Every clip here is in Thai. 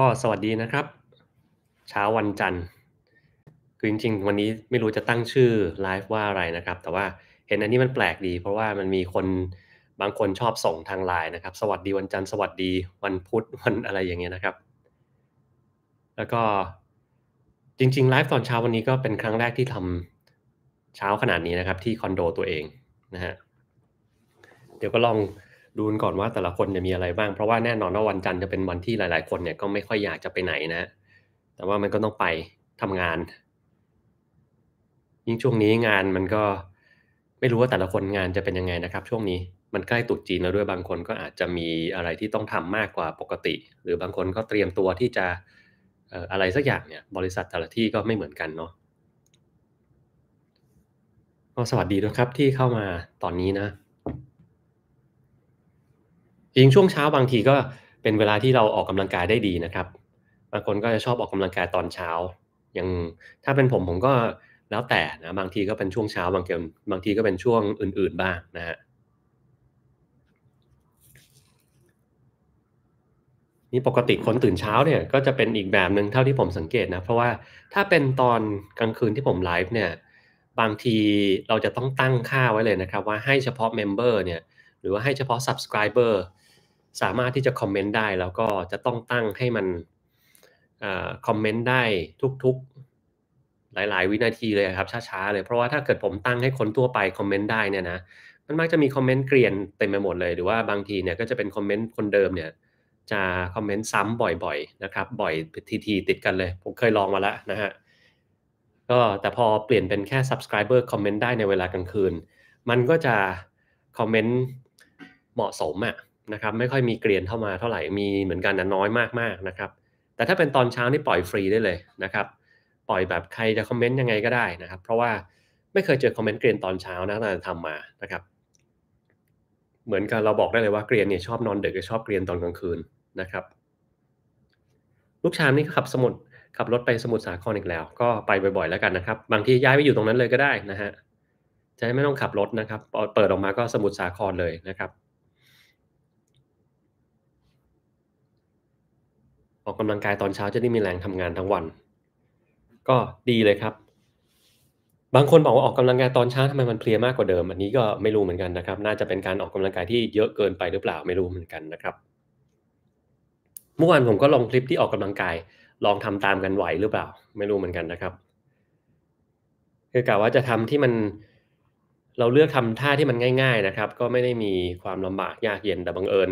ก็สวัสดีนะครับ เช้าวันจันทร์คือจริงๆ วันนี้ไม่รู้จะตั้งชื่อไลฟ์ว่าอะไรนะครับ แต่ว่าเห็นอันนี้มันแปลกดีเพราะว่ามันมีคนบางคนชอบส่งทางไลน์นะครับ สวัสดีวันจันทร์สวัสดีวันพุธวันอะไรอย่างเงี้ยนะครับ แล้วก็จริงๆ ไลฟ์ตอนเช้าวันนี้ก็เป็นครั้งแรกที่ทำเช้าขนาดนี้นะครับที่คอนโดตัวเองนะฮะเดี๋ยวก็ลองดูก่อนว่าแต่ละคนจะมีอะไรบ้างเพราะว่าแน่นอนว่าวันจันทร์จะเป็นวันที่หลายๆคนเนี่ยก็ไม่ค่อยอยากจะไปไหนนะ แต่ว่ามันก็ต้องไปทำงาน ยิ่งช่วงนี้งานมันก็ไม่รู้ว่าแต่ละคนงานจะเป็นยังไงนะครับ ช่วงนี้มันใกล้ตุดจีน แล้วด้วยบางคนก็อาจจะมีอะไรที่ต้องทำมากกว่าปกติ หรือบางคนก็เตรียมตัวที่จะอะไรสักอย่างเนี่ยบริษัทแต่ละที่ก็ไม่เหมือนกันเนาะก็สวัสดีด้วยครับที่เข้ามาตอนนี้นะจริงช่วงเช้าบางทีก็เป็นเวลาที่เราออกกำลังกายได้ดีนะครับ บางคนก็จะชอบออกกำลังกายตอนเช้ายังถ้าเป็นผมผมก็แล้วแต่นะบางทีก็เป็นช่วงเช้าบางเกมบางทีก็เป็นช่วงอื่นๆบ้างนะฮะนี่ปกติคนตื่นเช้าเนี่ยก็จะเป็นอีกแบบหนึ่งเท่าที่ผมสังเกตนะเพราะว่าถ้าเป็นตอนกลางคืนที่ผมไลฟ์เนี่ยบางทีเราจะต้องตั้งค่าไว้เลยนะครับว่าให้เฉพาะเมมเบอร์เนี่ยหรือว่าให้เฉพาะ subscriber สามารถที่จะคอมเมนต์ได้แล้วก็จะต้องตั้งให้มันคอมเมนต์ได้ทุกๆหลายๆ วินาทีเลยครับ ช้าๆ เลย เพราะว่าถ้าเกิดผมตั้งให้คนทั่วไปคอมเมนต์ได้เนี่ยนะมันมักจะมีคอมเมนต์เกลียนเต็มไปหมดเลยหรือว่าบางทีเนี่ยก็จะเป็นคอมเมนต์คนเดิมเนี่ยจะคอมเมนต์ซ้ำบ่อยๆนะครับ บ่อยทีๆติดกันเลย ผมเคยลองมาแล้วนะฮะก็แต่พอเปลี่ยนเป็นแค่ subscriber คอมเมนต์ได้ในเวลากลางคืน มันก็จะคอมเมนต์เหมาะสมอะ่ะนะครับไม่ค่อยมีเกรียนเข้ามาเท่าไหร่มีเหมือนกันนะน้อยมากๆนะครับ แต่ถ้าเป็นตอนเช้านี่ปล่อยฟรีได้เลยนะครับ ปล่อยแบบใครจะคอมเมนต์ยังไงก็ได้นะครับ เพราะว่าไม่เคยเจอคอมเมนต์เกรียนตอนเช้านะตรนทำมานะครับ เหมือนกันเราบอกได้เลยว่าเกรียนเนี่ยชอบนอนเด็กชอบเกรียนตอนกลางคืนนะครับ ลูกชามนี่ขับสมุดขับรถไปสมุดสาครอีกแล้ว ก็ไปบ่อยๆ แล้วกันนะครับ บางทีย้ายไปอยู่ตรงนั้นเลยก็ได้นะฮะจะไม่ต้องขับรถนะครับ เปิดออกมาก็สมุดสาครเลยนะครับออกกำลังกายตอนเช้าจะได้มีแรงทำงานทั้งวัน ก็ดีเลยครับ บางคนบอกว่าออกกำลังกายตอนเช้าทำไมมันเพลียมากกว่าเดิม อันนี้ก็ไม่รู้เหมือนกันนะครับน่าจะเป็นการออกกำลังกายที่เยอะเกินไปหรือเปล่าไม่รู้เหมือนกันนะครับเมื่อวานผมก็ลองคลิปที่ออกกำลังกายลองทำตามกันไหวหรือเปล่า ไม่รู้เหมือนกันนะครับคือกะว่าจะทำที่มันเราเลือกทำท่าที่มันง่าย ๆนะครับ ก็ไม่ได้มีความลำบากยากเย็นแต่บังเอิญ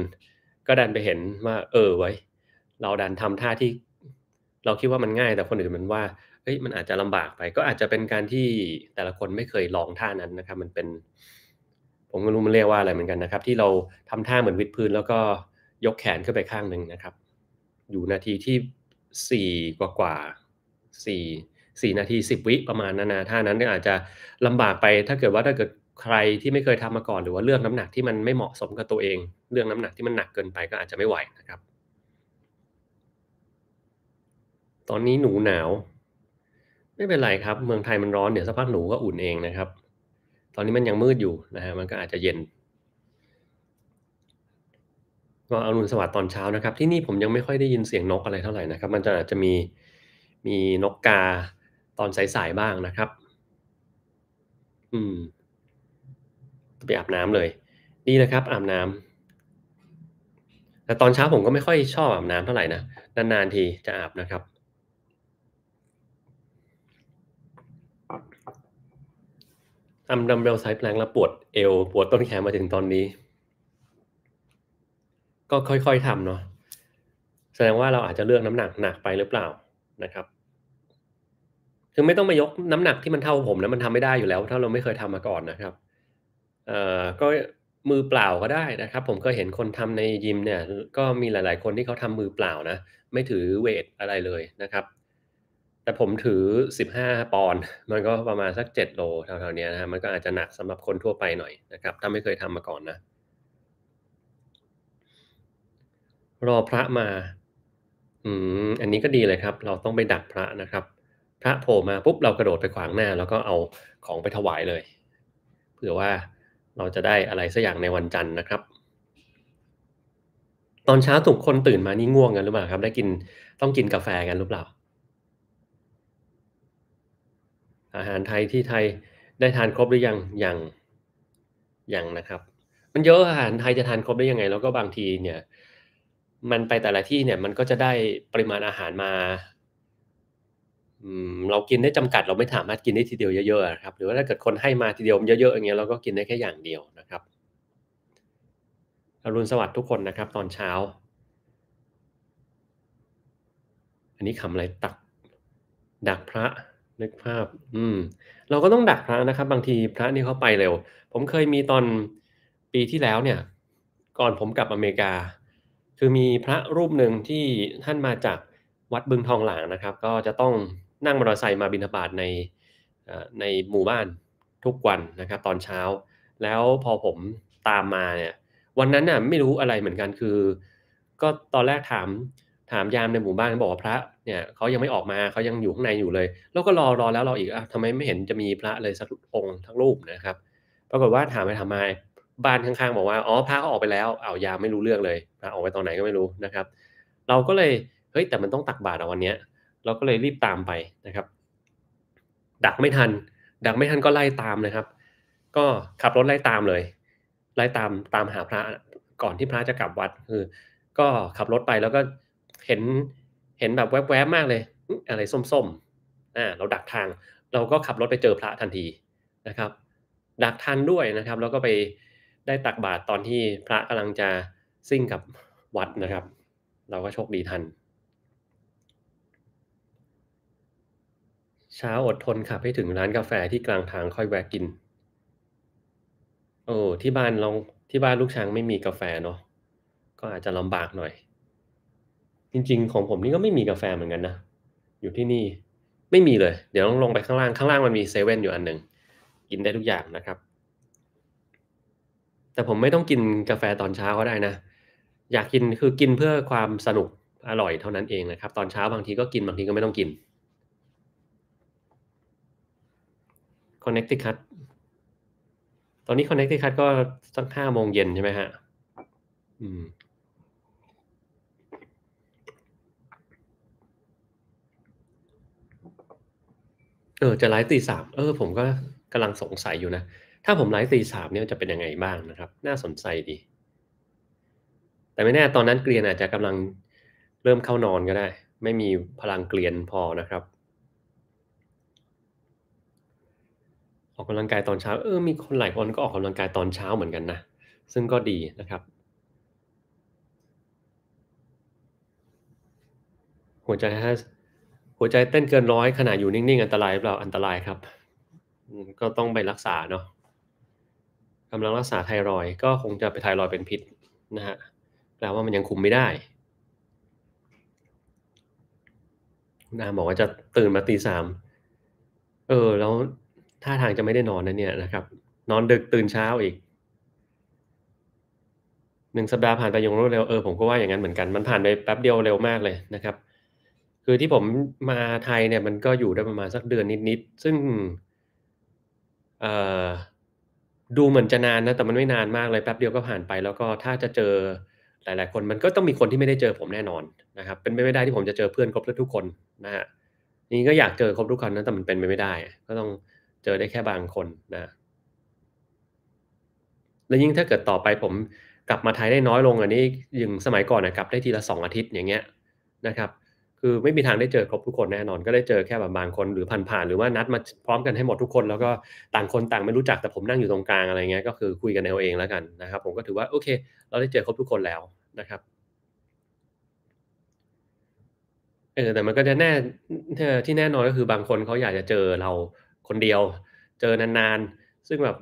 ก็ดันไปเห็นว่าเออไว้เราดันทำท่าที่เราคิดว่ามันง่ายแต่คนอื่นมันว่าเอ้ยมันอาจจะลำบากไป ก็อาจจะเป็นการที่แต่ละคนไม่เคยลองท่านั้นนะครับ มันเป็น ผมก็รู้มันเรียกว่าอะไรเหมือนกันนะครับ ที่เราทำท่าเหมือนวิดพื้นแล้วก็ยกแขนขึ้นไปข้างหนึ่งนะครับ อยู่นาทีที่สี่กว่ากว่าสี่สี่นาทีสิบวิประมาณนั้นนะท่านั้นอาจจะลำบากไปถ้าเกิดว่าถ้าเกิดใครที่ไม่เคยทำมาก่อน หรือว่าเลือกน้ำหนักที่มันไม่เหมาะสมกับตัวเอง เรื่องน้ำหนักที่มันหนักเกินไป ก็อาจจะไม่ไหวนะครับตอนนี้หนูหนาวไม่เป็นไรครับเมืองไทยมันร้อนเดี๋ยวสักพักหนูก็อุ่นเองนะครับ ตอนนี้มันยังมืดอยู่นะฮะมันก็อาจจะเย็น ก็อรุณสวัสดิ์ตอนเช้านะครับ ที่นี่ผมยังไม่ค่อยได้ยินเสียงนกอะไรเท่าไหร่นะครับมันจะอาจจะมีมีนกกา ตอนสายๆบ้างนะครับ อืมไปอาบน้ำเลยดีนะครับ อาบน้ำแต่ตอนเช้าผมก็ไม่ค่อยชอบอาบน้ำเท่าไหร่นะนานๆทีจะอาบนะครับทำดัมเบลไซส์แปลงแล้วปวดเอวปวดต้นแขนมาถึงตอนนี้ ก็ค่อยๆทำเนาะแสดงว่าเราอาจจะเลือกน้ำหนักหนักไปหรือเปล่านะครับคือไม่ต้องมายกน้ำหนักที่มันเท่าผมนะมันทำไม่ได้อยู่แล้วถ้าเราไม่เคยทำมาก่อนนะครับเอ่อก็มือเปล่าก็ได้นะครับ ผมก็เห็นคนทำในยิมเนี่ย ก็มีหลายๆคนที่เขาทำมือเปล่านะ ไม่ถือเวทอะไรเลยนะครับแต่ผมถือ 15 ปอนด์ มันก็ประมาณสัก 7 โลเท่าๆนี้นะฮะ มันก็อาจจะหนักสำหรับคนทั่วไปหน่อยนะครับ ถ้าไม่เคยทำมาก่อนนะ รอพระมา อืม อันนี้ก็ดีเลยครับ เราต้องไปดักพระนะครับ พระโผล่มาปุ๊บ เรากระโดดไปขวางหน้า แล้วก็เอาของไปถวายเลย เผื่อว่าเราจะได้อะไรสักอย่างในวันจันทร์นะครับ ตอนเช้าทุกคนตื่นมานี่ง่วงกันหรือเปล่าครับ ได้กิน ต้องกินกาแฟกันหรือเปล่าอาหารไทยที่ไทยได้ทานครบหรือยัง ยัง ยังนะครับ มันเยอะอาหารไทยจะทานครบได้ยังไงแล้วก็บางทีเนี่ย มันไปแต่ละที่เนี่ยมันก็จะได้ปริมาณอาหารมาเรากินได้จำกัด เราไม่สามารถกินได้ทีเดียวเยอะๆครับ หรือว่าถ้าเกิดคนให้มาทีเดียวเยอะๆอย่างเงี้ยเราก็กินได้แค่อย่างเดียวนะครับ อรุณสวัสดิ์ทุกคนนะครับ ตอนเช้า อันนี้คำอะไรตัก ดักพระนึกภาพ อืม เราก็ต้องดักพระนะครับบางทีพระนี่เขาไปเร็ว ผมเคยมีตอนปีที่แล้วเนี่ย ก่อนผมกลับอเมริกา คือมีพระรูปหนึ่งที่ท่านมาจากวัดบึงทองหลางนะครับ ก็จะต้องนั่งมอเตอร์ไซค์มาบิณฑบาตในในหมู่บ้านทุกวันนะครับ ตอนเช้า แล้วพอผมตามมาเนี่ย วันนั้นน่ะไม่รู้อะไรเหมือนกัน คือ ก็ตอนแรกถามถามยามในหมู่บ้านบอกว่าพระ เนี่ยเขายังไม่ออกมาเขายังอยู่ข้างในอยู่เลย แล้วก็รอรอแล้วรออีกอ่ะทำไมไม่เห็นจะมีพระเลยสักองค์ทั้งรูปนะครับปรากฏว่าถามไปถามมาบ้านข้างๆ บอกว่าอ๋อพระเขาออกไปแล้วเอายามไม่รู้เรื่องเลยพระออกไปตอนไหนก็ไม่รู้นะครับ เราก็เลยเฮ้ยแต่มันต้องตักบาตรเอาวันเนี้ยเราก็เลยรีบตามไปนะครับ ดักไม่ทัน ดักไม่ทันก็ไล่ตามนะครับ ก็ขับรถไล่ตามเลย ไล่ตามตามหาพระก่อนที่พระจะกลับวัดคือ ก็ขับรถไปแล้วก็เห็นเห็นแบบแวบๆ มากเลย อะไรส้มๆอ่าเราดักทาง เราก็ขับรถไปเจอพระทันทีนะครับ ดักทันด้วยนะครับแล้วก็ไปได้ตักบาตรตอนที่พระกำลังจะซิ่งกับวัดนะครับ เราก็โชคดีทัน เช้าอดทนขับให้ถึงร้านกาแฟที่กลางทางค่อยแวะกิน โอ้ที่บ้านลองที่บ้านลูกช้างไม่มีกาแฟเนาะก็อาจจะลำบากหน่อยจริง ๆ ของผมนี่ก็ไม่มีกาแฟเหมือนกันนะอยู่ที่นี่ ไม่มีเลย เดี๋ยวต้องลงไปข้างล่างข้างล่างมันมีเซเว่นอยู่อันหนึ่งกินได้ทุกอย่างนะครับ แต่ผมไม่ต้องกินกาแฟตอนเช้าก็ได้นะอยากกินคือกินเพื่อความสนุกอร่อยเท่านั้นเองนะครับตอนเช้าบางทีก็กินบางทีก็ไม่ต้องกิน Connecticut ตอนนี้ Connecticut ก็ตั้งห้าโมงเย็นใช่ไหมฮะอืมเออจะไลฟ์ตีสามเออ ผมก็กำลังสงสัยอยู่นะ ถ้าผมไลฟ์ตีสามเนี่ยจะเป็นยังไงบ้างนะครับ น่าสนใจดี แต่ไม่แน่ตอนนั้นเกลียนอาจจะกำลังเริ่มเข้านอนก็ได้ ไม่มีพลังเกลียนพอนะครับ ออกกำลังกายตอนเช้าเออมีคนหลายคนก็ออกกำลังกายตอนเช้าเหมือนกันนะ ซึ่งก็ดีนะครับ หัวใจหัวใจเต้นเกินร้อยขณะอยู่นิ่งๆอันตรายหรือเปล่าอันตรายครับ ก็ต้องไปรักษาเนาะกำลังรักษาไทรอยก็คงจะไปไทรอยเป็นพิษนะฮะแปลว่ามันยังคุมไม่ได้นาบอกว่าจะตื่นมาตีสามเออแล้วท่าทางจะไม่ได้นอนนะเนี่ยนะครับ นอนดึกตื่นเช้าอีกหนึ่งสัปดาห์ผ่านไปอย่างรวดเร็วเออผมก็ว่าอย่างนั้นเหมือนกันมันผ่านไปแป๊บเดียวเร็วมากเลยนะครับคือที่ผมมาไทยเนี่ยมันก็อยู่ได้ประมาณสักเดือนนิดๆ ซึ่งดูเหมือนจะนานนะแต่มันไม่นานมากเลยแป๊บเดียวก็ผ่านไป แล้วก็ถ้าจะเจอหลาย ๆ คนมันก็ต้องมีคนที่ไม่ได้เจอผมแน่นอนนะครับ เป็นไปไม่ได้ที่ผมจะเจอเพื่อนครบทุกคนนะฮะนี่ก็อยากเจอครบทุกคนนะแต่มันเป็นไปไม่ได้ ก็ต้องเจอได้แค่บางคนนะแล้วยิ่งถ้าเกิดต่อไปผมกลับมาไทยได้น้อยลงอันนี้ยิ่งสมัยก่อนนะกลับได้ทีละสองอาทิตย์อย่างเงี้ยนะครับคือไม่มีทางได้เจอครบทุกคนแน่นอน ก็ได้เจอแค่แบบบางคนหรือผ่านๆหรือว่านัด มาพร้อมกันให้หมดทุกคนแล้วก็ต่างคนต่างไม่รู้จักแต่ผมนั่งอยู่ตรงกลางอะไรเงี้ยก็คือคุยกันเอาเองแล้วกันนะครับ ผมก็ถือว่าโอเค เราได้เจอครบทุกคนแล้วนะครับเออแต่มันก็จะแน่ที่แน่นอนก็คือบางคนเขาอยากจะเจอเราคนเดียว เจอนานๆซึ่งแบบ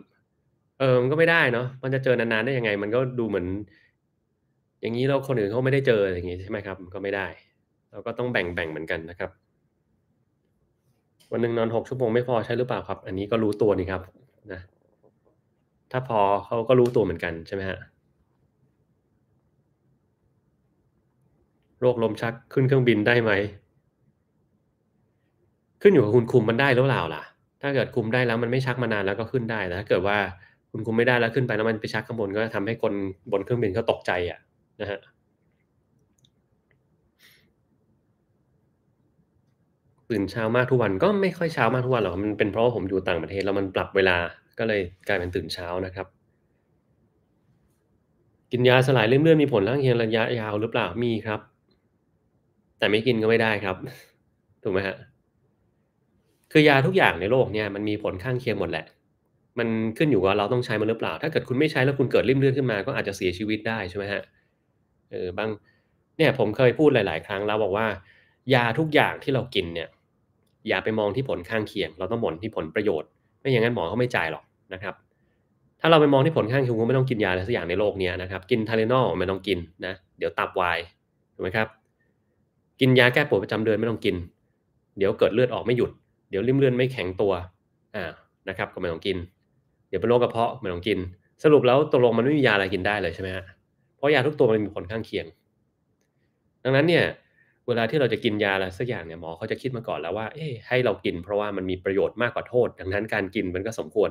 เออมันก็ไม่ได้เนาะมันจะเจอนานๆได้ยังไง มันก็ดูเหมือนอย่างนี้เราคนอื่นเขาไม่ได้เจออย่างนี้ใช่ไหมครับ ก็ไม่ได้เราก็ต้องแบ่งแบ่งเหมือนกันนะครับ วันหนึ่งนอนหกชั่วโมงไม่พอใช่หรือเปล่าครับ อันนี้ก็รู้ตัวนี่ครับ นะ ถ้าพอเขาก็รู้ตัวเหมือนกันใช่ไหมฮะ โรคลมชักขึ้นเครื่องบินได้ไหม ขึ้นอยู่กับคุณคุมมันได้หรือเปล่าล่ะ ถ้าเกิดคุมได้แล้ว มันไม่ชักมานานแล้วก็ขึ้นได้ แต่ถ้าเกิดว่าคุณคุมไม่ได้แล้วขึ้นไปแล้วมันไปชักข้างบนก็ทำให้คนบนเครื่องบินเขาตกใจอ่ะ นะฮะตื่นเช้ามากทุกวันก็ไม่ค่อยเช้ามากทุกวันหรอกมันเป็นเพราะว่าผมอยู่ต่างประเทศแล้วมันปรับเวลาก็เลยกลายเป็นตื่นเช้านะครับ กินยาสลายเลื่อนๆมีผลข้างเคียงระยะยาวหรือเปล่ามีครับ แต่ไม่กินก็ไม่ได้ครับถูกไหมฮะคือยาทุกอย่างในโลกเนี่ยมันมีผลข้างเคียงหมดแหละ มันขึ้นอยู่กับเราต้องใช้มันหรือเปล่า ถ้าเกิดคุณไม่ใช้แล้วคุณเกิดริ่มเลือดขึ้นมา ก็อาจจะเสียชีวิตได้ใช่ไหมฮะเออบางเนี่ยผมเคยพูดหลายๆครั้ง แล้วบอกว่า ยาทุกอย่างที่เรากินเนี่ยอย่าไปมองที่ผลข้างเคียง เราต้องมองที่ผลประโยชน์ ไม่อย่างนั้นหมอเขาไม่จ่ายหรอกนะครับ ถ้าเราไปมองที่ผลข้างเคียงก็ไม่ต้องกินยาอะไรสักอย่างในโลกนี้นะครับกินทาเลนอลไม่ต้องกินนะ เดี๋ยวตับวายถูกไหมครับกินยาแก้ปวดประจำเดือนไม่ต้องกิน เดี๋ยวเกิดเลือดออกไม่หยุดเดี๋ยวริมเลือดไม่แข็งตัวอ่านะครับ ก็ไม่ต้องกิน เดี๋ยวเป็นโรคกระเพาะไม่ต้องกิน สรุปแล้วตกลงมันไม่มียาอะไรกินได้เลยใช่ไหมฮะเพราะยาทุกตัวมันมีผลข้างเคียง ดังนั้นเนี่ยเวลาที่เราจะกินยาอะไรสักอย่างเนี่ยหมอเขาจะคิดมาก่อนแล้วว่า เอ๊ให้เรากินเพราะว่ามันมีประโยชน์มากกว่าโทษดังนั้นการกินมันก็สมควร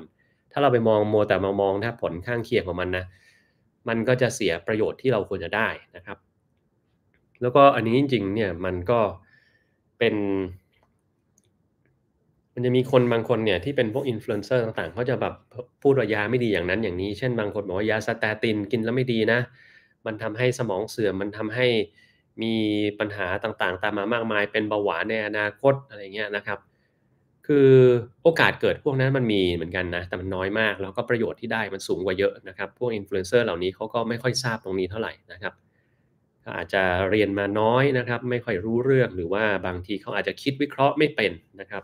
ถ้าเราไปมองโมแต่มามองถ้าผลข้างเคียงของมันนะ มันก็จะเสียประโยชน์ที่เราควรจะได้นะครับ แล้วก็อันนี้จริง ๆเนี่ยมันก็เป็น มันจะมีคนบางคนเนี่ยที่เป็นพวกอินฟลูเอนเซอร์ต่างๆเขาจะแบบพูดว่ายาไม่ดีอย่างนั้นอย่างนี้เช่นบางคนบอกว่ายาสเตตินกินแล้วไม่ดีนะ มันทำให้สมองเสื่อมมันทำให้มีปัญหาต่างๆ ตามมามากมายเป็นเบาหวานในอนาคตอะไรเงี้ยนะครับ คือโอกาสเกิดพวกนั้นมันมีเหมือนกันนะ แต่มันน้อยมาก แล้วก็ประโยชน์ที่ได้มันสูงกว่าเยอะนะครับ พวกอินฟลูเอนเซอร์เหล่านี้เขาก็ไม่ค่อยทราบตรงนี้เท่าไหร่นะครับ อาจจะเรียนมาน้อยนะครับ ไม่ค่อยรู้เรื่องหรือว่าบางทีเขาอาจจะคิดวิเคราะห์ไม่เป็นนะครับ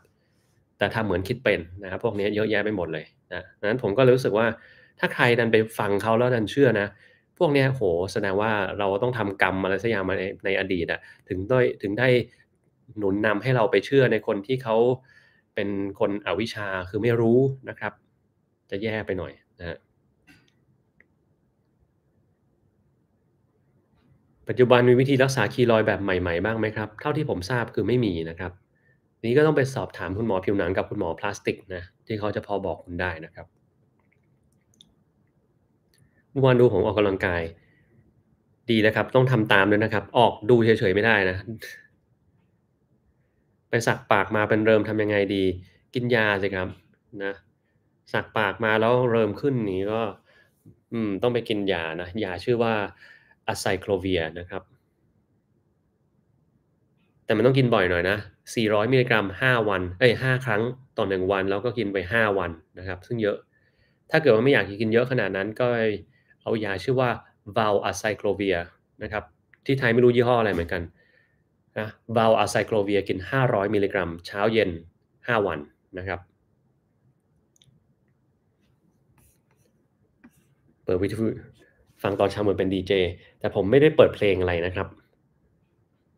แต่ถ้าเหมือนคิดเป็นนะครับพวกนี้เยอะแยะไปหมดเลยนะนั้นผมก็รู้สึกว่าถ้าใครดันไปฟังเขาแล้วดันเชื่อนะพวกเนี้ยโหแสดงว่าเราต้องทำกรรมอะไรสักอย่างมาในในอดีตอะถึงได้ถึงได้หนุนนำให้เราไปเชื่อในคนที่เขาเป็นคนอวิชชา คือไม่รู้นะครับ จะแย่ไปหน่อยนะฮะปัจจุบันมีวิธีรักษาคีรอยแบบใหม่ๆบ้างไหมครับเท่าที่ผมทราบคือไม่มีนะครับนี้ก็ต้องไปสอบถามคุณหมอผิวหนังกับคุณหมอพลาสติกนะที่เขาจะพอบอกคุณได้นะครับวันดูของออกกำลังกาย ดีนะครับต้องทำตามด้วยนะครับ ออกดูเฉยๆไม่ได้นะไปสักปากมาเป็นเริ่มทำยังไงดี กินยาสิครับนะสักปากมาแล้วเริ่มขึ้นนี้ก็อืมต้องไปกินยานะ ยาชื่อว่าอะไซโครเวียนะครับแต่มันต้องกินบ่อยหน่อยนะ 400 มิลลิกรัม 5 วัน เอ้ย 5 ครั้งต่อ1วัน แล้วก็กินไป 5 วันนะครับ ซึ่งเยอะ ถ้าเกิดว่าไม่อยากกินเยอะขนาดนั้นก็เอายาชื่อว่า val a c y c l o v i r นะครับที่ไทยไม่รู้ยี่ห้ออะไรเหมือนกันนะ val a c y c l o v i r กิน 500 มิลลิกรัม เช้าเย็น 5 วันนะครับ เปิดวิทยุฟังตอนเช้าเหมือนเป็นดีเจแต่ผมไม่ได้เปิดเพลงอะไรนะครับ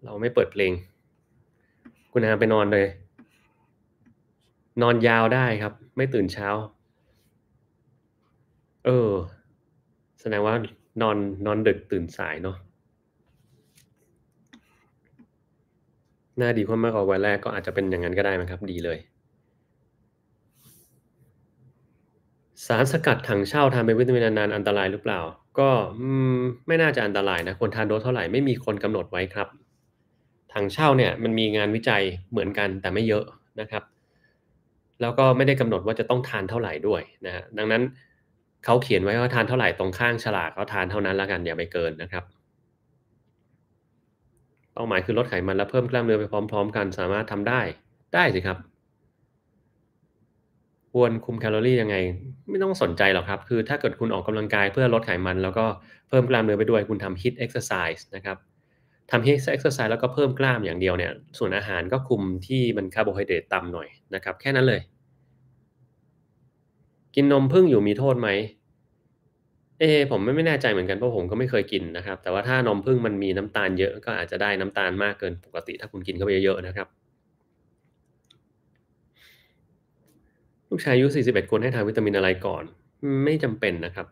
เราไม่เปิดเพลง คุณอาไปนอนเลย นอนยาวได้ครับ ไม่ตื่นเช้า เออแสดงว่า นอนนอนดึกตื่นสายเนาะหน้าดีเพราะมากกว่าวันแรกก็อาจจะเป็นอย่างนั้นก็ได้นะครับดีเลย สารสกัดถังเช่าทานเป็นวิตามินนานอันตรายหรือเปล่า ก็ไม่น่าจะอันตรายนะคนทานโดสเท่าไหร่ไม่มีคนกำหนดไว้ครับถังเช่าเนี่ยมันมีงานวิจัยเหมือนกันแต่ไม่เยอะนะครับ แล้วก็ไม่ได้กำหนดว่าจะต้องทานเท่าไหร่ด้วยนะดังนั้นเขาเขียนไว้ว่าทานเท่าไหร่ตรงข้างฉลากก็ทานเท่านั้นแล้วกันอย่าไปเกินนะครับเป้าหมายคือลดไขมันและเพิ่มกล้ามเนื้อไปพร้อม ๆ กันสามารถทำได้ได้สิครับ ควรคุมแคลอรี่ยังไงไม่ต้องสนใจหรอกครับ คือถ้าเกิดคุณออกกำลังกายเพื่อลดไขมันแล้วก็เพิ่มกล้ามเนื้อไปด้วย คุณทำฮิตเอ็กซ์ไซส์นะครับทำฮิตเอ็กซ์ไซส์แล้วก็เพิ่มกล้ามอย่างเดียวเนี่ยส่วนอาหารก็คุมที่มันคาร์โบไฮเดรตต่ำหน่อยนะครับ แค่นั้นเลยกินนมพึ่งอยู่มีโทษไหมเอผมไม่ไม่แน่ใจเหมือนกันเพราะผมก็ไม่เคยกินนะครับ แต่ว่าถ้านมพึ่งมันมีน้ำตาลเยอะก็อาจจะได้น้ำตาลมากเกินปกติถ้าคุณกินเข้าไปเยอะๆนะครับ ลูกชายอายุ 41ควรให้ทานวิตามินอะไรก่อน ไม่จำเป็นนะครับ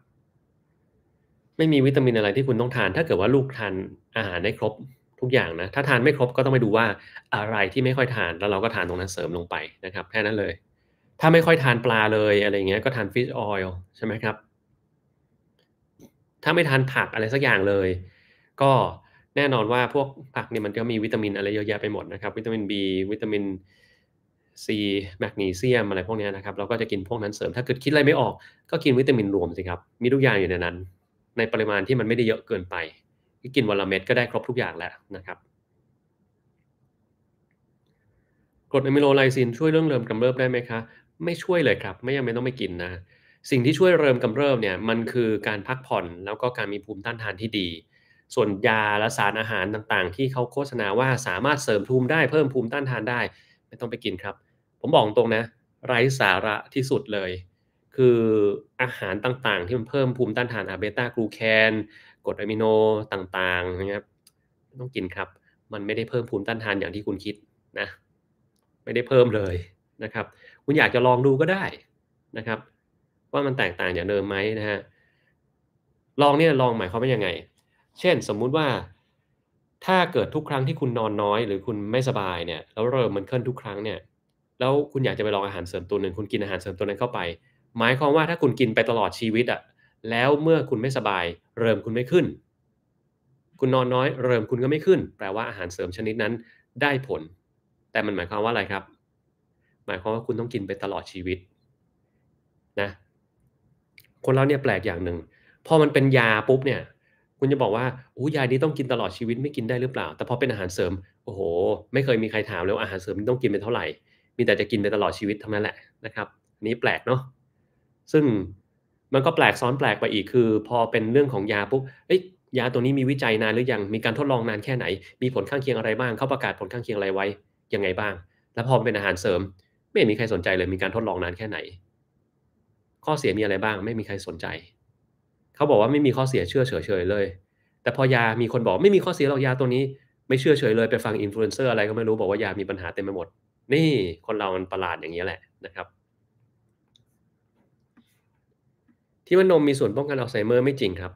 ไม่มีวิตามินอะไรที่คุณต้องทาน ถ้าเกิดว่าลูกทานอาหารได้ครบทุกอย่างนะ ถ้าทานไม่ครบก็ต้องไปดูว่าอะไรที่ไม่ค่อยทานแล้วเราก็ทานตรงนั้นเสริมลงไปนะครับแค่นั้นเลยถ้าไม่ค่อยทานปลาเลยอะไรเงี้ยก็ทานฟิชออยล์ใช่ไหมครับ ถ้าไม่ทานผักอะไรสักอย่างเลย ก็แน่นอนว่าพวกผักเนี่ยมันก็มีวิตามิน อะไรเยอะแยะไปหมดนะครับ วิตามิน B วิตามิน C แมกนีเซียมอะไรพวกนี้นะครับเราก็จะกินพวกนั้นเสริม ถ้าเกิดคิดอะไรไม่ออก ก็กินวิตามินรวมสิครับมีทุกอย่างอยู่ในนั้น ในปริมาณที่มันไม่ได้เยอะเกินไปกินวันละเม็ดก็ได้ครบทุกอย่างแล้วนะครับกรดอะมิโลไลซินช่วยเรื่องเริ่มกำเริบได้ไหมคะไม่ช่วยเลยครับ ไม่จำเป็นต้องไม่กินนะ สิ่งที่ช่วยเริ่มกาเริ่มเนี่ย มันคือการพักผ่อนแล้วก็การมีภูมิต้านทานที่ดี ส่วนยา และสารอาหารต่างๆ ที่เขาโฆษณาว่าสามารถเสริมภูมิได้เพิ่มภูมิต้านทานได้ ไม่ต้องไปกินครับ ผมบอกตรงนะ ไร้สาระที่สุดเลย คืออาหารต่าง ๆ ที่มันเพิ่มภูมิต้านทานอะเบต้ากลูแคนกรดอะมิโนต่างๆนะครับต้องกินครับ มันไม่ได้เพิ่มภูมิต้านทานอย่างที่คุณคิดนะไม่ได้เพิ่มเลยนะครับคุณอยากจะลองดูก็ได้นะครับ ว่ามันแตกต่างจากเดิมไหมนะฮะลองเนี่ยลองหมายความว่ายังไง เช่น สมมุติว่า ถ้าเกิดทุกครั้งที่คุณนอนน้อยหรือคุณไม่สบายเนี่ยแล้วเริ่มมันเคลื่อนทุกครั้งเนี่ย แล้วคุณอยากจะไปลองอาหารเสริมตัวหนึ่งคุณกินอาหารเสริมตัวนั้นเข้าไป หมายความว่าถ้าคุณกินไปตลอดชีวิตอ่ะแล้วเมื่อคุณไม่สบาย เริ่มคุณไม่ขึ้น คุณนอนน้อย เริ่มคุณก็ไม่ขึ้น แปลว่าอาหารเสริมชนิดนั้นได้ผล แต่มันหมายความว่าอะไรครับหมายความว่าคุณต้องกินไปตลอดชีวิตนะคนเราเนี่ยแปลกอย่างหนึ่ง พอมันเป็นยาปุ๊บเนี่ยคุณจะบอกว่าอู้ยานี้ต้องกินตลอดชีวิตไม่กินได้หรือเปล่า แต่พอเป็นอาหารเสริมโอ้โหไม่เคยมีใครถามเลยว่าอาหารเสริม ต้องกินเป็นเท่าไหร่ มีแต่จะกินไปตลอดชีวิตท่านั้นแหละนะครับนี้แปลกเนาะซึ่งมันก็แปลกซ้อนแปลกไปอีกคือ พอเป็นเรื่องของยาปุ๊บเอ้ยยาตัวนี้มีวิจัยนานหรือยังมีการทดลองนานแค่ไหน มีผลข้างเคียงอะไรบ้างเขาประกาศผลข้างเคียงอะไรไว้ยังไงบ้าง แล้วพอเป็นอาหารเสริมไม่มีใครสนใจเลยมีการทดลองนานแค่ไหน ข้อเสียมีอะไรบ้างไม่มีใครสนใจ เขาบอกว่าไม่มีข้อเสียเชื่อเฉยเลย แต่พอยามีคนบอกไม่มีข้อเสียหรอกยาตัวนี้ ไม่เชื่อเฉยเลย ไปฟังอินฟลูเอนเซอร์อะไรก็ไม่รู้บอกว่ายามีปัญหาเต็มไปหมด นี่คนเรามันประหลาดอย่างนี้แหละนะครับ ที่ว่านมมีส่วนป้องกันอัลไซเมอร์ ไม่จริงครับ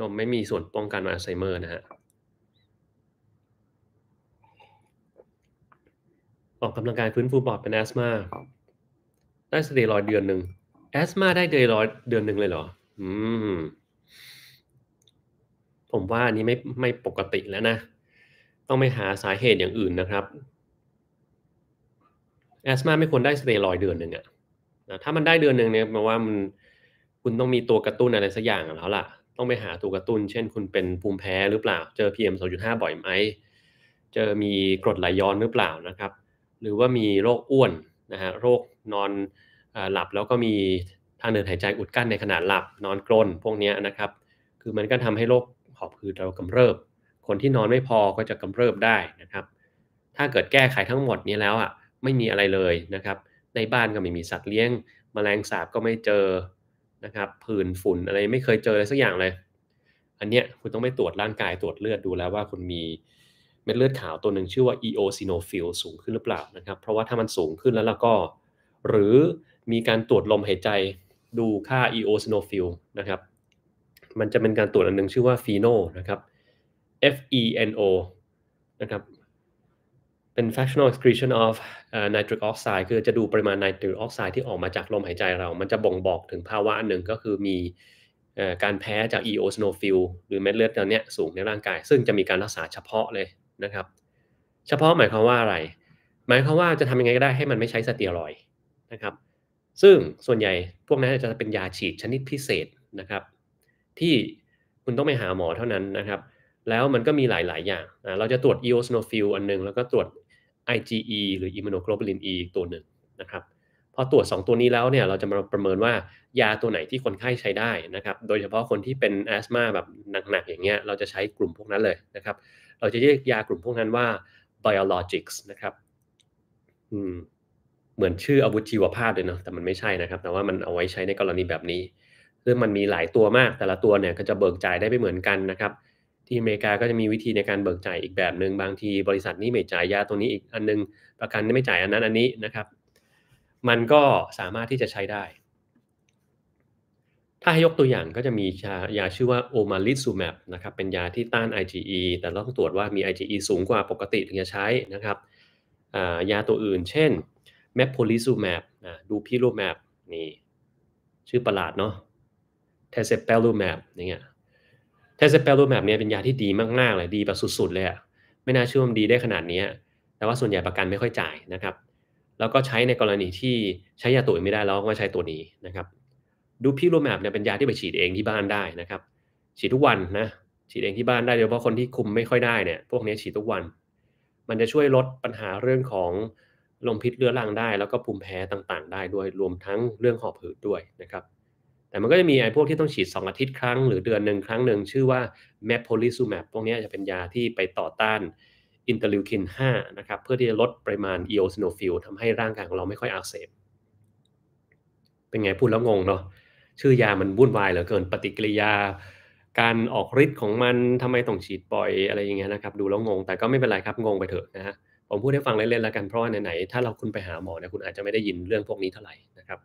นมไม่มีส่วนป้องกันอัลไซเมอร์นะฮะออกกำลังกายฟื้นฟูปอดเป็นแอสมาได้สเตียรอยเดือนหนึ่งแอสมา ได้เดืรอยเดือนหนึ่งเลยเหรอ อืม ผมว่าอันนี้ไม่ไม่ปกติแล้วนะ ต้องไปหาสาเหตุอย่างอื่นนะครับ แอสมาไม่ควรได้สเตียรอยเดือนหนึ่งอะถ้ามันได้เดือนหนึ่งเนี่ยแปลว่ามันคุณต้องมีตัวกระตุ้นอะไรสักอย่างแล้ว ล่ะ ต้องไปหาตัวกระตุ้น เช่น คุณเป็นภูมิแพ้หรือเปล่า เจอพีเออ็มสงจุดห้าบ่อยไหม เจอมีกรดไหลย้อนหรือเปล่านะครับหรือว่ามีโรคอ้วนนะฮะโรคนอนหลับแล้วก็มีทางเดินหายใจอุดกั้นในขณะหลับนอนกรนพวกนี้นะครับ คือมันก็ทำให้โรคหอบหืดเรากำเริบ คนที่นอนไม่พอก็จะกำเริบได้นะครับ ถ้าเกิดแก้ไขทั้งหมดนี้แล้วอ่ะไม่มีอะไรเลยนะครับในบ้านก็ไม่มีสัตว์เลี้ยงมแมลงสาบก็ไม่เจอนะครับผื่นฝุ่นอะไรไม่เคยเจอเลยสักอย่างเลย อันเนี้ยคุณต้องไปตรวจร่างกายตรวจเลือดดูแล้วว่า คุณมีเม็ดเลือดขาวตัวหนึ่งชื่อว่า eosinophil สูงขึ้นหรือเปล่านะครับ เพราะว่าถ้ามันสูงขึ้นแล้วแล้วก็ หรือมีการตรวจลมหายใจดูค่า eosinophil นะครับ มันจะเป็นการตรวจอันหนึ่งชื่อว่า feno นะครับ f e n o นะครับเป็น fractional excretion of uh, nitric oxide คือจะดูปริมาณไนตร i กออกไซด์ที่ออกมาจากลมหายใจเรา มันจะบ่งบอกถึงภาวะหนึ่งก็คือมีการแพ้จาก eosinophil หรือเม็ดเลือดตัวนี้สูงในร่างกาย ซึ่งจะมีการรักษาเฉพาะเลยนะครับเฉพาะหมายความว่าอะไร หมายความว่าจะทำยังไงก็ได้ให้มันไม่ใช้สเตียรอยนะครับซึ่งส่วนใหญ่พวกนั้นจะเป็นยาฉีดชนิดพิเศษนะครับที่คุณต้องไปหาหมอเท่านั้นนะครับแล้วมันก็มีหลายๆอย่าง เราจะตรวจ eosinophil อันนึง แล้วก็ตรวจ IgE หรือ immunoglobulin E ตัวหนึ่งนะครับพอตรวจ 2 ตัวนี้แล้วเนี่ยเราจะมาประเมินว่ายาตัวไหนที่คนไข้ใช้ได้นะครับโดยเฉพาะคนที่เป็นแอสมาแบบหนักๆ อย่างเงี้ยเราจะใช้กลุ่มพวกนั้นเลยนะครับเราจะเรียกยากลุ่มพวกนั้นว่า biologics นะครับอืมเหมือนชื่ออาวุธชีวภาพเลยเนาะ แต่มันไม่ใช่นะครับ แต่ว่ามันเอาไว้ใช้ในกรณีแบบนี้ซึ่งมันมีหลายตัวมาก แต่ละตัวเนี่ยก็จะเบิกจ่ายได้ไม่เหมือนกันนะครับ ที่อเมริกาก็จะมีวิธีในการเบิกจ่ายอีกแบบหนึง่งบางทีบริษัทนี้ไม่จ่ายยาตัวนี้อีกอันนึงประกันไม่จ่ายอันนั้นอันนี้นะครับ มันก็สามารถที่จะใช้ได้ถ้าให้ยกตัวอย่างก็จะมียายาชื่อว่าโอมาลิซูแมปนะครับเป็นยาที่ต้าน IgE แต่เราต้องตรวจว่ามี IgE สูงกว่าปกติถึงจะใช้นะครับ ยาตัวอื่นเช่นแมปโพลิซูแมปดูพิโรแมปนี่ชื่อประหลาดเนาะเทเซเปลูแมปอย่างเงี้ยเทเซเปลูแมปเนี่ยเป็นยาที่ดีมากๆเลยดีแบบสุด ๆ เลยอะไม่น่าเชื่อว่าดีได้ขนาดนี้ แต่ว่าส่วนใหญ่ประกันไม่ค่อยจ่ายนะครับแล้วก็ใช้ในกรณีที่ใช้ยาตัวอื่นไม่ได้แล้วก็ใช้ตัวนี้นะครับดูพิโรแมปเนี่ยเป็นยาที่ไปฉีดเองที่บ้านได้นะครับฉีดทุกวันนะฉีดเองที่บ้านได้โดยเฉพาะคนที่คุมไม่ค่อยได้เนี่ยพวกนี้ฉีดทุกวัน มันจะช่วยลดปัญหาเรื่องของลมพิษเรื้อรังได้ แล้วก็ภูมิแพ้ต่างๆ ได้ด้วย รวมทั้งเรื่องหอบหืดด้วยนะครับแต่มันก็จะมีไอ้พวกที่ต้องฉีด 2 อาทิตย์ครั้ง หรือเดือนหนึ่งครั้งหนึ่งชื่อว่ามปโพลิซูแมปพวกนี้จะเป็นยาที่ไปต่อต้านอินเตอร์ลิวคิน5นะครับเพื่อที่จะลดปริมาณอีโอซิโนฟิลทำให้ร่างกายของเราไม่ค่อยอักเสบเป็นไงพูดแล้วงงเนาะชื่อยามันวุ่นวายเหลือ เกินปฏิกิริยาการออกฤทธิ์ของมันทำไมต้องฉีดปล่อยอะไรอย่างเงี้ยนะครับ ดูแล้วงง แต่ก็ไม่เป็นไรครับ งงไปเถอะนะฮะผมพูดให้ฟังเล่นๆแล้วกันเพราะว่าไหน ๆ ถ้าเราคุณไปหาหมอเนี่ยคุณอาจจะไม่ได้ยินเรื่องพวกนี้เท่าไหร่นะครับ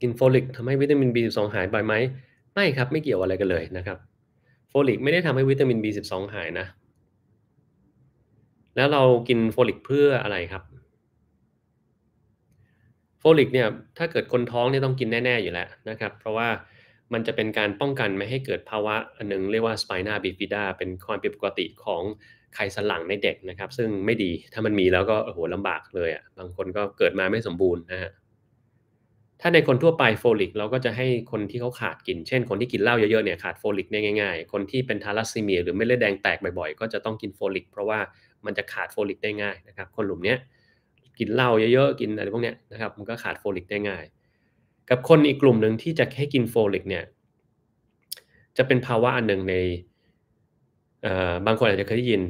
กินโฟลิกทำให้วิตามิน B12 หายไปไหมไม่ครับ ไม่เกี่ยวอะไรกันเลยนะครับโฟลิกไม่ได้ทำให้วิตามิน B12 หายนะ แล้วเรากินโฟลิกเพื่ออะไรครับฟลิกเนี่ยถ้าเกิดคนท้องเนี่ยต้องกินแน่ๆอยู่แล้วนะครับ เพราะว่ามันจะเป็นการป้องกันไม่ให้เกิดภาวะอันนึงเรียกว่าสไปนาบิฟิดาเป็นความผิดปกติของไขสันหลังในเด็กนะครับ ซึ่งไม่ดีถ้ามันมีแล้วก็โอ้โหลำบากเลยอะ่ะบางคนก็เกิดมาไม่สมบูรณ์นะฮะถ้าในคนทั่วไปโฟลิกเราก็จะให้คนที่เขาขาดกินเช่นคนที่กินเหล้าเยอะๆเนี่ยขาดโฟลิกได้ง่ายๆ คนที่เป็นทารัสซีเมียหรือไม่เลือดแดงแตกบ่อยๆ ก็จะต้องกินโฟลิกเพราะว่ามันจะขาดโฟลิกได้ง่ายนะครับคนกลุ่มนี้กินเหล้าเยอะๆ กินอะไรพวกเนี้ยนะครับ มันก็ขาดโฟลิกได้ง่าย กับคนอีกกลุ่มหนึ่งที่จะแค่กินโฟลิกเนี่ย จะเป็นภาวะอันหนึ่งในบางคนอาจจะเคยได้ยิน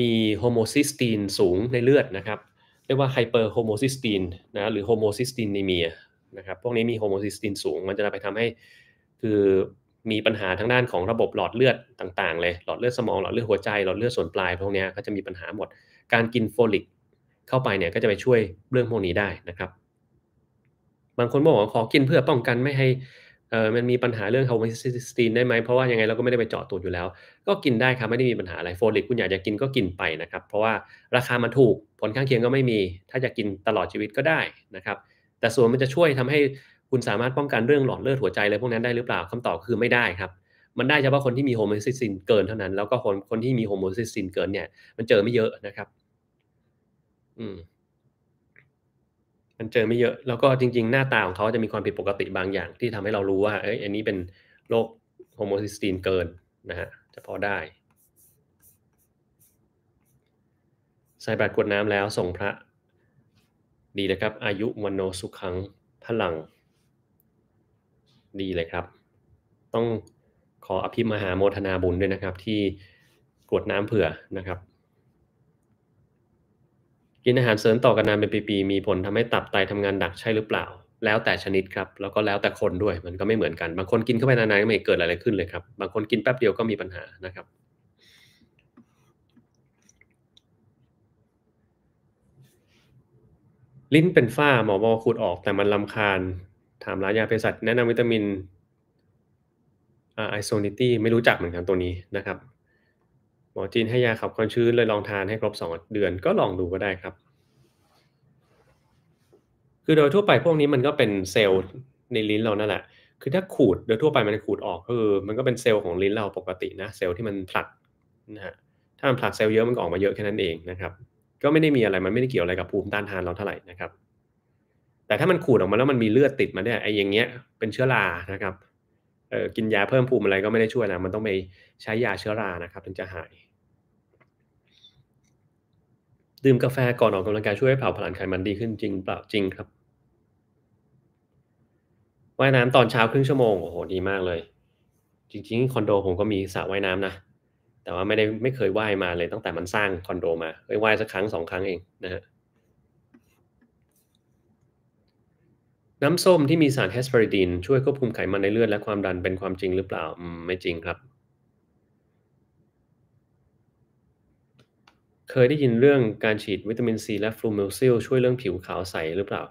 มีโฮโมซิสตีนสูงในเลือดนะครับ เรียกว่าไฮเปอร์โฮโมซิสตีนนะ หรือโฮโมซิสตีนนีเมียนะครับ พวกนี้มีโฮโมซิสตีนสูง มันจะไปทำให้ คือมีปัญหาทางด้านของระบบหลอดเลือดต่างๆ เลย หลอดเลือดสมอง หลอดเลือดหัวใจ หลอดเลือดส่วนปลาย พวกนี้ก็จะมีปัญหาหมด การกินโฟลิกเข้าไปเนี่ยก็จะไปช่วยเรื่องพวกนี้ได้นะครับ บางคนบอกว่าขอกินเพื่อป้องกันไม่ให้เออมันมีปัญหาเรื่องโฮมิสตีนได้ไหมเพราะว่ายังไงเราก็ไม่ได้ไปเจาะตูดอยู่แล้วก็กินได้ครับไม่ได้มีปัญหาอะไรโฟลิกคุณอยากจะกินก็กินไปนะครับ เพราะว่าราคามันถูกผลข้างเคียงก็ไม่มีถ้าจะกินตลอดชีวิตก็ได้นะครับ แต่ส่วนมันจะช่วยทำให้คุณสามารถป้องกันเรื่องหลอดเลือดหัวใจอะไรพวกนั้นได้หรือเปล่าคำตอบคือไม่ได้ครับ มันได้เฉพาะคนที่มีโฮมโมซิสตินเกินเท่านั้นแล้วก็คนคนที่มีโฮมโมซิสตินเกินเนี่ยมันเจอไม่เยอะนะครับืม มันเจอไม่เยอะ แล้วก็จริงๆ หน้าตาของเขาจะมีความผิดปกติบางอย่างที่ทำให้เรารู้ว่าเอ้ยอันนี้เป็นโรคโฮโมซิสตีนเกินนะฮะจะพอได้ใส่บาตรกวดน้ำแล้วส่งพระ ดีเลยครับ อายุวันโนสุขัง พลัง ดีเลยครับ ต้องขออภิมหาโมทนาบุญด้วยนะครับ ที่กวดน้ำเผื่อนะครับกินอาหารเสริมต่อกันนานเป็นปี ๆ มีผลทำให้ตับไตทำงานดักใช่หรือเปล่า แล้วแต่ชนิดครับ แล้วก็แล้วแต่คนด้วย มันก็ไม่เหมือนกัน บางคนกินเข้าไปนานๆก็ไม่เกิดอะไรขึ้นเลยครับ บางคนกินแป๊บเดียวก็มีปัญหานะครับ ลิ้นเป็นฝ้าหมอบอกขูดออกแต่มันลำคาญถามร้านยาเภสัชแนะนำวิตามินไอโซนิตี้ไม่รู้จักเหมือนกันตัวนี้นะครับหมอจีนให้ยาขับความชื้นเลยลองทานให้ครบสองเดือนก็ลองดูก็ได้ครับ คือโดยทั่วไปพวกนี้มันก็เป็นเซลล์ในลิ้น เรานั่นแหละ คือถ้าขูดโดยทั่วไปมันขูดออกก็คือมันก็เป็นเซลล์ของลิ้นเราปกตินะเซลล์ที่มันผลัดนะฮะถ้ามันผลัดเซลล์เยอะมันก็ออกมาเยอะแค่นั้นเองนะครับ ก็ไม่ได้มีอะไรมันไม่ได้เกี่ยวอะไรกับภูมิต้านทานเราเท่าไหร่นะครับ แต่ถ้ามันขูดออกมาแล้วมันมีเลือดติดมาเนี่ยไอ้อย่างเงี้ยเป็นเชื้อรานะครับเออกินยาเพิ่มภูมิอะไรก็ไม่ได้ช่วยนะ มันต้องไปใช้ยาเชื้อรานะครับ ถึงจะหายดื่มกาแฟก่อนออกกำลังกายช่วยให้เผาผลาญไขมันดีขึ้นจริงเปล่าจริงครับว่ายน้ำตอนเช้าครึ่งชั่วโมง โอ้โหดีมากเลย จริงๆ คอนโดผมก็มีสระว่ายน้ำนะ แต่ว่าไม่ได้ไม่เคยว่ายมาเลย ตั้งแต่มันสร้างคอนโด มาเคยว่ายสักครั้งสองครั้งเองนะฮะน้ำส้มที่มีสารเฮสเปาริดีนช่วยควบคุมไขมันในเลือดและความดันเป็นความจริงหรือเปล่าไม่จริงครับ เคยได้ยินเรื่องการฉีดวิตามินซีและฟลูมิลซิลช่วยเรื่องผิวขาวใสหรือเปล่า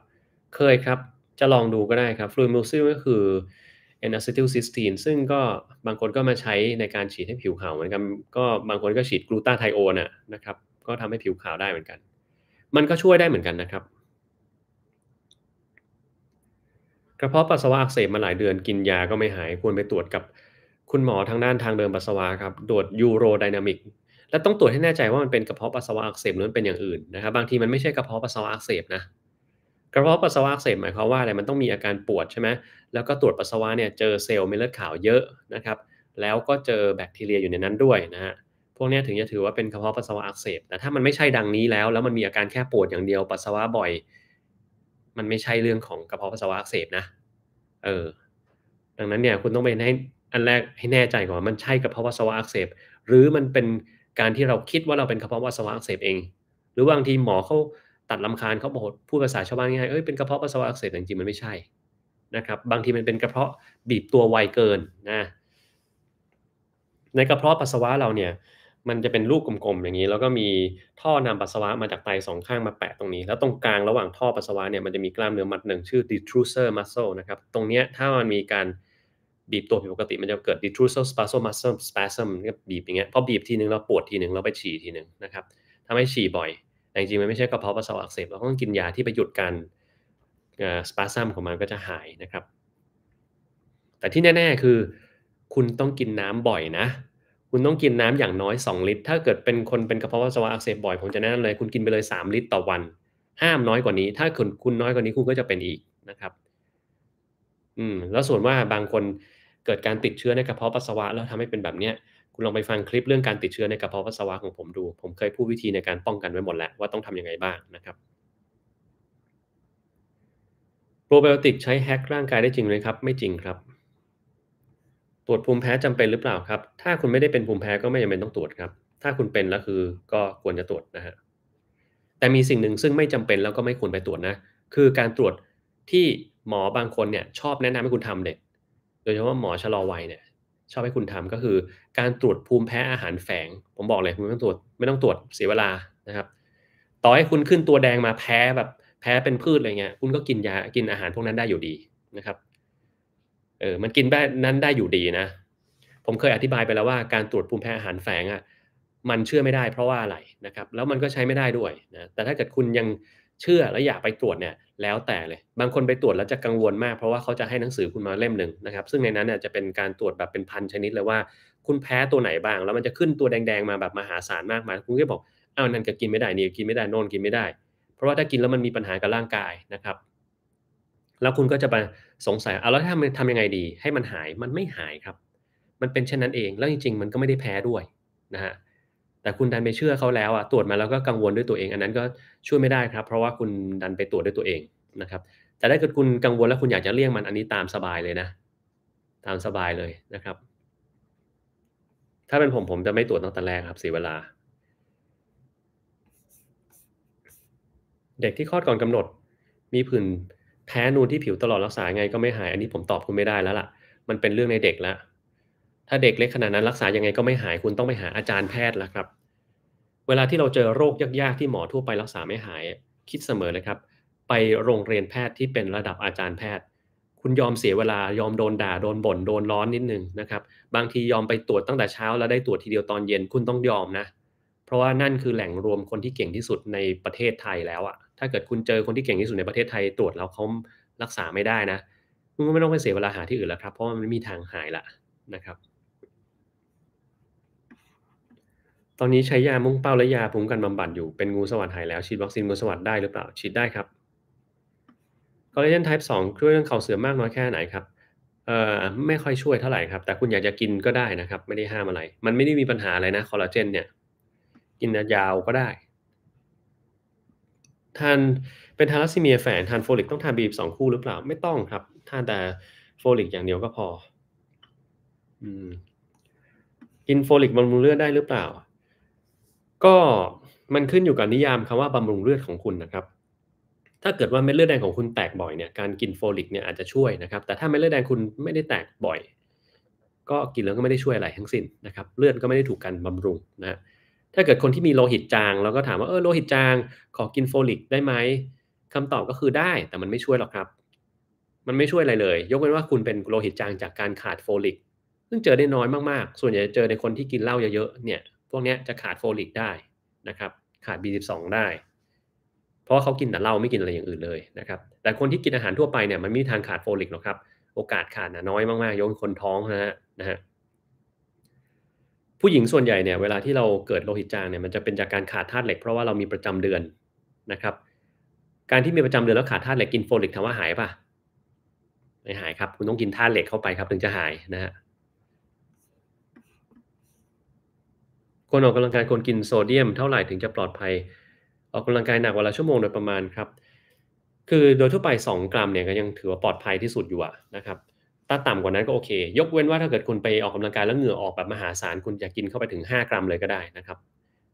เคยครับ จะลองดูก็ได้ครับฟลูมิลซิลก็คือแอนอะซิติลซิสตีนซึ่งก็บางคนก็มาใช้ในการฉีดให้ผิวขาวเหมือนกันก็บางคนก็ฉีดกลูตาไทโอนะนะครับ ก็ทำให้ผิวขาวได้เหมือนกัน มันก็ช่วยได้เหมือนกันนะครับกระเพาะปัสสาวะอักเสบมาหลายเดือนกินยาก็ไม่หาย ควรไปตรวจกับคุณหมอทางด้านทางเดินปัสสาวะครับตรวจยูโรไดนามิกและต้องตรวจให้แน่ใจว่ามันเป็นกระเพาะปัสสาวะอักเสบหรือเป็นอย่างอื่นนะครับบางทีมันไม่ใช่กระเพาะปัสสาวะอักเสบนะกระเพาะปัสสาวะอักเสบหมายความว่าอะไรมันต้องมีอาการปวดใช่ไหมแล้วก็ตรวจปัสสาวะเนี่ยเจอเซลล์เม็ดเลือดขาวเยอะนะครับแล้วก็เจอแบคทีเรียอยู่ในนั้นด้วยนะฮะพวกนี้ถึงจะถือว่าเป็นกระเพาะปัสสาวะอักเสบแต่ถ้ามันไม่ใช่ดังนี้แล้ว แล้วมันมีอาการแค่ปวดอย่างเดียวปัสสาวะบ่อยมันไม่ใช่เรื่องของกระเพาะปัสสาวะอักเสบนะ เออ ดังนั้นเนี่ยคุณต้องไปให้อันแรกให้แน่ใจก่อนมันใช่กระเพาะปัสสาวะอักเสบหรือมันเป็นการที่เราคิดว่าเราเป็นกระเพาะปัสสาวะอักเสบเอง หรือบางทีหมอเขาตัดลำคาญเขาบอกพูดภาษาชาวบ้านง่ายเอ้ยเป็นกระเพาะปัสสาวะอักเสบจริงๆมันไม่ใช่นะครับบางทีมันเป็นกระเพาะบีบตัวไวเกินนะ ในกระเพาะปัสสาวะเราเนี่ยมันจะเป็นลูกกลมๆ อย่างนี้ แล้วก็มีท่อนำปัสสาวะมาจากไตสองข้างมาแปะตรงนี้ แล้วตรงกลางระหว่างท่อปัสสาวะเนี่ยมันจะมีกล้ามเนื้อมัดหนึ่งชื่อ detrusor muscle นะครับตรงเนี้ยถ้ามันมีการบีบตัวผิดปกติมันจะเกิด detrusor spasm muscle spasm ก็บีบอย่างเงี้ยพอบีบทีนึง เราปวดทีนึง เราไปฉี่ทีนึงนะครับทำให้ฉี่บ่อยแต่จริงๆมันไม่ใช่กระเพาะปัสสาวะอักเสบเราต้องกินยาที่ไปหยุดการสปาซัมของมันก็จะหายนะครับแต่ที่แน่ ๆคือคุณต้องกินน้ำบ่อยนะคุณต้องกินน้ำอย่างน้อย 2 ลิตรถ้าเกิดเป็นคนเป็นกระเพาะปัสสาวะอักเสบบ่อย ผมจะแนะนำเลยคุณกินไปเลย 3 ลิตรต่อวันห้ามน้อยกว่านี้ถ้าคุณคุณน้อยกว่านี้คุณก็จะเป็นอีกนะครับอืมแล้วส่วนว่าบางคนเกิดการติดเชื้อในกระเพาะปัสสาวะแล้วทำให้เป็นแบบเนี้ยคุณลองไปฟังคลิปเรื่องการติดเชื้อในกระเพาะปัสสาวะของผมดู ผมเคยพูดวิธีในการป้องกันไว้หมดแล้วว่าต้องทํำยังไงบ้างนะครับโปรไบโอติกใช้แฮกร่างกายได้จริงเลยครับ ไม่จริงครับตรวจภูมิแพ้จำเป็นหรือเปล่าครับ ถ้าคุณไม่ได้เป็นภูมิแพ้ก็ไม่จำเป็นต้องตรวจครับ ถ้าคุณเป็นแล้วคือก็ควรจะตรวจนะฮะ แต่มีสิ่งหนึ่งซึ่งไม่จำเป็นแล้วก็ไม่ควรไปตรวจนะ คือการตรวจที่หมอบางคนเนี่ย ชอบแนะนำให้คุณทำเด็กโดยเฉพาะหมอชะลอวัยเนี่ย ชอบให้คุณทำก็คือ การตรวจภูมิแพ้อาหารแฝง ผมบอกเลยคุณไม่ต้องตรวจไม่ต้องตรวจเสียเวลานะครับ ต่อให้คุณขึ้นตัวแดงมาแพ้แบบแพ้เป็นพืชอะไรเงี้ย คุณก็กินยากินอาหารพวกนั้นได้อยู่ดีนะครับเออ มันกินแบบนั้นได้อยู่ดีนะ ผมเคยอธิบายไปแล้วว่าการตรวจภูมิแพ้อาหารแฝงอะ่ะ มันเชื่อไม่ได้ เพราะว่าอะไรนะครับ แล้วมันก็ใช้ไม่ได้ด้วยนะ แต่ถ้าเกิดคุณยังเชื่อและอยากไปตรวจเนี่ย แล้วแต่เลย บางคนไปตรวจแล้วจะกังวลมาก เพราะว่าเขาจะให้หนังสือคุณมาเล่มหนึ่งนะครับ ซึ่งในนั้นเนี่ยจะเป็นการตรวจแบบเป็นพันชนิดเลยว่า คุณแพ้ตัวไหนบ้าง แล้วมันจะขึ้นตัวแดง ๆ มาแบบมหาศาลมากมาย คุณก็บอกอ้าวนั่นก็กินไม่ได้นี่ กินไม่ได้โน่น กินไม่ได้ เพราะว่าถ้ากินแล้วมันมีปัญหากับร่างกายนะครับแล้วคุณก็จะไปสงสัยเอาแล้วทำทำยังไงดี ให้มันหาย มันไม่หายครับ มันเป็นเช่นนั้นเอง แล้วจริง ๆ มันก็ไม่ได้แพ้ด้วยนะฮะ แต่คุณดันไปเชื่อเขาแล้วอ่ะ ตรวจมาแล้วก็กังวลด้วยตัวเอง อันนั้นก็ช่วยไม่ได้ครับ เพราะว่าคุณดันไปตรวจด้วยตัวเองนะครับ แต่ถ้าเกิดคุณกังวลแล้วคุณอยากจะเลี่ยงมัน อันนี้ตามสบายเลยนะ ตามสบายเลยนะครับ ถ้าเป็นผมผมจะไม่ตรวจตั้งแต่แรกครับเสียเวลา เด็กที่คลอดก่อนกำหนดมีผื่นแพ้นูนที่ผิวตลอดรักษาไงก็ไม่หายอันนี้ผมตอบคุณไม่ได้แล้วล่ะ มันเป็นเรื่องในเด็กละถ้าเด็กเล็กขนาดนั้นรักษายังไงก็ไม่หาย คุณต้องไปหาอาจารย์แพทย์แล้วครับ เวลาที่เราเจอโรคยากๆที่หมอทั่วไปรักษาไม่หาย คิดเสมอเลยครับ ไปโรงเรียนแพทย์ที่เป็นระดับอาจารย์แพทย์ คุณยอมเสียเวลายอมโดนด่าโดนบ่นโดนร้อนนิดนึงนะครับบางทียอมไปตรวจตั้งแต่เช้า แล้วได้ตรวจทีเดียวตอนเย็นคุณต้องยอมนะ เพราะว่านั่นคือแหล่งรวมคนที่เก่งที่สุดในประเทศไทยแล้วอะ่ะถ้าเกิดคุณเจอคนที่เก่งที่สุดในประเทศไทยตรวจแล้วเขารักษาไม่ได้นะ คุณก็ไม่ต้องไปเสียเวลาหาที่อื่นแล้วครับ เพราะมันไม่มีทางหายละนะครับ ตอนนี้ใช้ยามุ่งเป้าและยาภูมิกันบำบัดอยู่ เป็นงูสวัสด์หายแล้วฉีดวัคซีนงูสวัสด์ได้หรือเปล่าฉีดได้ครับคอลลาเจนไทป์สองช่วยเรื่องเข่าเสื่อมมากน้อยแค่ไหนครับเอ่อไม่ค่อยช่วยเท่าไหร่ครับ แต่คุณอยากจะกินก็ได้นะครับ ไม่ได้ห้ามอะไร มันไม่ได้มีปัญหาอะไรนะคอลลาเจนเนี่ยกินยาวก็ได้ทานเป็นทาลัสซีเมียแฝงทานโฟลิกต้องทานบีบสองคู่ หรือเปล่าไม่ต้องครับทานแต่โฟลิกอย่างเดียวก็พออืมกินโฟลิกบำรุงเลือดได้หรือเปล่าก็มันขึ้นอยู่กับนิยามคำว่าบำรุงเลือดของคุณนะครับ ถ้าเกิดว่าเม็ดเลือดแดงของคุณแตกบ่อยเนี่ยการกินโฟลิกเนี่ยอาจจะช่วยนะครับ แต่ถ้าเม็ดเลือดแดงคุณไม่ได้แตกบ่อย ก็กินแล้วก็ไม่ได้ช่วยอะไรทั้งสิ้นนะครับเลือดก็ไม่ได้ถูกกันบำรุงนะถ้าเกิดคนที่มีโลหิตจางแล้วก็ถามว่าเออโลหิตจางขอกินโฟลิกได้ไหมคำตอบก็คือได้แต่มันไม่ช่วยหรอกครับ มันไม่ช่วยอะไรเลย ยกเว้นว่าคุณเป็นโลหิตจางจากการขาดโฟลิกซึ่งเจอได้น้อยมากๆ ส่วนใหญ่จะเจอในคนที่กินเหล้าเยอะๆเนี่ยพวกนี้จะขาดโฟลิกได้นะครับขาด B12 ได้ เพราะาเขากินแต่เหล้าไม่กินอะไรอย่างอื่นเลยนะครับแต่คนที่กินอาหารทั่วไปเนี่ยมันมีทางขาดโฟลิกหรอกครับโอกาสขาดนะน้อยมากๆยกคนท้องนะฮะนะฮะผู้หญิงส่วนใหญ่เนี่ยเวลาที่เราเกิดโลหิตจางเนี่ยมันจะเป็นจากการขาดธาตุเหล็กเพราะว่าเรามีประจำเดือนนะครับ การที่มีประจำเดือนแล้วขาดธาตุเหล็กกินโฟลิกถามว่าหายปะไม่หายครับคุณต้องกินธาตุเหล็กเข้าไปครับถึงจะหายนะฮะคนออกกำลังกายคนกินโซเดียมเท่าไหร่ถึงจะปลอดภัย ออกกำลังกายหนักวันละชั่วโมงโดยประมาณครับ คือโดยทั่วไป 2กรัมเนี่ยก็ยังถือว่าปลอดภัยที่สุดอยู่นะครับถ้าต่ำกว่านั้นก็โอเค ยกเว้นว่าถ้าเกิดคุณไปออกกำลังกายแล้วเหงื่อออกแบบมหาศาลคุณอยากกินเข้าไปถึง 5 กรัมเลยก็ได้นะครับ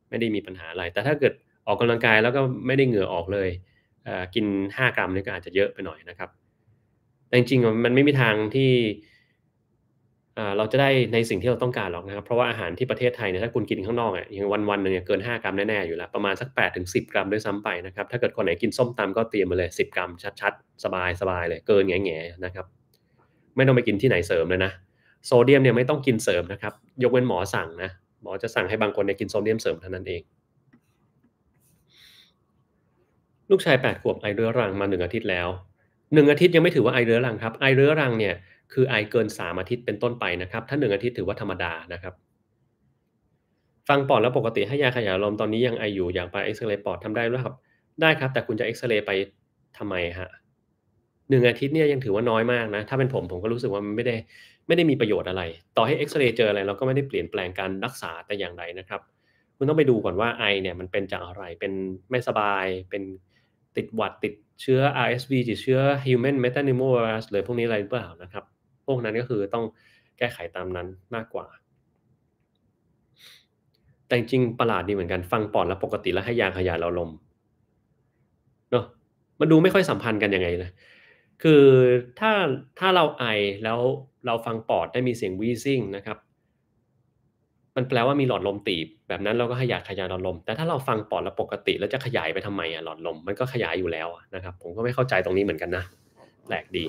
ไม่ได้มีปัญหาอะไร แต่ถ้าเกิดออกกำลังกายแล้วก็ไม่ได้เหงื่อออกเลย กิน 5 กรัมนี่ก็อาจจะเยอะไปหน่อยนะครับแต่จริงๆ มันไม่มีทางที่เราจะได้ในสิ่งที่เราต้องการหรอกนะครับ เพราะว่าอาหารที่ประเทศไทยเนี่ยถ้าคุณกินข้างนอกอ่ะอย่างวันวันหนึ่งเกิน 5 กรัมแน่ๆอยู่แล้วประมาณสัก8ปดถึงสิกรัมด้วยซ้ำาไปนะครับ ถ้าเกิดคนไหนกินส้มตำก็เตรียมมาเลย 10 กรัมชัดๆสบายๆเลยเกินแง่ๆนะครับไม่ต้องไปกินที่ไหนเสริมเลยนะโซเดียมเนี่ยไม่ต้องกินเสริมนะครับ ยกเว้นหมอสั่งนะ หมอจะสั่งให้บางคนเนี่ยกินโซเดียมเสริมเท่านั้นเอง ลูกชาย 8 ขวบไอเรื้อรังมาหนึ่งอาทิตย์แล้วหนึ่งอาทิตย์ยังไม่ถือว่าไอเรื้อรังครับไอเรื้อรังเนี่ยคือไอเกินสามอาทิตย์เป็นต้นไปนะครับ ถ้าหนึ่งอาทิตย์ถือว่าธรรมดานะครับ ฟังปอดแล้วปกติให้ยาขยายลมตอนนี้ยังไออยู่อยากไปเอ็กซเรย์ปอดทำได้หรือครับได้ครับแต่คุณจะเอ็กซเรย์ไปทำไมฮะหนึ่งอาทิตย์เนี่ยยังถือว่าน้อยมากนะถ้าเป็นผมผมก็รู้สึกว่ามันไม่ได้ไม่ได้มีประโยชน์อะไร ต่อให้เอ็กซเรย์เจออะไรเราก็ไม่ได้เปลี่ยนแปลงการรักษาแต่อย่างไรนะครับ คุณต้องไปดูก่อนว่าไอเนี่ยมันเป็นจากอะไรเป็นไม่สบาย เป็นติดหวัดติดเชื้อ RSV ติดเชื้อ Human Metapneumovirus เลยพวกนี้อะไรเปล่านะครับ พวกนั้นก็คือต้องแก้ไขตามนั้นมากกว่า แต่จริงประหลาดดีเหมือนกันฟังปอดแล้วปกติแล้วให้ยาขยายเราลมเนาะมันดูไม่ค่อยสัมพันธ์กันยังไงนะคือถ้าถ้าเราไอแล้วเราฟังปอดได้มีเสียงวีซิ่งนะครับมันแปลว่ามีหลอดลมตีบแบบนั้นเราก็ขยายขยายหลอดลม แต่ถ้าเราฟังปอดแล้วปกติ แล้วจะขยายไปทำไมอะหลอดลมมันก็ขยายอยู่แล้วนะครับ ผมก็ไม่เข้าใจตรงนี้เหมือนกันนะแปลกดี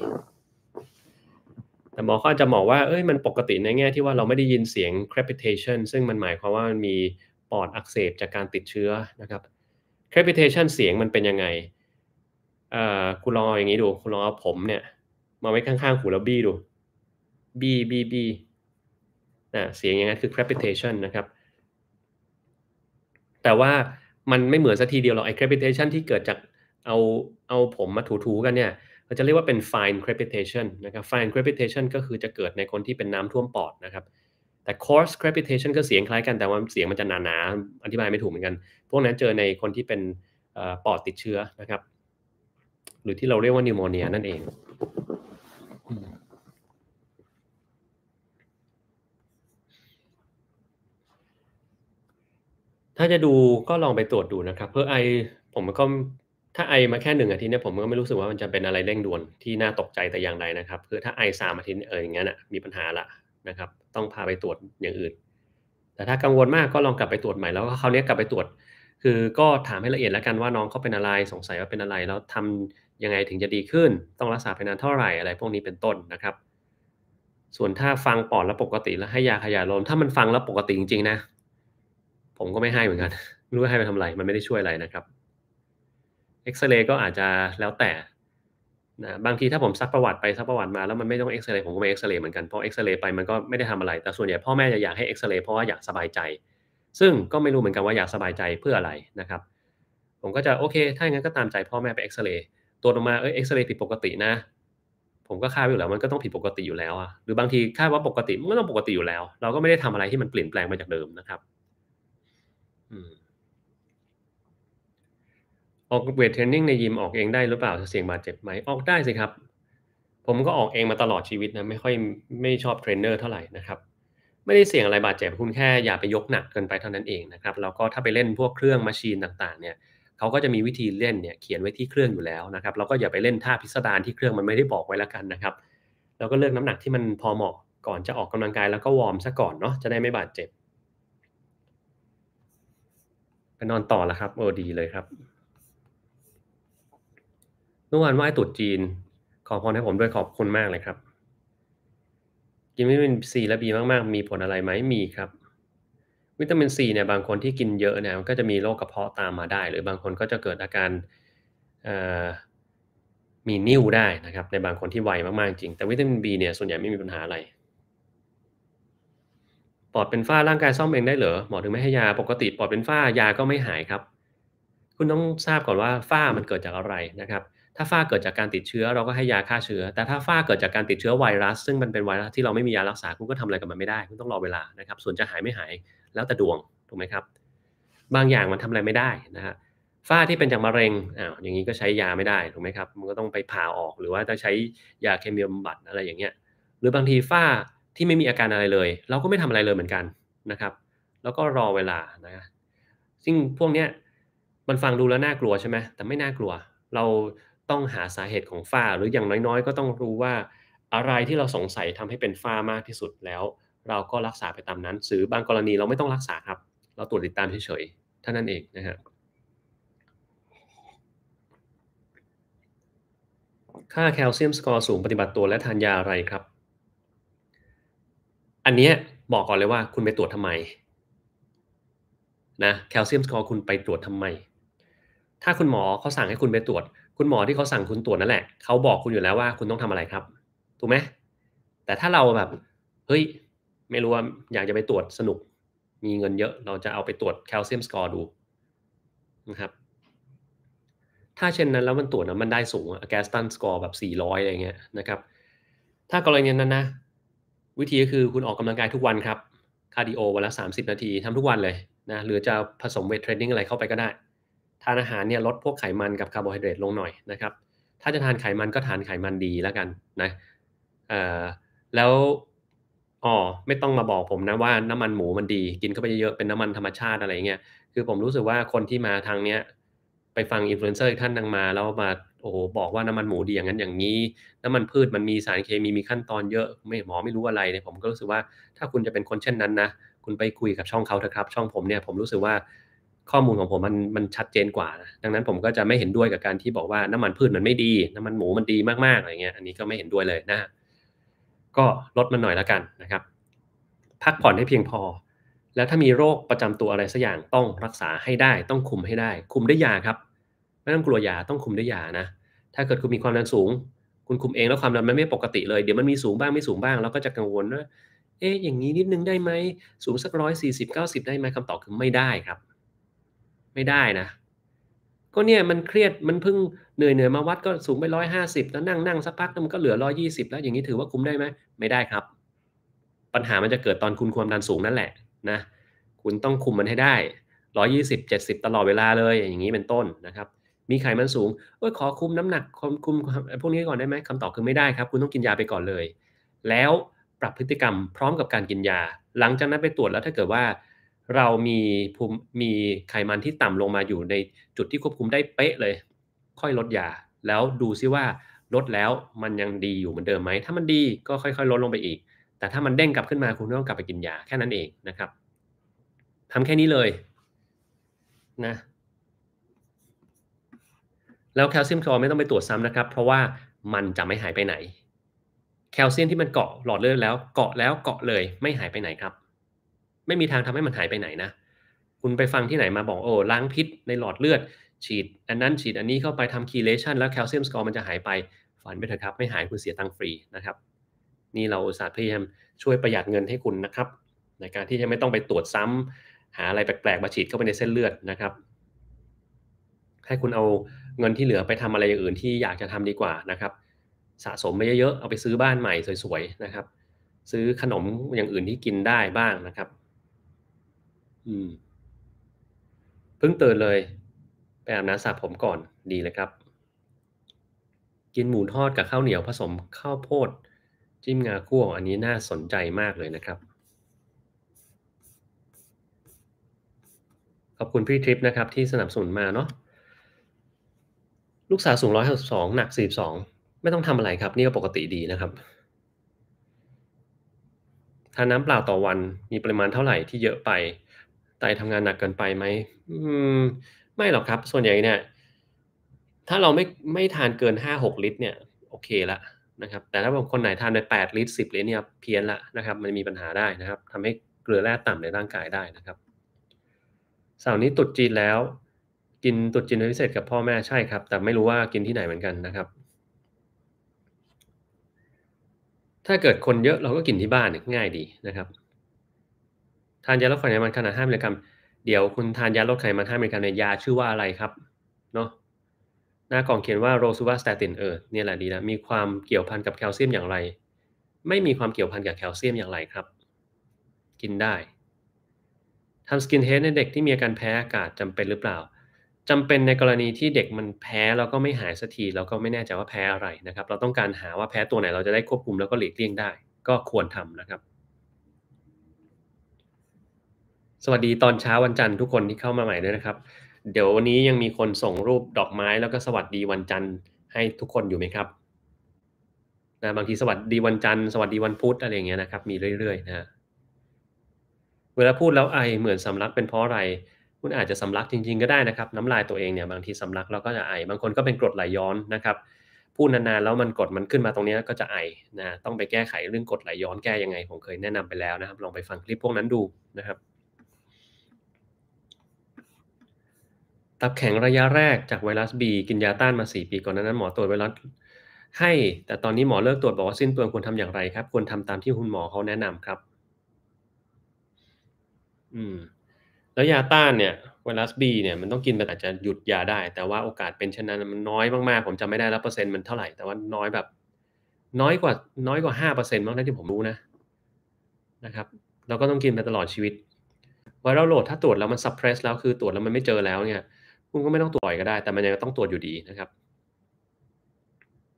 แต่หมอขาจะบอกว่าเอ้ยมันปกติในแง่ที่ว่าเราไม่ได้ยินเสียง crepitation ซึ่งมันหมายความว่ามันมีปอดอักเสบ จากการติดเชื้อนะครับ crepitation เสียงมันเป็นยังไงเอ่อคุณลองเอาอย่างนี้ดูคุณลองเอาผมเนี่ยมาไว้ข้างๆหูแล้วบี้ดู บี้บี้บี้นะเสียงอย่างนั้นคือ crepitation นะครับ แต่ว่ามันไม่เหมือนสักทีเดียวหรอกไอ้ crepitation ที่เกิดจากเอาเอาผมมาถูๆกันเนี่ยเราจะเรียกว่าเป็น fine crepitation นะครับ fine crepitation ก็คือจะเกิดในคนที่เป็นน้ำท่วมปอดนะครับ แต่ coarse crepitation ก็เสียงคล้ายกันแต่ว่าเสียงมันจะหนาๆอธิบายไม่ถูกเหมือนกัน พวกนั้นเจอในคนที่เป็นปอดติดเชื้อนะครับหรือที่เราเรียกว่านิโมเนียนั่นเอง ถ้าจะดูก็ลองไปตรวจดูนะครับ เพื่อไอผมก็ถ้าไอมาแค่หนึ่งอาทิตย์เนี่ยผมก็ไม่รู้สึกว่ามันจะเป็นอะไรเร่งด่วนที่น่าตกใจแต่อย่างใดนะครับคือถ้าไอสามอาทิตย์เอออย่างนั้นอ่ะมีปัญหาละนะครับ ต้องพาไปตรวจอย่างอื่น แต่ถ้ากังวลมากก็ลองกลับไปตรวจใหม่ แล้วก็คราวนี้กลับไปตรวจ คือก็ถามให้ละเอียดแล้วกันว่า น้องเขาเป็นอะไรสงสัยว่าเป็นอะไรแล้วทำยังไงถึงจะดีขึ้นต้องรักษาไปนานเท่าไหร่อะไรพวกนี้เป็นต้นนะครับ ส่วนถ้าฟังปอดแล้วปกติแล้วให้ยาขยายลมถ้ามันฟังแล้วปกติจริงๆนะ ผมก็ไม่ให้เหมือนกันไม่รู้ให้ไปทำอะไรมันไม่ได้ช่วยอะไรนะครับเอ็กซเรย์ก็อาจจะแล้วแต่นะบางทีถ้าผมซักประวัติไปซักประวัติมาแล้วมันไม่ต้องเอ็กซเรย์ผมก็ไม่เอ็กซเรย์เหมือนกันเพราะเอ็กซเรย์ไปมันก็ไม่ได้ทำอะไร แต่ส่วนใหญ่พ่อแม่จะอยากให้เอ็กซเรย์เพราะว่าอยากสบายใจ ซึ่งก็ไม่รู้เหมือนกันว่าอยากสบายใจเพื่ออะไรนะครับ ผมก็จะโอเคถ้าอย่างนั้นก็ตามใจพ่อแม่ไปเอ็กซเรย์ตรวจออกมาเอยเอ็กซเรย์ผิดปกตินะ ผมก็คาดอยู่แล้วมันก็ต้องผิดปกติอยู่แล้วอะหรือบางทีคาดว่าปกติมันก็ต้องปกติอยู่แล้ว เราก็ไม่ได้ทำอะไรที่มันเปลี่ยนแปลงมาจากเดิมนะครับออกเวทเทรนนิ่งในยิมออกเองได้หรือเปล่าเสี่ยงบาดเจ็บไหมออกได้สิครับ ผมก็ออกเองมาตลอดชีวิตนะไม่ค่อยไม่ชอบเทรนเนอร์เท่าไหร่นะครับ ไม่ได้เสี่ยงอะไรบาดเจ็บคุณแค่อย่าไปยกหนักเกินไปเท่านั้นเองนะครับแล้วก็ถ้าไปเล่นพวกเครื่องมาชีนต่างๆ เนี่ยเขาก็จะมีวิธีเล่นเนี่ยเขียนไว้ที่เครื่องอยู่แล้วนะครับเราก็อย่าไปเล่นท่าพิสดารที่เครื่องมันไม่ได้บอกไว้แล้วกันนะครับ เราก็เลือกน้ำหนักที่มันพอเหมาะก่อนจะออกกำลังกายแล้วก็วอร์มซะก่อนเนาะจะได้ไม่บาดเจ็บไปนอนต่อแล้วครับโอ้ดี เลยครับเมื่อวานไหว้ตุดจีน ขอพรให้ผมด้วยขอบคุณมากเลยครับกินวิตามินซีและบีมาก ๆ มีผลอะไรไหมมีครับวิตามินซีเนี่ยบางคนที่กินเยอะเนี่ยมันก็จะมีโรคกระเพาะตามมาได้ หรือบางคนก็จะเกิดอาการมีนิ่วได้นะครับในบางคนที่ไวมากๆจริงแต่วิตามินบีเนี่ยส่วนใหญ่ไม่มีปัญหาอะไรปอดเป็นฝ้าร่างกายซ่อมเองได้เหรอหมอถึงไม่ให้ยาปกติปอดเป็นฝ้ายาก็ไม่หายครับ คุณต้องทราบก่อนว่าฝ้ามันเกิดจากอะไรนะครับ ถ้าฝ้าเกิดจากการติดเชื้อเราก็ให้ยาฆ่าเชื้อ แต่ถ้าฝ้าเกิดจากการติดเชื้อไวรัส ซึ่งมันเป็นไวรัสที่เราไม่มียารักษาคุณก็ทำอะไรกับมันไม่ได้ คุณต้องรอเวลานะครับส่วนจะหายไม่หายแล้วแต่ดวง ถูกไหมครับ บางอย่างมันทำอะไรไม่ได้นะฮะฝ้าที่เป็นจากมะเร็งอ้าวอย่างนี้ก็ใช้ยาไม่ได้ถูกไหมครับมันก็ต้องไปผ่าออกหรือว่าต้องใช้ยาเคมีบำบัดอะไรอย่างเงี้ย หรือบางทีฝ้าที่ไม่มีอาการอะไรเลย เราก็ไม่ทำอะไรเลยเหมือนกันนะครับ แล้วก็รอเวลานะซึ่งพวกเนี้ยมันฟังดูแล้วน่ากลัวใช่ไหมแต่ไม่น่ากลัว เราต้องหาสาเหตุของฝ้า หรืออย่างน้อยๆ ก็ต้องรู้ว่า อะไรที่เราสงสัยทำให้เป็นฝ้ามากที่สุดแล้วเราก็รักษาไปตามนั้นหรือบางกรณีเราไม่ต้องรักษาครับ เราตรวจติดตามเฉยๆท่านั้นเองนะครับ ค่าแคลเซียมสกอร์สูงปฏิบัติตัวและทานยาอะไรครับ อันนี้บอกก่อนเลยว่าคุณไปตรวจทำไมนะแคลเซียมสกอร์คุณไปตรวจทำไม ถ้าคุณหมอเขาสั่งให้คุณไปตรวจ คุณหมอที่เขาสั่งคุณตรวจนั่นแหละเขาบอกคุณอยู่แล้วว่าคุณต้องทำอะไรครับ ถูกไหม แต่ถ้าเราแบบเฮ้ยไม่รู้ว่าอยากจะไปตรวจสนุก มีเงินเยอะเราจะเอาไปตรวจแคลเซียมสกอร์ดูนะครับ ถ้าเช่นนั้น แล้วมันตรวจนะมันได้สูงอะแกสตันสกอร์แบบ 400 อะไรเงี้ยนะครับถ้ากรณีนั้นนะ วิธีก็คือคุณออกกำลังกายทุกวันครับคาร์ดิโอวันละ 30 นาทีทำทุกวันเลยนะหรือจะผสมเวทเทรนนิ่งอะไรเข้าไปก็ได้ทานอาหารเนี่ยลดพวกไขมันกับคาร์โบไฮเดรตลงหน่อยนะครับถ้าจะทานไขมันก็ทานไขมันดีแล้วกันนะแล้วอ๋อไม่ต้องมาบอกผมนะว่าน้ำมันหมูมันดีกินเข้าไปเยอะๆเป็นน้ำมันธรรมชาติอะไรเงี้ยคือผมรู้สึกว่าคนที่มาทางเนี้ยไปฟังอินฟลูเอนเซอร์ท่านนังมาแล้วมาโอ้บอกว่าน้ำมันหมูดีอย่างนั้นอย่างนี้ น้ำมันพืชมันมีสารเคมีมีขั้นตอนเยอะไม่หมอไม่รู้อะไรเนี่ยผมก็รู้สึกว่าถ้าคุณจะเป็นคนเช่นนั้นนะ คุณไปคุยกับช่องเขาเถอะครับ ช่องผมเนี่ยผมรู้สึกว่าข้อมูลของผมมันมันชัดเจนกว่า ดังนั้นผมก็จะไม่เห็นด้วยกับการที่บอกว่าน้ำมันพืชมันไม่ดีน้ำมันหมูมันดีมากๆอะไรเงี้ยอันนี้ก็ไม่เห็นด้วยเลยนะก็ลดมันหน่อยแล้วกันนะครับ พักผ่อนให้เพียงพอ แล้วถ้ามีโรคประจำตัวอะไรสักอย่างต้องรักษาให้ได้ต้องคุมให้ได้ คุมด้วยยาครับไม่ต้องกลัวยาต้องคุมด้วยยานะ ถ้าเกิดคุณมีความดันสูงคุณคุมเองแล้วความดันมันไม่ปกติเลยเดี๋ยวมันมีสูงบ้างไม่สูงบ้าง เราก็จะกังวลว่าเอ๊ะอย่างนี้นิดนึงได้ไหมสูงสักร้อยสี่สิบเก้าสิบได้ไหมคำตอบคือไม่ได้ครับ ไม่ได้นะก็เนี่ยมันเครียดมันพึ่งเหนื่อยเหนื่อยมาวัดก็สูงไปร้อยห้าสิบแล้วนั่งนั่งสักพักมันก็เหลือร้อยี่สิบแล้วอย่างนี้ถือว่าคุ้มได้ไหมไม่ได้ครับ ปัญหามันจะเกิดตอนคุณความดันสูงนั่นแหละนะ คุณต้องคุมมันให้ได้ร้อยี่สิบเจ็ดสิบตลอดเวลาเลย อย่างนี้เป็นต้นนะครับ มีไขมันสูงเอ้ย ขอคุมน้ำหนักคุมพวกนี้ก่อนได้ไหมคำตอบคือไม่ได้ครับ คุณต้องกินยาไปก่อนเลย แล้วปรับพฤติกรรมพร้อมกับการกินยา หลังจากนั้นไปตรวจแล้วถ้าเกิดว่าเรามีภูมิมีไขมันที่ต่ำลงมาอยู่ในจุดที่ควบคุมได้เป๊ะเลย ค่อยลดยาแล้วดูซิว่าลดแล้วมันยังดีอยู่เหมือนเดิมไหม ถ้ามันดีก็ค่อยๆลดลงไปอีก แต่ถ้ามันเด้งกลับขึ้นมาคุณต้องกลับไปกินยาแค่นั้นเองนะครับ ทำแค่นี้เลยนะแล้วแคลเซียมคลอไม่ต้องไปตรวจซ้ำนะครับ เพราะว่ามันจะไม่หายไปไหนแคลเซียมที่มันเกาะหลอดเลือดแล้วเกาะแล้วเกาะเลยไม่หายไปไหนครับไม่มีทางทำให้มันหายไปไหนนะ คุณไปฟังที่ไหนมาบอก โอ้ล้างพิษในหลอดเลือด ฉีด อันนั้นฉีดอันนี้เข้าไปทำคีเลชันแล้วแคลเซียมสกอร์มันจะหายไป ฝันไปเถอะครับ ไม่หายคุณเสียตังค์ฟรีนะครับ นี่เราอุตส่าห์พยายามช่วยประหยัดเงินให้คุณนะครับ ในการที่จะไม่ต้องไปตรวจซ้ำ หาอะไรแปลกๆมาฉีดเข้าไปในเส้นเลือดนะครับ ให้คุณเอาเงินที่เหลือไปทำอะไรอย่างอื่น ที่อยากจะทำดีกว่านะครับ สะสมไปเยอะๆเอาไปซื้อบ้านใหม่สวยๆนะครับ ซื้อขนมอย่างอื่นที่กินได้บ้างนะครับเพิ่งตื่นเลย ไปอาบน้ำสระผมก่อนดีเลยครับ กินหมูทอดกับข้าวเหนียว ผสมข้าวโพด จิ้มงาคั่วอันนี้น่าสนใจมากเลยนะครับ ขอบคุณพี่ทริปนะครับ ที่สนับสนุนมาเนาะลูกสาวสูงร้อยหกสองหนักสี่สองไม่ต้องทำอะไรครับ นี่ก็ปกติดีนะครับทานน้ำเปล่าต่อวันมีปริมาณเท่าไหร่ที่เยอะไปไตทำงานหนักเกินไปไหมมไม่หรอกครับ ส่วนใหญ่เนี่ย ถ้าเราไม่ไม่ทานเกินห้าหกลิตร เนี่ยโอเคละนะครับ แต่ถ้าบางคนไหนทานในแปดลิตรสิบลิตรเนี่ยเพี้ยนละนะครับ มันมีปัญหาได้นะครับ ทำให้เกลือแร่ต่ำในร่างกายได้นะครับเสาร์นี้ตุดจีนแล้ว กินตุดจีนนพิเศษกับพ่อแม่ใช่ครับ แต่ไม่รู้ว่ากินที่ไหนเหมือนกันนะครับ ถ้าเกิดคนเยอะเราก็กินที่บ้านง่ายดีนะครับทานยาลดไขมันขนาด 5มิลลิกรัม เดี๋ยวคุณทานยาลดไขมัน 5มิลลิกรัมในยยาชื่อว่าอะไรครับเนาะหน้ากล่องเขียนว่าโรซูวาสเตตินเออเนี่ยแหละดีนะ มีความเกี่ยวพันกับแคลเซียมอย่างไร ไม่มีความเกี่ยวพันกับแคลเซียมอย่างไรครับ กินได้ทำสกินเฮดในเด็กที่มีอาการแพ้อากาศจำเป็นหรือเปล่า จำเป็นในกรณีที่เด็กมันแพ้แล้วก็ไม่หายสักทีแล้วก็ไม่แน่ใจว่าแพ้อะไรนะครับ เราต้องการหาว่าแพ้ตัวไหนเราจะได้ควบคุมแล้วก็หลีกเลี่ยงได้ ก็ควรทำนะครับสวัสดีตอนเช้าวันจันทร์ทุกคนที่เข้ามาใหม่ด้วยนะครับ เดี๋ยววันนี้ยังมีคนส่งรูปดอกไม้แล้วก็สวัสดีวันจันทร์ให้ทุกคนอยู่ไหมครับ นะบางทีสวัสดีวันจันทร์สวัสดีวันพุธอะไรเงี้ยนะครับ มีเรื่อย ๆ นะ เวลาพูดแล้วไอเหมือนสำลักเป็นเพราะอะไรคุณอาจจะสำลักจริงๆก็ได้นะครับ น้ำลายตัวเองเนี่ยบางทีสำลักเราก็จะไอบางคนก็เป็นกรดไหลย้อนนะครับพูดนานๆแล้วมันกดมันขึ้นมาตรงนี้ก็จะไอนะต้องไปแก้ไขเรื่องกดไหลย้อนแก้ยังไงผมเคยแนะนำไปแล้วนะครับ ลองไปฟังคลิปพวกนั้นดูนะครับตับแข็งระยะแรกจากไวรัสบีกินยาต้านมา 4 ปีก่อนนั้นหมอตรวจไวรัสให้ แต่ตอนนี้หมอเลิกตรวจบอกว่า สิ้นเปลืองควรทำอย่างไรครับ ควรทำตามที่คุณหมอเขาแนะนำครับอืมแล้วยาต้านเนี่ย ไวรัสบีเนี่ยมันต้องกินไปอาจจะหยุดยาได้ แต่ว่าโอกาสเป็นเช่นนั้นมันน้อยมาก ๆ ผมจำไม่ได้ แล้วเปอร์เซ็นต์มันเท่าไหร่ แต่ว่าน้อยแบบน้อยกว่าน้อยกว่าห้าเปอร์เซ็นต์มั้งนะที่ผมรู้นะนะครับเราก็ต้องกินไปตลอดชีวิตไวรัลโหลดถ้าตรวจแล้วมันซับเพรสแล้วคือตรวจแล้วมันไม่เจอแล้วเนี่ยคุณก็ไม่ต้องตรวจก็ได้ แต่มันยังต้องตรวจอยู่ดีนะครับ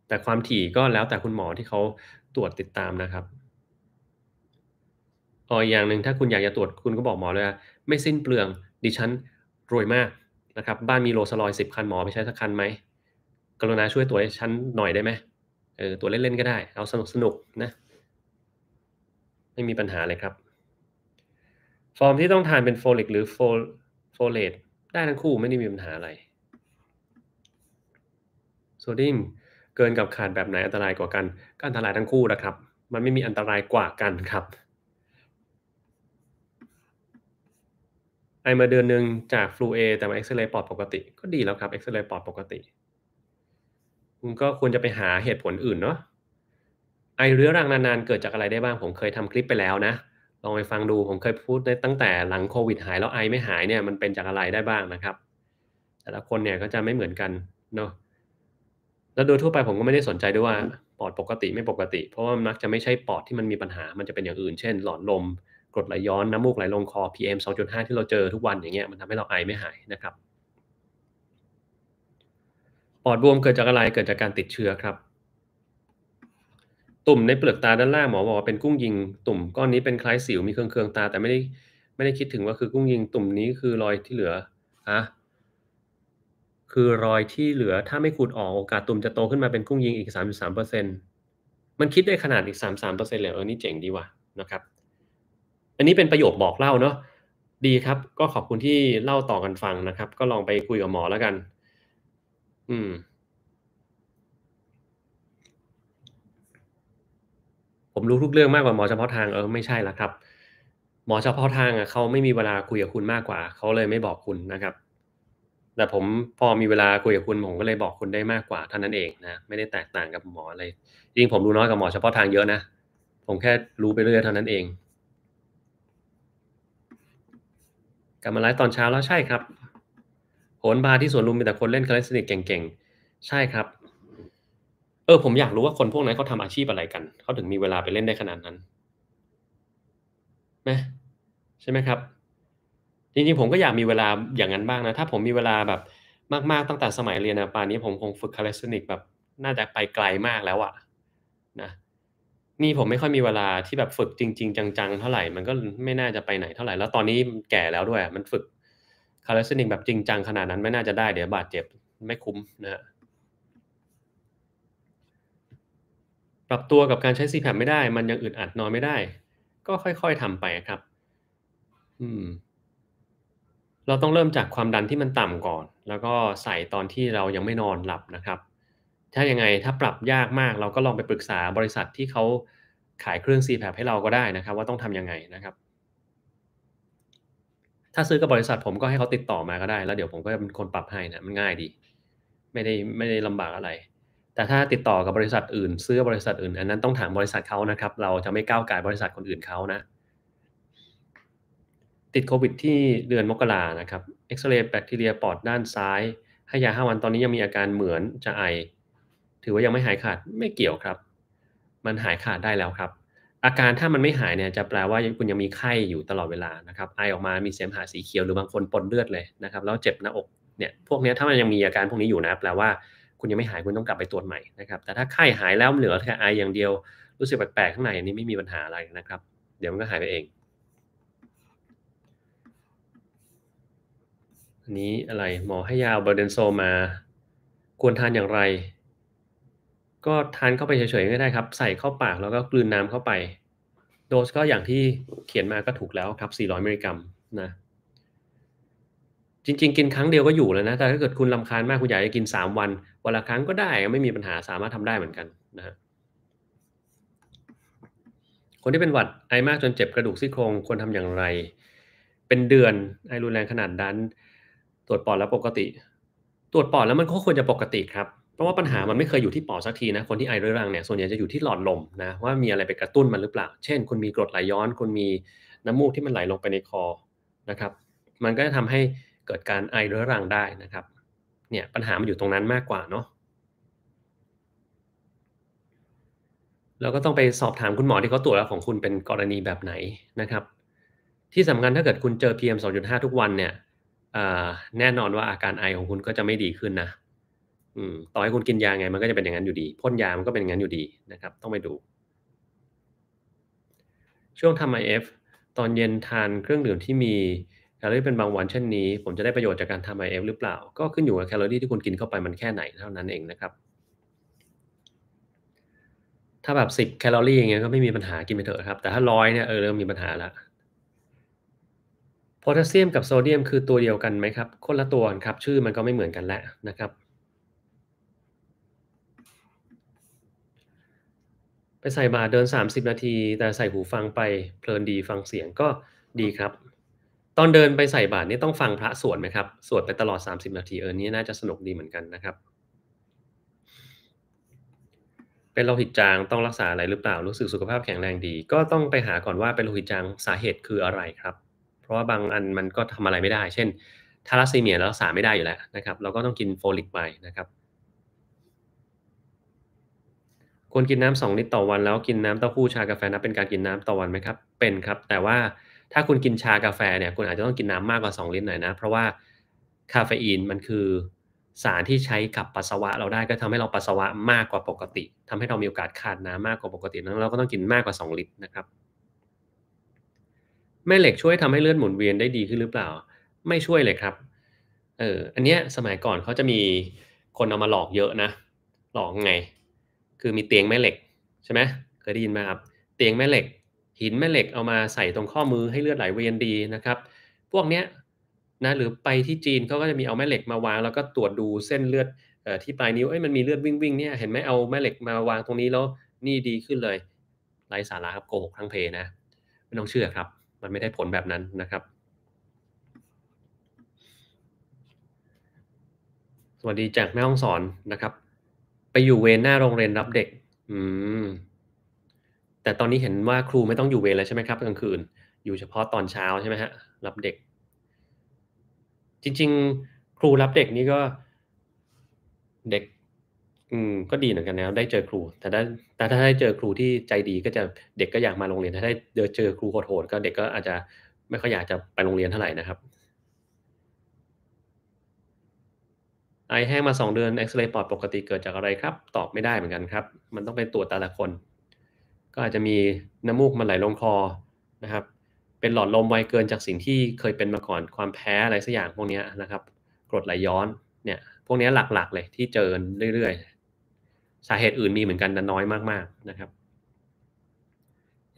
แต่ความถี่ก็แล้วแต่คุณหมอที่เขาตรวจติดตามนะครับอ๋ออย่างหนึ่งถ้าคุณอยากจะตรวจคุณก็บอกหมอเลยไม่สิ้นเปลืองดิฉันรวยมากนะครับ บ้านมีโรสลอยสิบคันหมอไปใช้สักคันไหม กรุณาช่วยตรวจฉันหน่อยได้ไหมเออตรวจเล่นๆก็ได้เอาสนุกสนุกนะ ไม่มีปัญหาเลยครับ ฟอร์มที่ต้องทานเป็นโฟลิกหรือโฟโฟเลตได้ทั้งคู่ไม่ได้มีปัญหาอะไรโซเดียมเกินกับขาดแบบไหนอันตรายกว่ากันก็อันตรายทั้งคู่นะครับ มันไม่มีอันตรายกว่ากันครับไอมาเดือนหนึ่งจากฟลูเอแต่มาเอ็กซเรย์ปอดปกติก็ดีแล้วครับเอ็กซเรย์ปอดปกติ คุณก็ควรจะไปหาเหตุผลอื่นเนาะไอเรื้อรังนานๆเกิดจากอะไรได้บ้างผมเคยทำคลิปไปแล้วนะลองไปฟังดู ผมเคยพูดในตั้งแต่หลังโควิดหายแล้วไอไม่หายเนี่ยมันเป็นจากอะไรได้บ้างนะครับ แต่ละคนเนี่ยก็จะไม่เหมือนกันเนาะแล้วโดยทั่วไปผมก็ไม่ได้สนใจด้วยว่า ปอดปกติไม่ปกติ เพราะว่ามักจะไม่ใช่ปอดที่มันมีปัญหามันจะเป็นอย่างอื่น เช่นหลอดลม กรดไหลย้อนน้ำมูกไหลลงคอ PM 2.5 ที่เราเจอทุกวันอย่างเงี้ยมันทำให้เราไอไม่หายนะครับปอดบวมเกิดจากอะไรเกิดจากการติดเชื้อครับตุ่มในเปลือกตาด้านล่างหมอบอกว่าเป็นกุ้งยิงตุ่มก้อนนี้เป็นคล้ายสิวมีเครื่องเครืองตาแต่ไม่ได้ ไม่ได้คิดถึงว่าคือกุ้งยิงตุ่มนี้คือรอยที่เหลืออะคือรอยที่เหลือ ถ้าไม่ขูดออกโอกาสตุ่มจะโตขึ้นมาเป็นกุ้งยิงอีก3.3%มันคิดได้ขนาดอีก3.3%เลยเออนี่เจ๋งดีว่ะนะครับ อันนี้เป็นประโยคบอกเล่าเนาะดีครับ ก็ขอบคุณที่เล่าต่อกันฟังนะครับ ก็ลองไปคุยกับหมอแล้วกัน อืมผมรู้ทุกเรื่องมากกว่าหมอเฉพาะทางเออไม่ใช่ละครับหมอเฉพาะทางอ่ะเขาไม่มีเวลาคุยกับคุณมากกว่าเขาเลยไม่บอกคุณนะครับ แต่ผมพอมีเวลาคุยกับคุณผมก็เลยบอกคุณได้มากกว่าเท่านั้นเองนะไม่ได้แตกต่างกับหมออะไรยิ่งผมรู้น้อยกับหมอเฉพาะทางเยอะนะผมแค่รู้ไปเรื่อยเท่านั้นเองกลับมาไลฟ์ตอนเช้าแล้วใช่ครับโหนบาร์ที่สวนลุมมีแต่คนเล่นคลาสสิกเก่งๆใช่ครับเออผมอยากรู้ว่าคนพวกนั้นเขาทาอาชีพอะไรกันเขาถึงมีเวลาไปเล่นได้ขนาดนั้นไหมใช่ไหมครับจริงๆผมก็อยากมีเวลาอย่างนั้นบ้างนะ ถ้าผมมีเวลาแบบมากๆตั้งแต่สมัยเรียนอะป่านนี้ผมคงฝึกคาลิสนิกแบบน่าจะไปไกลมากแล้วอะนะ นี่ผมไม่ค่อยมีเวลาที่แบบฝึกจริง ๆ จัง ๆเท่าไหร่มันก็ไม่น่าจะไปไหนเท่าไหร่แล้วตอนนี้แก่แล้วด้วยมันฝึกคาลิสนิก แบบจริงจังขนาดนั้น ไม่น่าจะได้เดี๋ยวบาดเจ็บไม่คุ้มนะฮะปรับตัวกับการใช้ CPAP ไม่ได้ มันยังอึดอัดนอนไม่ได้ ก็ค่อย ๆทำไปครับ อืม เราต้องเริ่มจากความดันที่มันต่ำก่อน แล้วก็ใส่ตอนที่เรายังไม่นอนหลับนะครับ ถ้ายังไงถ้าปรับยากมากเราก็ลองไปปรึกษาบริษัทที่เขาขายเครื่อง CPAP ให้เราก็ได้นะครับ ว่าต้องทำยังไงนะครับ ถ้าซื้อกับบริษัทผมก็ให้เขาติดต่อมาก็ได้ แล้วเดี๋ยวผมก็จะเป็นคนปรับให้นะ มันง่ายดี ไม่ได้ไม่ได้ลำบากอะไรแต่ถ้าติดต่อกับบริษัทอื่น ซื้อบริษัทอื่นอันนั้นต้องถามบริษัทเขานะครับเราจะไม่ก้าวไก่บริษัทคนอื่นเขานะติดโควิดที่เดือนมกรานะครับเอ็กซเรย์แบคทีเรียปอดด้านซ้ายให้ยาห้าวันตอนนี้ยังมีอาการเหมือนจะไอ ถือว่ายังไม่หายขาดไม่เกี่ยวครับ มันหายขาดได้แล้วครับ อาการถ้ามันไม่หายเนี่ยจะแปลว่าคุณยังมีไข้อยู่ตลอดเวลานะครับไอออกมามีเสมหะสีเขียวหรือบางคนปนเลือดเลยนะครับแล้วเจ็บหน้าอกเนี่ยพวกนี้ถ้ามันยังมีอาการพวกนี้อยู่นะแปลว่าคุณยังไม่หายคุณต้องกลับไปตรวจใหม่นะครับ แต่ถ้าไข้หายแล้วเหลือแค่ไออย่างเดียวรู้สึกแปลกๆข้างในอันนี้ไม่มีปัญหาอะไรนะครับ เดี๋ยวมันก็หายไปเอง อันนี้อะไรหมอให้ยาเบอร์เดนโซมา ควรทานอย่างไร ก็ทานเข้าไปเฉยๆก็ได้ครับใส่เข้าปากแล้วก็กลืนน้ำเข้าไปโดสก็อย่างที่เขียนมาก็ถูกแล้วครับ 400 มิลลิกรัม นะจริงๆ กินครั้งเดียวก็อยู่แล้วนะ แต่ถ้าเกิดคุณลำคาญมากคุณอยากจะกินสามวันวันละครั้งก็ได้ไม่มีปัญหาสามารถทำได้เหมือนกันนะฮะคนที่เป็นหวัดไอมากจนเจ็บกระดูกซี่โครงควรทำอย่างไรเป็นเดือนไอรุนแรงขนาดนั้น ตรวจปอดแล้วปกติ ตรวจปอดแล้วมันก็ควรจะปกติครับ เพราะว่าปัญหามันไม่เคยอยู่ที่ปอดสักทีนะคนที่ไอเรื้อรังเนี่ยส่วนใหญ่จะอยู่ที่หลอดลมนะว่ามีอะไรไปกระตุ้นมันหรือเปล่า เช่นคุณมีกรดไหลย้อนคุณมีน้ำมูกที่มันไหลลงไปในคอนะครับ มันก็จะทำให้เกิดการไอเรื้อรัง ได้นะครับ เนี่ยปัญหามันอยู่ตรงนั้นมากกว่าเนาะเราก็ต้องไปสอบถามคุณหมอที่เขาตรวจแล้วของคุณเป็นกรณีแบบไหนนะครับ ที่สำคัญถ้าเกิดคุณเจอ PM 2.5 ทุกวันเนี่ยแน่นอนว่าอาการไอของคุณก็จะไม่ดีขึ้นนะต่อให้คุณกินยาไงมันก็จะเป็นอย่างนั้นอยู่ดี พ่นยามันก็เป็นอย่างนั้นอยู่ดีนะครับ ต้องไปดู ช่วงทำไอเอฟตอนเย็นทานเครื่องดื่มที่มีแคลอรี่เป็นบางวันเช่นนี้ ผมจะได้ประโยชน์จากการทำไอเอฟหรือเปล่า ก็ขึ้นอยู่กับแคลอรี่ที่คุณกินเข้าไปมันแค่ไหนเท่านั้นเองนะครับ ถ้าแบบ 10 แคลอรี่อย่างเงี้ยก็ไม่มีปัญหากินไปเถอะครับ แต่ถ้าร้อยเนี่ยเออเริ่มมีปัญหาละโพแทสเซียมกับโซเดียมคือตัวเดียวกันไหมครับ คนละตัวครับ ชื่อมันก็ไม่เหมือนกันแล้วนะครับ ไปใส่บาตเดิน 30 นาที แต่ใส่หูฟังไปเพลินดี ฟังเสียงก็ดีครับตอนเดินไปใส่บาทนี่ต้องฟังพระสวดไหมครับ สวดไปตลอด 30 นาทีเออนี่น่าจะสนุกดีเหมือนกันนะครับ เป็นโลหิตจางต้องรักษาอะไรหรือเปล่ารู้สึกสุขภาพแข็งแรงดี ก็ต้องไปหาก่อนว่าเป็นโลหิตจางสาเหตุคืออะไรครับ เพราะว่าบางอันมันก็ทำอะไรไม่ได้ เช่นทารัสซีเมียรักษาไม่ได้อยู่แล้วนะครับ เราก็ต้องกินโฟลิกไปนะครับควรกินน้ำสองลิตรต่อวันแล้วกินน้ำเต้าหู้ชากาแฟนะเป็นการกินน้ำต่อวันไหมครับเป็นครับแต่ว่าถ้าคุณกินชากาแฟเนี่ยคุณอาจจะต้องกินน้ำมากกว่า 2 ลิตรหน่อยนะเพราะว่าคาเฟอีนมันคือสารที่ใช้กับปัสสาวะเราได้ก็ทำให้เราปัสสาวะมากกว่าปกติ ทำให้เรามีโอกาสขาดน้ำมากกว่าปกตินั้นเราก็ต้องกินมากกว่า 2 ลิตรนะครับ แม่เหล็กช่วยทำให้เลือดหมุนเวียนได้ดีขึ้นหรือเปล่าไม่ช่วยเลยครับ เอออันเนี้ยสมัยก่อนเขาจะมีคนเอามาหลอกเยอะนะ หลอกไง คือมีเตียงแม่เหล็กใช่ไหมเคยได้ยินไหมครับเตียงแม่เหล็กหินแม่เหล็กเอามาใส่ตรงข้อมือให้เลือดไหลเวียนดีนะครับ พวกเนี้ยนะหรือไปที่จีนเขาก็จะมีเอาแม่เหล็กมาวาง แล้วก็ตรวจดูเส้นเลือดที่ปลายนิ้วเอ้ยมันมีเลือดวิ่งวิ่งเนี่ยเห็นไหมเอาแม่เหล็กมาวางตรงนี้แล้วนี่ดีขึ้นเลยไร้สาระครับโกหกทั้งเพนะ ไม่ต้องเชื่อครับ มันไม่ได้ผลแบบนั้นนะครับ สวัสดีจากแม่ห้องสอนนะครับ ไปอยู่เวรหน้าโรงเรียนรับเด็ก อืมแต่ตอนนี้เห็นว่าครูไม่ต้องอยู่เวรแล้วใช่ไหมครับกลางคืน อยู่เฉพาะตอนเช้าใช่ไหมฮะรับเด็ก จริงๆครูรับเด็กนี่ก็เด็กอืมก็ดีเหมือนกันนะได้เจอครูแต่ถ้าแต่ถ้าได้เจอครูที่ใจดีก็จะเด็กก็อยากมาโรงเรียน ถ้าได้เจอครูโหดๆก็เด็กก็อาจจะไม่ค่อยอยากจะไปโรงเรียนเท่าไหร่นะครับไอแห้งมาสองเดือนเอ็กซเรย์ปอดปกติเกิดจากอะไรครับ ตอบไม่ได้เหมือนกันครับ มันต้องไปตรวจแต่ละคนก็อาจจะมีน้ำมูกมันไหลลงคอนะครับ เป็นหลอดลมไวเกินจากสิ่งที่เคยเป็นมาก่อนความแพ้อะไรสักอย่างพวกนี้นะครับ กรดไหลย้อนเนี่ยพวกนี้หลักๆเลยที่เจอเรื่อยๆ สาเหตุอื่นมีเหมือนกันแต่น้อยมากๆนะครับ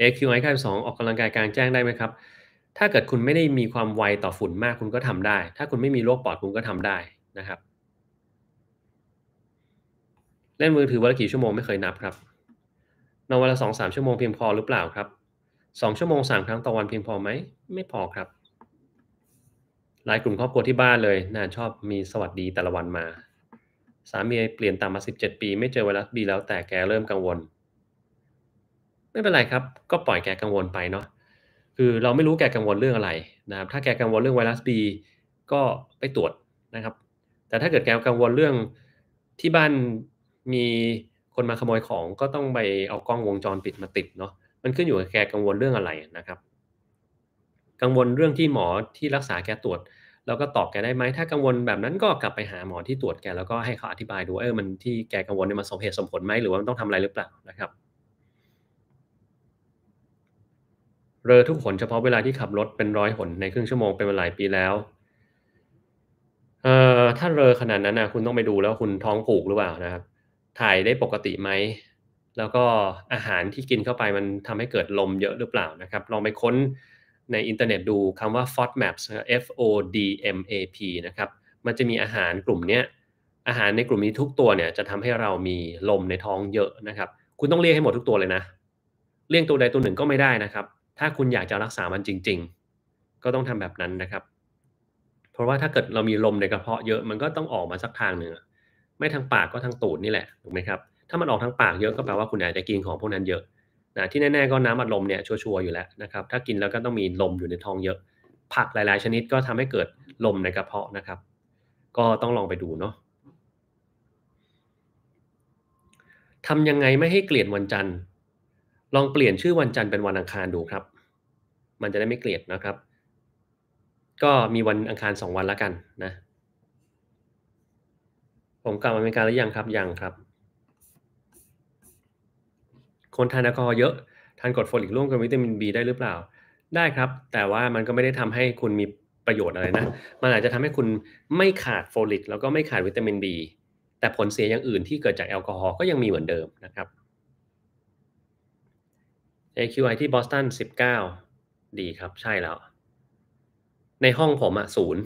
AQI 92ออกกำลังกายกลางแจ้งได้ไหมครับ ถ้าเกิดคุณไม่ได้มีความไวต่อฝุ่นมากคุณก็ทำได้ ถ้าคุณไม่มีโรคปอดคุณก็ทำได้นะครับ เล่นมือถือวันละกี่ชั่วโมงไม่เคยนับครับนอนวันละสองสามชั่วโมงเพียงพอหรือเปล่าครับสองชั่วโมงสามครั้งต่อวันเพียงพอไหม ไม่พอครับ หลายกลุ่มครอบครัวที่บ้านเลย น่าชอบมีสวัสดีแต่ละวันมา สามีเปลี่ยนตามมาสิบเจ็ดปี ไม่เจอไวรัสบีแล้วแต่แกเริ่มกังวล ไม่เป็นไรครับก็ปล่อยแกกังวลไปเนาะคือเราไม่รู้แกกังวลเรื่องอะไรนะครับถ้าแกกังวลเรื่องไวรัสบีก็ไปตรวจนะครับ แต่ถ้าเกิดแกกังวลเรื่องที่บ้านมีคนมาขโมยของก็ต้องไปเอากล้องวงจรปิดมาติดเนาะมันขึ้นอยู่กับแกกังวลเรื่องอะไรนะครับ กังวลเรื่องที่หมอที่รักษาแกตรวจ แล้วก็ตอบแกได้ไหมถ้ากังวลแบบนั้นก็กลับไปหาหมอที่ตรวจแกแล้วก็ให้เขาอธิบายดูเออมันที่แกกังวลเนี่ยมันสมเหตุสมผลไหมหรือว่ามันต้องทำอะไรหรือเปล่านะครับเรอทุกหนเฉพาะเวลาที่ขับรถเป็นร้อยหนในครึ่งชั่วโมงเป็นมาหลายปีแล้วเอ่อถ้าเรอขนาดนั้นนะคุณต้องไปดูแล้วคุณท้องผูกหรือเปล่านะครับถ่ายได้ปกติไหม แล้วก็อาหารที่กินเข้าไปมันทำให้เกิดลมเยอะหรือเปล่านะครับ ลองไปค้นในอินเทอร์เน็ตดูคำว่า FODMAPs F O D M A P นะครับ มันจะมีอาหารกลุ่มเนี้ยอาหารในกลุ่มนี้ทุกตัวเนี่ยจะทำให้เรามีลมในท้องเยอะนะครับ คุณต้องเรียกให้หมดทุกตัวเลยนะเรียกตัวใดตัวหนึ่งก็ไม่ได้นะครับ ถ้าคุณอยากจะรักษามันจริง ๆ ก็ต้องทำแบบนั้นนะครับ เพราะว่าถ้าเกิดเรามีลมในกระเพาะเยอะมันก็ต้องออกมาสักทางหนึ่งไม่ทางปากก็ทางตูดนี่แหละถูกไหมครับถ้ามันออกทางปากเยอะก็แปลว่าคุณอาจจะกินของพวกนั้นเยอะนะที่แน่ๆก็น้ำอัดลมเนี่ยชัวร์ๆอยู่แล้วนะครับ ถ้ากินแล้วก็ต้องมีลมอยู่ในท้องเยอะ ผักหลายๆ ชนิดก็ทำให้เกิดลมในกระเพาะนะครับ ก็ต้องลองไปดูเนาะทำยังไงไม่ให้เกลียดวันจันทร์ ลองเปลี่ยนชื่อวันจันทร์เป็นวันอังคารดูครับ มันจะได้ไม่เกลียดนะครับ ก็มีวันอังคารสองวันละกันนะผมกลับมาอเมริกาหรือยังครับ ยังครับ คนทานแอลกอฮอล์เยอะ ทานกรดโฟลิกร่วมกับวิตามินบีได้หรือเปล่า ได้ครับ แต่ว่ามันก็ไม่ได้ทำให้คุณมีประโยชน์อะไรนะ มันอาจจะทำให้คุณไม่ขาดโฟลิก แล้วก็ไม่ขาดวิตามินบีแต่ผลเสียอย่างอื่นที่เกิดจากแอลกอฮอล์ก็ยังมีเหมือนเดิมนะครับ AQI ที่บอสตัน19 ดีครับ ใช่แล้ว ในห้องผมอะศูนย์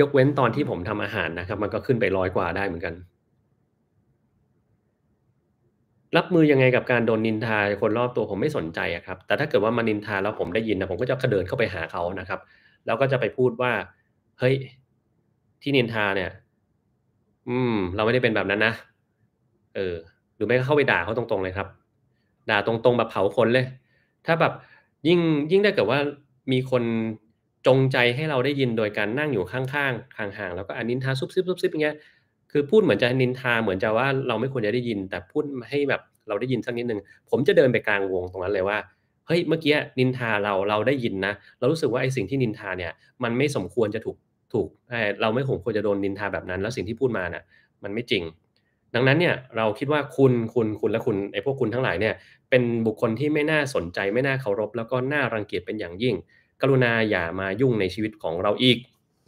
ยกเว้นตอนที่ผมทำอาหารนะครับ มันก็ขึ้นไปร้อยกว่าได้เหมือนกัน รับมือยังไงกับการโดนนินทาคนรอบตัวผมไม่สนใจครับ แต่ถ้าเกิดว่ามานินทาแล้วผมได้ยินนะผมก็จะเดินเข้าไปหาเขานะครับ แล้วก็จะไปพูดว่า เฮ้ย ที่นินทาเนี่ย อืม เราไม่ได้เป็นแบบนั้นนะเออหรือไม่ก็เข้าไปด่าเขาตรง ๆ เลยครับ ด่าตรง ๆ แบบเผาคนเลย ถ้าแบบยิ่งยิ่งได้เกิดว่ามีคนจงใจให้เราได้ยินโดยการนั่งอยู่ข้างๆ ห่างๆ แล้วก็อันนินทาซุบซิบซุบซิบอย่างเงี้ย คือพูดเหมือนจะนินทาเหมือนจะว่าเราไม่ควรจะได้ยิน แต่พูดให้แบบเราได้ยินสักนิดนึงผมจะเดินไปกลางวงตรงนั้นเลยว่า เฮ้ย เมื่อกี้นินทาเราเราได้ยินนะ เรารู้สึกว่าไอ้สิ่งที่นินทาเนี่ยมันไม่สมควรจะถูกถูก เราไม่ควรจะโดนนินทาแบบนั้น แล้วสิ่งที่พูดมาน่ยมันไม่จริง ดังนั้นเนี่ยเราคิดว่าคุณ คุณ คุณ และคุณไอ้พวกคุณทั้งหลายเนี่ย เป็นบุคคลที่ไม่น่าสนใจ ไม่น่าเคารพแล้วก็น่ารังเกียจเป็นอย่างยิ่งกรุณาอย่ามายุ่งในชีวิตของเราอีก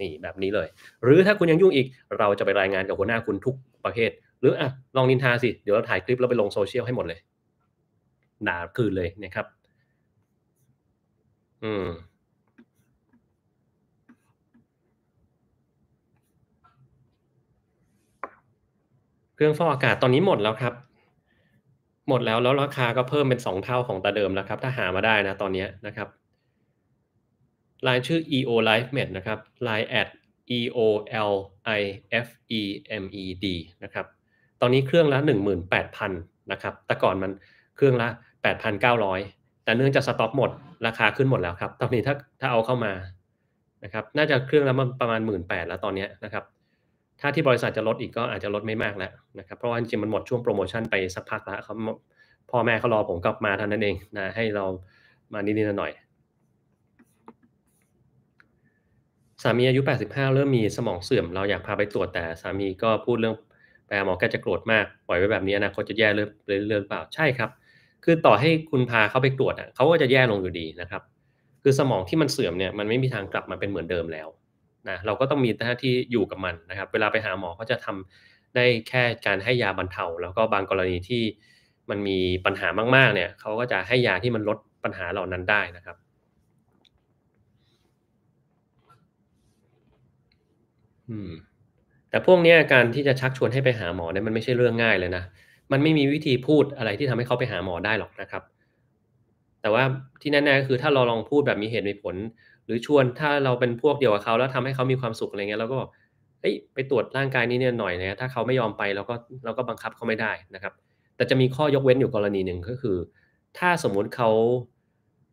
นี่แบบนี้เลย หรือถ้าคุณยังยุ่งอีก เราจะไปรายงานกับหัวหน้าคุณทุกประเภทหรืออ่ะลองนินทาสิเดี๋ยวเราถ่ายคลิปแล้วไปลงโซเชียลให้หมดเลยด่าคืนเลยนะครับ อืม เครื่องฟอกอากาศตอนนี้หมดแล้วครับ หมดแล้วแล้วราคาก็เพิ่มเป็นสองเท่าของแต่เดิมแล้วครับถ้าหามาได้นะ ตอนนี้นะครับลายชื่อ EO Life Med นะครับลาย at EO L I F E M E D นะครับ ตอนนี้เครื่องละ 18,000นะครับ แต่ก่อนมันเครื่องละ 8,900แต่เนื่องจากสต็อกหมดราคาขึ้นหมดแล้วครับตอนนี้ถ้าถ้าเอาเข้ามานะครับ น่าจะเครื่องละประมาณ 1 8ื0 0แล้วตอนนี้นะครับ ถ้าที่บริษัทจะลดอีกก็อาจจะลดไม่มากแล้วนะครับ เพราะว่าจริงมันหมดช่วงโปรโมชั่นไปสักพักแล้วเขาพ่อแม่เขารอผมกลับมาเท่านั้นเองนะให้เรามานิดๆหน่อยสามีอายุ 85 เริ่มมีสมองเสื่อม เราอยากพาไปตรวจแต่สามีก็พูดเรื่องแปลหมอแกจะโกรธมาก ปล่อยไว้แบบนี้อนาคตจะแย่เรื่อยเรื่อยเปล่า ใช่ครับ คือต่อให้คุณพาเขาไปตรวจอ่ะเขาก็จะแย่ลงอยู่ดีนะครับ คือสมองที่มันเสื่อมเนี่ย มันไม่มีทางกลับมาเป็นเหมือนเดิมแล้วนะ เราก็ต้องมีหน้าที่อยู่กับมันนะครับ เวลาไปหาหมอเขาจะทำได้แค่การให้ยาบรรเทา แล้วก็บางกรณีที่มันมีปัญหามากๆ เนี่ย เขาก็จะให้ยาที่มันลดปัญหาเหล่านั้นได้นะครับืมแต่พวกนี้การที่จะชักชวนให้ไปหาหมอเนี่ยมันไม่ใช่เรื่องง่ายเลยนะ มันไม่มีวิธีพูดอะไรที่ทำให้เขาไปหาหมอได้หรอกนะครับ แต่ว่าที่แน่ๆก็คือถ้าเราลองพูดแบบมีเหตุมีผล หรือชวนถ้าเราเป็นพวกเดียวกับเขาแล้วทำให้เขามีความสุขอะไรเงี้ยเราก็เอ้ยไปตรวจร่างกายนี้เนี่ยหน่อยนะถ้าเขาไม่ยอมไปเราก็เราก็บังคับเขาไม่ได้นะครับ แต่จะมีข้อยกเว้นอยู่กรณีหนึ่งก็คือ ถ้าสมมุติเขา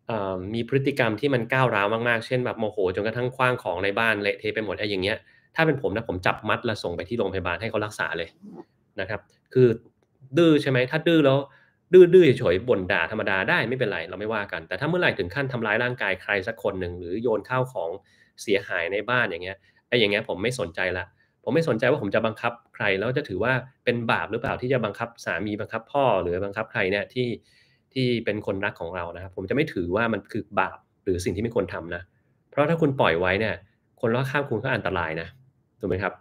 เมีพฤติกรรมที่มันก้าวร้าว มากๆเช่นแบบโมโหจนกระทั่งคว้างของในบ้านเละเทไปหมดไอ้อย่างเงี้ยถ้าเป็นผม นะผมจับมัดแล้วส่งไปที่โรงพยาบาล ให้เขารักษาเลยนะครับ คือดื้อใช่ไหมถ้าดื้อแล้วดื้อดื้อเฉยๆบ่นด่าธรรมดาได้ไม่เป็นไรเราไม่ว่ากัน แต่ถ้าเมื่อไหร่ถึงขั้นทำร้ายร่างกายใครสักคนหนึ่งหรือโยนข้าวของเสียหายในบ้านอย่างเงี้ยไอ้อย่างเงี้ยผมไม่สนใจละผมไม่สนใจว่าผมจะบังคับใครแล้วจะถือว่าเป็นบาปหรือเปล่าที่จะบังคับสามีบังคับพ่อ หรือบังคับใครเนี่ยที่ที่เป็นคนรักของเรานะครับผมจะไม่ถือว่ามันคือบาปหรือสิ่งที่ไม่ควรทานะเพราะถ้าคุณปล่อยไว้เนี่ย คนรอบข้างคุณก็อันตรายนะถูกไหมครับ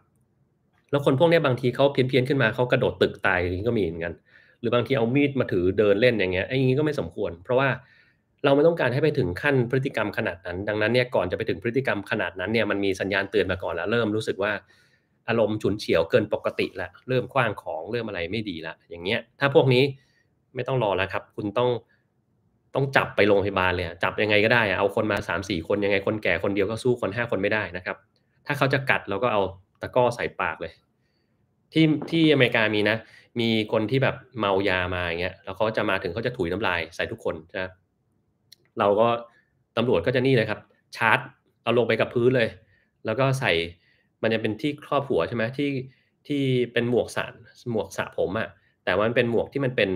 แล้วคนพวกนี้บางทีเขาเพี้ยนเพียนขึ้นมาเขากระโดดตึกตายอย่างนี้ก็มีเหมือนกัน หรือบางทีเอามีดมาถือเดินเล่นอย่างเงี้ย ไอ้นี้ก็ไม่สมควร เพราะว่าเราไม่ต้องการให้ไปถึงขั้นพฤติกรรมขนาดนั้น ดังนั้นเนี่ยก่อนจะไปถึงพฤติกรรมขนาดนั้นเนี่ยมันมีสัญญาณเตือนมาก่อนแล้ว เริ่มรู้สึกว่า อารมณ์ฉุนเฉียวเกินปกติละเริ่มคว้างของเริ่มอะไรไม่ดีละอย่างเงี้ยถ้าพวกนี้ไม่ต้องรอแล้วครับ คุณต้องต้องจับไปโรงพยาบาลเลยจับยังไงก็ได้เอาคนมา3 4คนยังไงคนแก่คนเดียวก็สู้คน5 คนไม่ได้นะครับถ้าเขาจะกัดเราก็เอาตะก้อใส่ปากเลย ที่ที่อเมริกามีนะ มีคนที่แบบเมายามาอย่างเงี้ยแล้วเขาจะมาถึงเขาจะถุยน้ำลายใส่ทุกคนนะเราก็ตำรวจก็จะนี่เลยครับชาร์จเอาลงไปกับพื้นเลย แล้วก็ใส่มันจะเป็นที่ครอบหัวใช่ไหมที่ที่เป็นหมวกสารหมวกสระผมอะ่ะแต่มันเป็นหมวกที่มันเป็น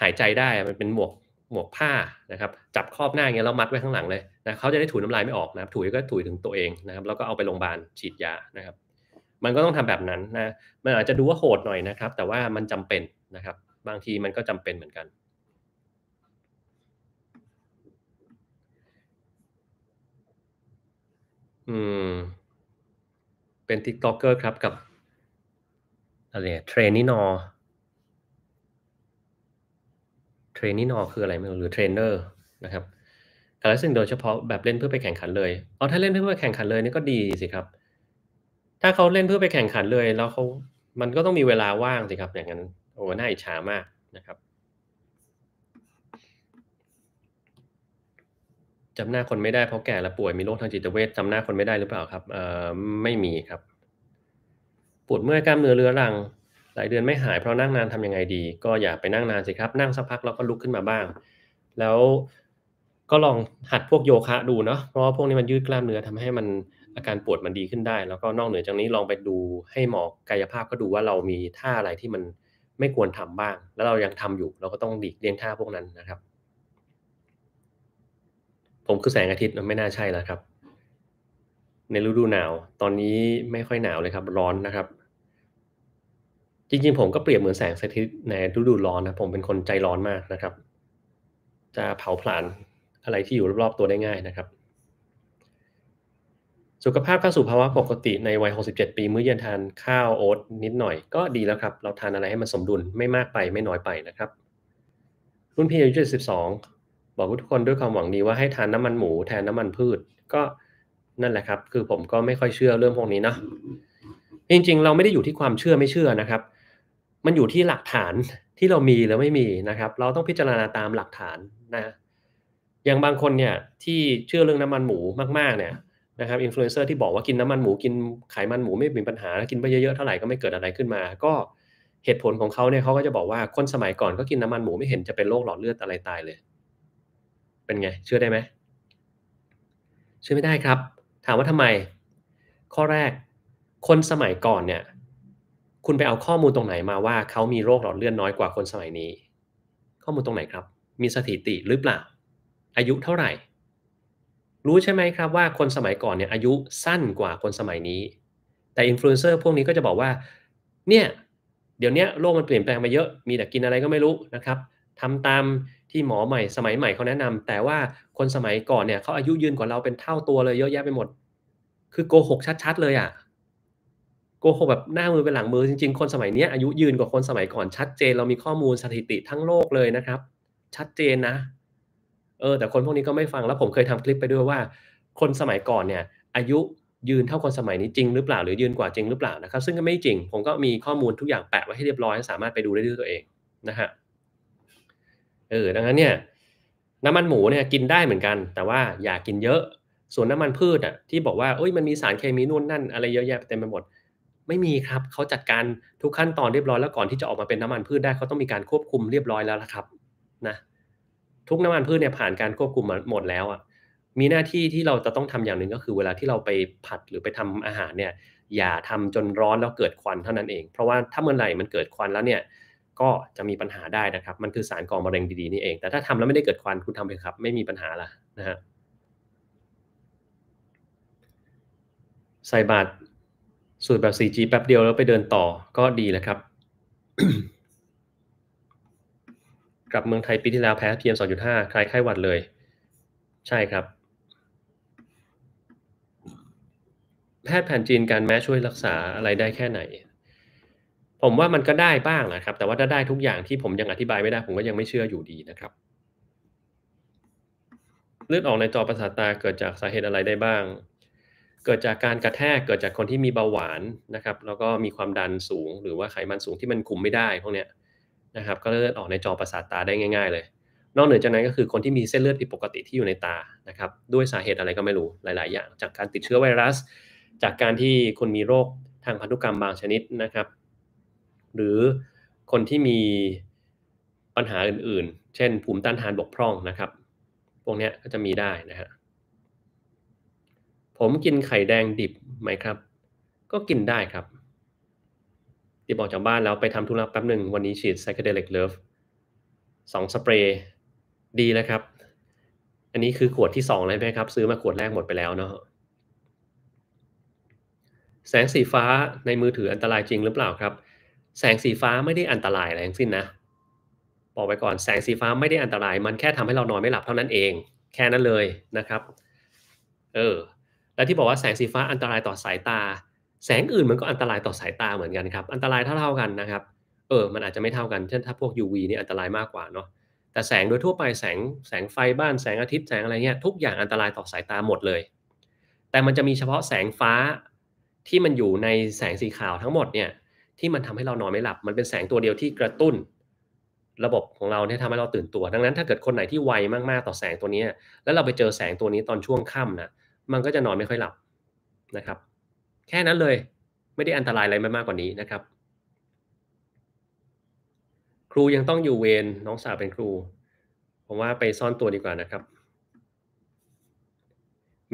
หายใจได้มันเป็นหมวกหมวกผ้านะครับ จับครอบหน้าเงี้ยแล้วมัดไว้ข้างหลังเลยนะเขาจะได้ถูน้ำลายไม่ออกนะครับถูก็ถูถึงตัวเองนะครับแล้วก็เอาไปโรงพยาบาลฉีดยานะครับ มันก็ต้องทำแบบนั้นนะมันอาจจะดูว่าโหดหน่อยนะครับ แต่ว่ามันจำเป็นนะครับ บางทีมันก็จำเป็นเหมือนกัน อืม เป็นทิกต็อกเกอร์ครับกับอะไรเทรนนี่นอทรนนิ่นอคืออะไรไม่รู้หรือเทรนเนอร์นะครับการซึ่งโดยเฉพาะแบบเล่นเพื่อไปแข่งขันเลยเออถ้าเล่นเพื่อไปแข่งขันเลยนี่ก็ดีสิครับถ้าเขาเล่นเพื่อไปแข่งขันเลย แล้วเขามันก็ต้องมีเวลาว่างสิครับอย่างนั้นโอ้น่าอิจฉามากนะครับจำหน้าคนไม่ได้เพราะแก่และป่วยมีโรคทางจิตเวชจำหน้าคนไม่ได้หรือเปล่าครับเอ่อไม่มีครับปวดเมื่อยกล้ามเนื้อเรื้อรังายเดือนไม่หายเพราะนั่งนานทํำยังไงดี ก็อย่าไปนั่งนานสิครับ นั่งสักพักแล้วก็ลุกขึ้นมาบ้าง แล้วก็ลองหัดพวกโยคะดูเนาะเพราะว่าพวกนี้มันยืดกล้ามเนื้อทำให้มันอาการปวดมันดีขึ้นได้ แล้วก็นอกเหนือจากนี้ลองไปดูให้หมอกายภาพก็ดูว่าเรามีท่าอะไรที่มันไม่ควรทำบ้าง แล้วเรายังทำอยู่ เราก็ต้องดีกเลี่ยงท่าพวกนั้นนะครับ ผมคือแสงอาทิตย์มันไม่น่าใช่แล้วครับ ในฤดูหนาว ตอนนี้ไม่ค่อยหนาวเลยครับร้อนนะครับจริงๆ ผมก็เปรียบเหมือนแสงสาทิตในฤดูร้อนนะผมเป็นคนใจร้อนมากนะครับ จะเผาผลาญอะไรที่อยู่รอบๆ ตัวได้ง่ายนะครับ สุขภาพเข้าสู่ภาวะปกติในวัย 67 ปี มื้อเย็นทานข้าวโอ๊ตนิดหน่อยก็ดีแล้วครับ เราทานอะไรให้มันสมดุลไม่มากไปไม่น้อยไปนะครับ รุ่นพี่อายุ72บอกทุกคนด้วยความหวังดีว่าให้ทานน้ำมันหมูแทนน้ำมันพืช ก็นั่นแหละครับ คือผมก็ไม่ค่อยเชื่อเรื่องพวกนี้นะจริงๆ เราไม่ได้อยู่ที่ความเชื่อไม่เชื่อนะครับมันอยู่ที่หลักฐานที่เรามีหรือไม่มีนะครับ เราต้องพิจารณาตามหลักฐานนะ อย่างบางคนเนี่ย ที่เชื่อเรื่องน้ำมันหมูมากๆเนี่ยนะครับอินฟลูเอนเซอร์ที่บอกว่ากินน้ำมันหมูกินไขมันหมูไม่มีปัญหาแล้วกินไปเยอะๆเท่าไหร่ก็ไม่เกิดอะไรขึ้นมา ก็เหตุผลของเขาเนี่ยเขาก็จะบอกว่าคนสมัยก่อนก็กินน้ำมันหมูไม่เห็นจะเป็นโรคหลอดเลือดอะไรตายเลย เป็นไงเชื่อได้ไหมเชื่อไม่ได้ครับ ถามว่าทำไม ข้อแรกคนสมัยก่อนเนี่ยคุณไปเอาข้อมูลตรงไหนมาว่าเขามีโรคหลอดเลือดน้อยกว่าคนสมัยนี้ ข้อมูลตรงไหนครับ มีสถิติหรือเปล่าอายุเท่าไหร่ รู้ใช่ไหมครับว่าคนสมัยก่อนเนี่ยอายุสั้นกว่าคนสมัยนี้ แต่อินฟลูเอนเซอร์พวกนี้ก็จะบอกว่าเนี่ยเดี๋ยวนี้โลกมันเปลี่ยนแปลงมาเยอะ มีแต่กินอะไรก็ไม่รู้นะครับทำตามที่หมอใหม่สมัยใหม่เขาแนะนำ แต่ว่าคนสมัยก่อนเนี่ยเขาอายุยืนกว่าเราเป็นเท่าตัวเลยเยอะแยะไปหมด คือโกหกชัดๆ เลยอะ่ะโกหกแบบหน้ามือเป็นหลังมือจริงๆ คนสมัยนี้อายุยืนกว่าคนสมัยก่อนชัดเจน เรามีข้อมูลสถิติทั้งโลกเลยนะครับ ชัดเจนนะเออแต่คนพวกนี้ก็ไม่ฟังแล้วผมเคยทำคลิปไปด้วยว่า คนสมัยก่อนเนี่ยอายุยืนเท่าคนสมัยนี้จริง หรือเปล่าหรือยืนกว่าจริงหรือเปล่านะครับซึ่งก็ไม่จริง ผมก็มีข้อมูลทุกอย่างแปะไว้ให้เรียบร้อยสามารถไปดูได้ด้วยตัวเองนะฮะเออดังนั้นเนี่ยน้ำมันหมูเนี่ยกินได้เหมือนกัน แต่ว่าอย่ากินเยอะ ส่วนน้ำมันพืชอ่ะที่บอกว่าเอ้ยมันมีสารเคมีนู่นนั่นอะไรเยอะแยะเต็มไปหมดไม่มีครับเขาจัดการทุกขั้นตอนเรียบร้อยแล้วก่อนที่จะออกมาเป็นน้ำมันพืชได้เขาต้องมีการควบคุมเรียบร้อยแล้วละครับนะทุกน้ำมันพืชเนี่ยผ่านการควบคุมหมดแล้วอ่ะมีหน้าที่ที่เราจะต้องทำอย่างหนึ่งก็คือเวลาที่เราไปผัดหรือไปทำอาหารเนี่ยอย่าทำจนร้อนแล้วเกิดควันเท่านั้นเอง เพราะว่าถ้าเมื่อไหร่มันเกิดควันแล้วเนี่ย ก็จะมีปัญหาได้นะครับมันคือสารก่อมะเร็งดีๆนี่เองแต่ถ้าทำแล้วไม่ได้เกิดควันคุณทำไปครับไม่มีปัญหาละนะฮะใส่บาตรสูตรแบบ 4G แป๊บเดียว แล้วไปเดินต่อก็ดีแล้วครับกลับเมืองไทยปีที่แล้ว แพ้ PM 2.5 คล้ายไข้หวัดเลย ใช่ครับ แพทย์แผนจีนการแม้ช่วยรักษาอะไรได้แค่ไหน ผมว่ามันก็ได้บ้างนะครับ แต่ว่าถ้าได้ทุกอย่างที่ผมยังอธิบายไม่ได้ ผมก็ยังไม่เชื่ออยู่ดีนะครับเลือดออกในจอประสาทตาเกิดจากสาเหตุอะไรได้บ้างเกิดจากการกระแทกเกิดจากคนที่มีเบาหวานนะครับ แล้วก็มีความดันสูง หรือว่าไขมันสูงที่มันคุมไม่ได้พวกเนี้ยนะครับก็เลือดออกในจอประสาทตาได้ง่าย ๆ เลย นอกเหนือจากนั้นก็คือคนที่มีเส้นเลือดผิดปกติที่อยู่ในตานะครับ ด้วยสาเหตุอะไรก็ไม่รู้หลาย ๆ อย่าง จากการติดเชื้อไวรัส จากการที่คนมีโรคทางพันธุกรรมบางชนิดนะครับ หรือคนที่มีปัญหาอื่น ๆ เช่นภูมิต้านทานบกพร่องนะครับ พวกนี้ก็จะมีได้นะฮะผมกินไข่แดงดิบไหมครับ ก็กินได้ครับดิบออกจากบ้านแล้วไปทำธุระแป๊บหนึ่งวันนี้ฉีด psychedelic love สองสเปรย์ ดีแล้วครับ อันนี้คือขวดที่สองเลยไหมครับ ซื้อมาขวดแรกหมดไปแล้วเนาะ แสงสีฟ้าในมือถืออันตรายจริงหรือเปล่าครับ แสงสีฟ้าไม่ได้อันตรายอะไรทั้งสิ้นนะ บอกไว้ก่อนแสงสีฟ้าไม่ได้อันตราย มันแค่ทำให้เรานอนไม่หลับเท่านั้นเอง แค่นั้นเลยนะครับ เออและที่บอกว่าแสงสีฟ้าอันตรายต่อสายตา แสงอื่นมันก็อันตรายต่อสายตาเหมือนกันครับอันตรายเท่าๆกันนะครับเออมันอาจจะไม่เท่ากันเช่น ถ้าพวก UV นี่อันตรายมากกว่าเนาะ แต่แสงโดยทั่วไปแสงแสงไฟบ้านแสงอาทิตย์แสงอะไรเงี้ยทุกอย่างอันตรายต่อสายตาหมดเลย แต่มันจะมีเฉพาะแสงฟ้าที่มันอยู่ในแสงสีขาวทั้งหมดเนี่ยที่มันทำให้เรานอนไม่หลับ มันเป็นแสงตัวเดียวที่กระตุ้น ระบบของเราเนี่ยทำให้เราตื่นตัว ดังนั้นถ้าเกิดคนไหนที่ไวมากๆต่อแสงตัวนี้ แล้วเราไปเจอแสงตัวนี้ตอนช่วงค่ำนะมันก็จะนอนไม่ค่อยหลับนะครับ แค่นั้นเลยไม่ได้อันตรายอะไรมากกว่านี้นะครับ ครูยังต้องอยู่เวรน้องสาวเป็นครู ผมว่าไปซ่อนตัวดีกว่านะครับ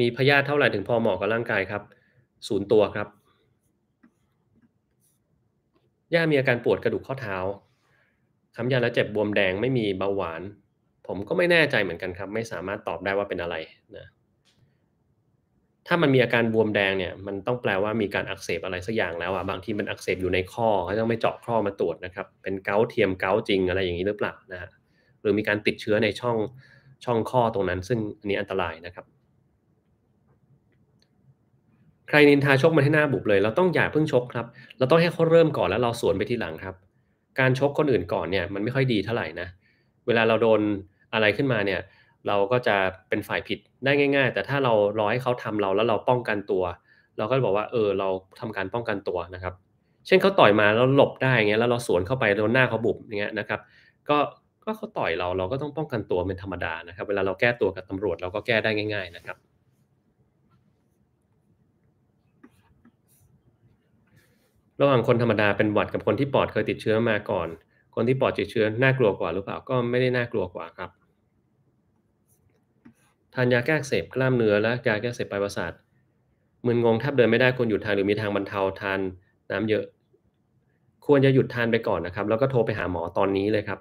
มีพยาธิเท่าไหร่ถึงพอเหมาะกับร่างกายครับศูนย์ตัวครับ ย่ามีอาการปวดกระดูกข้อเท้าคำยาแล้วเจ็บบวมแดงไม่มีเบาหวาน ผมก็ไม่แน่ใจเหมือนกันครับ ไม่สามารถตอบได้ว่าเป็นอะไรนะถ้ามันมีอาการบวมแดงเนี่ยมันต้องแปลว่ามีการอักเสบอะไรสักอย่างแล้วอ่ะบางทีมันอักเสบอยู่ในข้อเขาต้องไม่เจาะข้อมาตรวจนะครับ เป็นเกาเทียมเกาจริง อะไรอย่างนี้หรือเปล่านะฮะหรือมีการติดเชื้อในช่องช่องข้อตรงนั้น ซึ่งอันนี้อันตรายนะครับ ใครนินทาชกมาให้หน้าบุบเลย เรา ต้องอย่าเพิ่งชกครับเราต้องให้เขาเริ่มก่อน แล้วเราสวนไปทีหลังครับ การชกคนอื่นก่อนเนี่ยมันไม่ค่อยดีเท่าไหร่นะเวลาเราโดนอะไรขึ้นมาเนี่ยเราก็จะเป็นฝ่ายผิดได้ง่ายๆ แต่ถ้าเรารอให้เขาทำเราแล้วเราป้องกันตัว เราก็บอกว่าเออเราทำการป้องกันตัวนะครับ เช่นเขาต่อยมาแล้วหลบได้เงี้ยแล้วเราสวนเข้าไปโดนหน้าเขาบุบเงี้ยนะครับก็ก็เขาต่อยเราเราก็ต้องป้องกันตัวเป็นธรรมดานะครับ เวลาเราแก้ตัวกับตำรวจเราก็แก้ได้ง่าย ๆนะครับระหว่างคนธรรมดาเป็นหวัด กับคนที่ปอดเคยติดเชื้อมาก่อน คนที่ปอดติดเชื้อน่ากลัวกว่าหรือเปล่าก็ไม่ได้น่ากลัวกว่าครับทานยาแก้เสพกล้ามเนื้อและยาแก้เสพปลายประสาทมึนงงแทบเดินไม่ได้ควรหยุดทานหรือมีทางบรรเทาทานน้ำเยอะ ควรจะหยุดทานไปก่อนนะครับ แล้วก็โทรไปหาหมอตอนนี้เลยครับ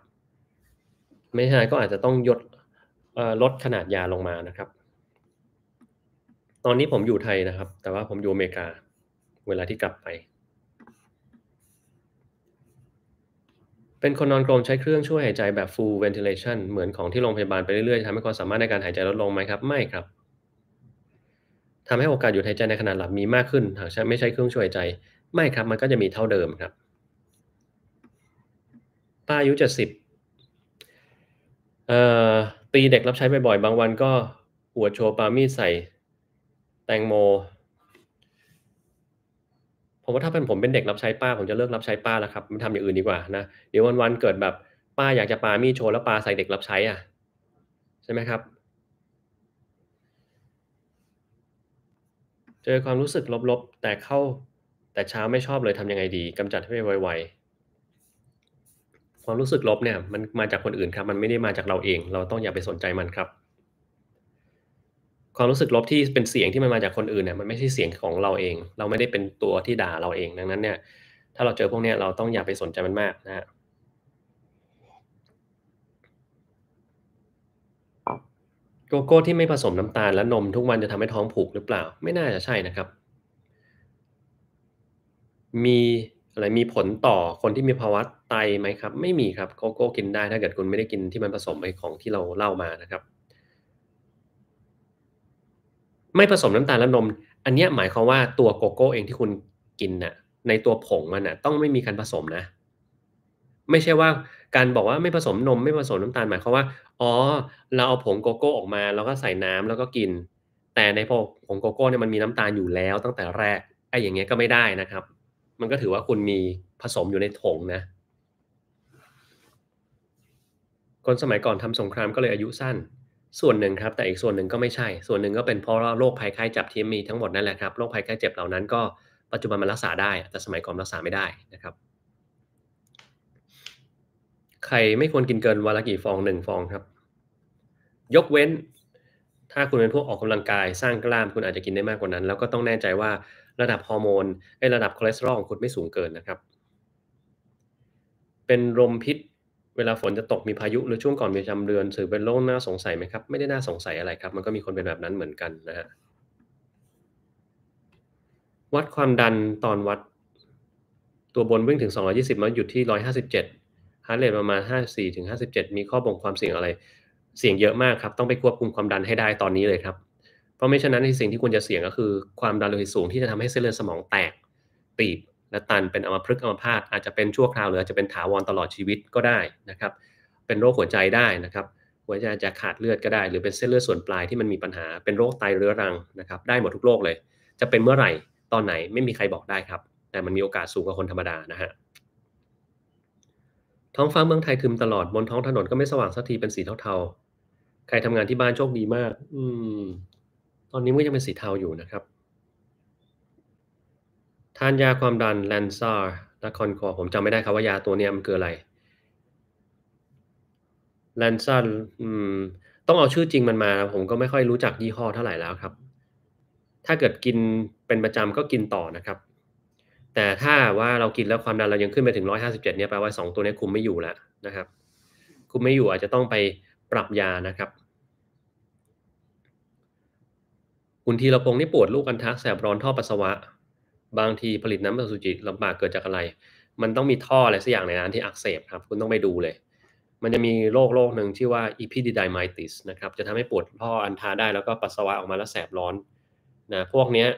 ไม่ใช่ก็อาจจะต้องยดลดขนาดยาลงมานะครับ ตอนนี้ผมอยู่ไทยนะครับ แต่ว่าผมอยู่อเมริกาเวลาที่กลับไปเป็นคนนอนกรงใช้เครื่องช่วยหายใจแบบ full ventilation เหมือนของที่โรงพยาบาลไปเรื่อยๆทำให้ความสามารถในการหายใจลดลงไหมครับ ไม่ครับทำให้โอกาสหยุดหายใจในขณะหลับมีมากขึ้นหากไม่ใช้เครื่องช่วยหายใจ ไม่ครับมันก็จะมีเท่าเดิมครับ ตาอายุเจ็ดสิบตีเด็กรับใช้บ่อยๆบางวันก็หัวโชว์ปามีใส่แตงโมผมว่าถ้าเป็นผมเป็นเด็กรับใช้ป้าผมจะเลิกรับใช้ป้าแล้วครับมันทำอย่างอื่นดีกว่านะเดี๋ยววันๆเกิดแบบป้าอยากจะปามีโชว์แล้วปาใส่เด็กรับใช้อ่ะ ใช่ไหมครับเจอความรู้สึกลบ ๆ แต่เข้าแต่เช้าไม่ชอบเลยทํำยังไงดี กำจัดให้ไวๆความรู้สึกลบเนี่ย มันมาจากคนอื่นครับมันไม่ได้มาจากเราเอง เราต้องอย่าไปสนใจมันครับความรู้สึกลบที่เป็นเสียงที่มันมาจากคนอื่นเนี่ยมันไม่ใช่เสียงของเราเอง เราไม่ได้เป็นตัวที่ด่าเราเองดังนั้นเนี่ยถ้าเราเจอพวกเนี้ยเราต้องอย่าไปสนใจมันมากนะฮะโกโก้ที่ไม่ผสมน้ำตาลและนมทุกวันจะทำให้ท้องผูกหรือเปล่าไม่น่าจะใช่นะครับ มีอะไรมีผลต่อคนที่มีภาวะไตไหมครับ ไม่มีครับ โกโก้กินได้ถ้าเกิดคุณไม่ได้กินที่มันผสมไปของที่เราเล่ามานะครับไม่ผสมน้ำตาลและนม อันนี้หมายความว่าตัวโกโก้เองที่คุณกินน่ะ ในตัวผงมันน่ะต้องไม่มีการผสมนะ ไม่ใช่ว่าการบอกว่าไม่ผสมนมไม่ผสมน้ำตาลหมายความว่า อ๋อ เราเอาผงโกโก้ออกมาแล้วก็ใส่น้ำแล้วก็กิน แต่ในผงโกโก้เนี่ยมันมีน้ำตาลอยู่แล้ว ตั้งแต่แรก ไอ้อย่างเงี้ยก็ไม่ได้นะครับ มันก็ถือว่าคุณมีผสมอยู่ในถงนะ คนสมัยก่อนทำสงครามก็เลยอายุสั้นส่วนหนึ่งครับแต่อีกส่วนหนึ่งก็ไม่ใช่ ส่วนหนึ่งก็เป็นเพราะโรคภัยไข้เจ็บที่มีทั้งหมดนั่นแหละครับโรคภัยไข้เจ็บเหล่านั้นก็ปัจจุบันมันรักษาได้แต่สมัยก่อนรักษาไม่ได้นะครับไข่ไม่ควรกินเกินวันละกี่ฟองหนึ่งฟองครับยกเว้น ถ้าคุณเป็นพวกออกกำลังกายสร้างกล้ามคุณอาจจะกินได้มากกว่านั้นแล้วก็ต้องแน่ใจว่าระดับฮอร์โมนไอระดับคอเลสเตอรอลของคุณไม่สูงเกินนะครับเป็นลมพิษเวลาฝนจะตกมีพายุหรือช่วงก่อนมีจำเรือนถือเป็นโรคน่าสงสัยไหมครับ ไม่ได้น่าสงสัยอะไรครับ มันก็มีคนเป็นแบบนั้นเหมือนกันนะฮะ วัดความดันตอนวัด ตัวบนวิ่งถึง 220มวหยุดที่ 157ฮาร์ดเรทประมาณ 54ถึง57 มีข้อบ่งความเสี่ยงอะไรเสี่ยงเยอะมากครับ ต้องไปควบคุมความดันให้ได้ตอนนี้เลยครับ เพราะไม่ฉะนั้นในสิ่งที่ควรจะเสี่ยงก็คือความดันโลหิตสูงที่จะทำให้เส้นเลือดสมองแตกตีบและตันเป็นอัมพฤกษ์อัมพาตอาจจะเป็นชั่วคราวหรืออาจจะเป็นถาวรตลอดชีวิตก็ได้นะครับ เป็นโรคหัวใจได้นะครับ หัวใจจะขาดเลือดก็ได้ หรือเป็นเส้นเลือดส่วนปลายที่มันมีปัญหา เป็นโรคไตเรื้อรังนะครับ ได้หมดทุกโรคเลย จะเป็นเมื่อไหร่ตอนไหนไม่มีใครบอกได้ครับ แต่มันมีโอกาสสูงกว่าคนธรรมดานะฮะท้องฟ้าเมืองไทยคึมตลอดบนท้องถนนก็ไม่สว่างสักทีเป็นสีเทาๆ ใครทำงานที่บ้านโชคดีมาก อืม ตอนนี้มันยังเป็นสีเทาอยู่นะครับทานยาความดันแลนซาร์นครคอผมจำไม่ได้ครับว่ายาตัวนี้มันคืออะไร แลนซาร์ต้องเอาชื่อจริงมันมา ผมก็ไม่ค่อยรู้จักยี่ห้อเท่าไหร่แล้วครับ ถ้าเกิดกินเป็นประจำก็กินต่อนะครับ แต่ถ้าว่าเรากินแล้วความดันเรายังขึ้นไปถึง 157เนี่ยแปลว่า 2 ตัวนี้คุมไม่อยู่แล้วนะครับ คุมไม่อยู่อาจจะต้องไปปรับยานะครับ คุณทีรพงศ์นี่ปวดลูกอันทักแสบร้อนท่อปัสสาวะบางทีผลิตน้ำอสุจิลำบากเกิดจากอะไร มันต้องมีท่ออะไรสักอย่างในนั้นที่อักเสบครับ คุณต้องไปดูเลย มันจะมีโรคโรคหนึ่งชื่อว่า epididymitis นะครับจะทำให้ปวดท่ออันทาได้แล้วก็ปัสสาวะออกมาแล้วแสบร้อนนะพวกเนี้ย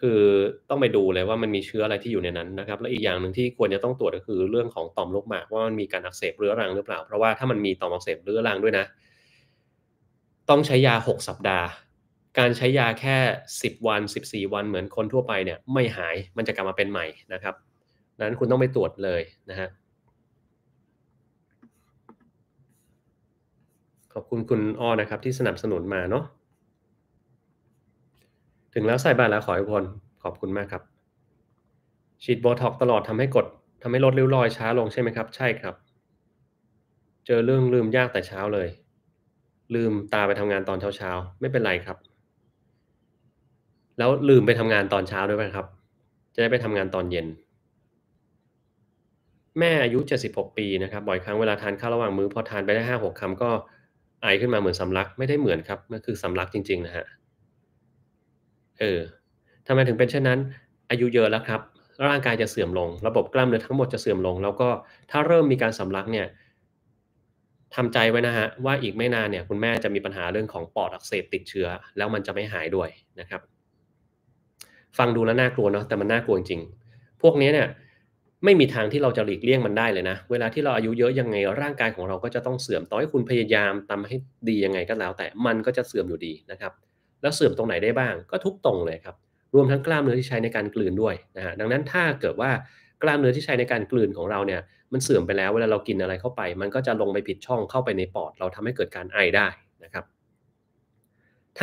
คือต้องไปดูเลยว่ามันมีเชื้ออะไรที่อยู่ในนั้นนะครับ และอีกอย่างหนึ่งที่ควรจะต้องตรวจก็คือเรื่องของต่อมลูกหมากว่ามันมีการอักเสบเรื้อรังหรือเปล่าเพราะว่าถ้ามันมีต่อมอักเสบเรื้อรังด้วยนะ ต้องใช้ยา 6 สัปดาห์การใช้ยาแค่ 10 วัน 14 วันเหมือนคนทั่วไปเนี่ยไม่หายมันจะกลับมาเป็นใหม่นะครับนั้นคุณต้องไปตรวจเลยนะฮะขอบคุณคุณอ้อนะครับที่สนับสนุนมาเนาะถึงแล้วใส่บ้านแล้วขอให้พนขอบคุณมากครับฉีดบอท็อกตลอดทำให้กดทำให้ลดริ้วรอยช้าลงใช่ไหมครับ ใช่ครับ เจอเรื่องลืมยากแต่เช้าเลย ลืมตาไปทำงานตอนเช้าๆไม่เป็นไรครับแล้วลืมไปทำงานตอนเช้าด้วยไหมครับ จะได้ไปทำงานตอนเย็น แม่อายุ76ปีนะครับ บ่อยครั้งเวลาทานข้าวระหว่างมื้อพอทานไปได้ห้าหกคำก็ไอขึ้นมาเหมือนสำลัก ไม่ได้เหมือนครับ มันคือสำลักจริงๆนะฮะ เออทำไมถึงเป็นเช่นนั้น อายุเยอะแล้วครับ ร่างกายจะเสื่อมลง ระบบกล้ามเนื้อทั้งหมดจะเสื่อมลง แล้วก็ถ้าเริ่มมีการสำลักเนี่ยทำใจไว้นะฮะ ว่าอีกไม่นานเนี่ยคุณแม่จะมีปัญหาเรื่องของปอดอักเสบติดเชื้อ แล้วมันจะไม่หายด้วยนะครับฟังดูแล้วน่ากลัวเนาะแต่มันน่ากลัวจริงๆ พวกนี้เนี่ยไม่มีทางที่เราจะหลีกเลี่ยงมันได้เลยนะ เวลาที่เราอายุเยอะยังไง ร่างกายของเราก็จะต้องเสื่อมต่อให้คุณพยายามทำให้ดียังไงก็แล้ว แต่มันก็จะเสื่อมอยู่ดีนะครับ แล้วเสื่อมตรงไหนได้บ้าง ก็ทุกตรงเลยครับรวมทั้งกล้ามเนื้อที่ใช้ในการกลืนด้วยนะฮะดังนั้นถ้าเกิดว่ากล้ามเนื้อที่ใช้ในการกลืนของเราเนี่ย มันเสื่อมไปแล้วเวลาเรากินอะไรเข้าไป มันก็จะลงไปผิดช่องเข้าไปในปอดเราทำให้เกิดการไอได้นะครับ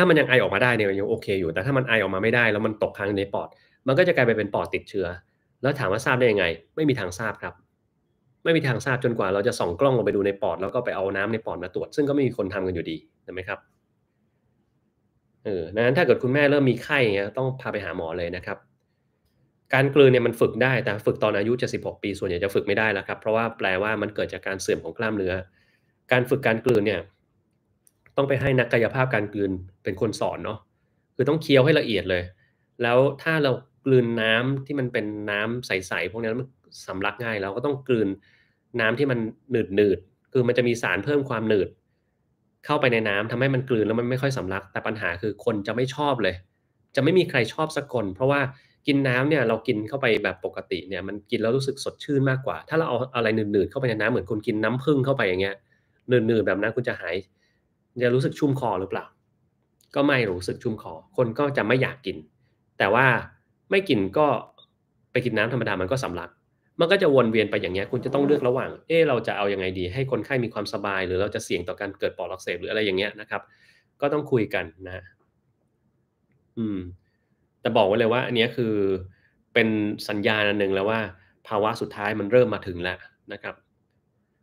ถ้ามันยังไอออกมาได้เนี่ยยังโอเค อยู่ แต่ถ้ามันไอออกมาไม่ได้ แล้วมันตกค้างในปอด มันก็จะกลายไปเป็นปอดติดเชื้อ แล้วถามว่าทราบได้ยังไง ไม่มีทางทราบครับ ไม่มีทางทราบจนกว่า เราจะส่องกล้องลงไปดูในปอดแล้วก็ไปเอาน้ำในปอดมาตรวจ ซึ่งก็ไม่มีคนทำกันอยู่ดีห็นไหมครับเออนั้นถ้าเกิดคุณแม่เริ่มมีไข้เนี่ยต้องพาไปหาหมอเลยนะครับ การกลืนเนี่ยมันฝึกได้ แต่ฝึกตอนอายุ76ปีส่วนใหญ่จะฝึกไม่ได้แล้วครับเพราะว่าแปลว่ามันเกิดจากการเสื่อมของกล้ามเนื้อการฝึกการกลืนเนี่ยต้องไปให้นักกายภาพการกลืนเป็นคนสอนเนาะ คือต้องเคี้ยวให้ละเอียดเลย แล้วถ้าเรากลืนน้ำที่มันเป็นน้ำใสๆพวกนี้มันสำลักง่าย เราก็ต้องกลืนน้ำที่มันหนืดๆ คือมันจะมีสารเพิ่มความหนืด เข้าไปในน้ำทำให้มันกลืนแล้วมันไม่ค่อยสำลัก แต่ปัญหาคือคนจะไม่ชอบเลย จะไม่มีใครชอบสักคน เพราะว่ากินน้ำเนี่ยเรากินเข้าไปแบบปกติเนี่ย มันกินแล้วรู้สึกสดชื่นมากกว่า ถ้าเราเอาอะไรหนืดๆเข้าไปในน้ำเหมือนคุณกินน้ำผึ้งเข้าไปอย่างเงี้ยหนืดๆแบบนั้นคุณจะหายจะรู้สึกชุ่มคอหรือเปล่า ก็ไม่รู้สึกชุ่มคอ คนก็จะไม่อยากกิน แต่ว่าไม่กินก็ไปกินน้ำธรรมดา มันก็สำลัก มันก็จะวนเวียนไปอย่างเงี้ย คุณจะต้องเลือกระหว่าง เออเราจะเอาอยัางไงดี ให้คนไข้มีความสบาย หรือเราจะเสี่ยงต่อการเกิดปอดอักเสบหรืออะไรอย่างเงี้ยนะครับ ก็ต้องคุยกันนะ อืม แต่บอกไว้เลยว่า อันนี้คือเป็นสัญญาณหนึ่งแล้วว่าภาวะสุดท้ายมันเริ่มมาถึงแล้วนะครับ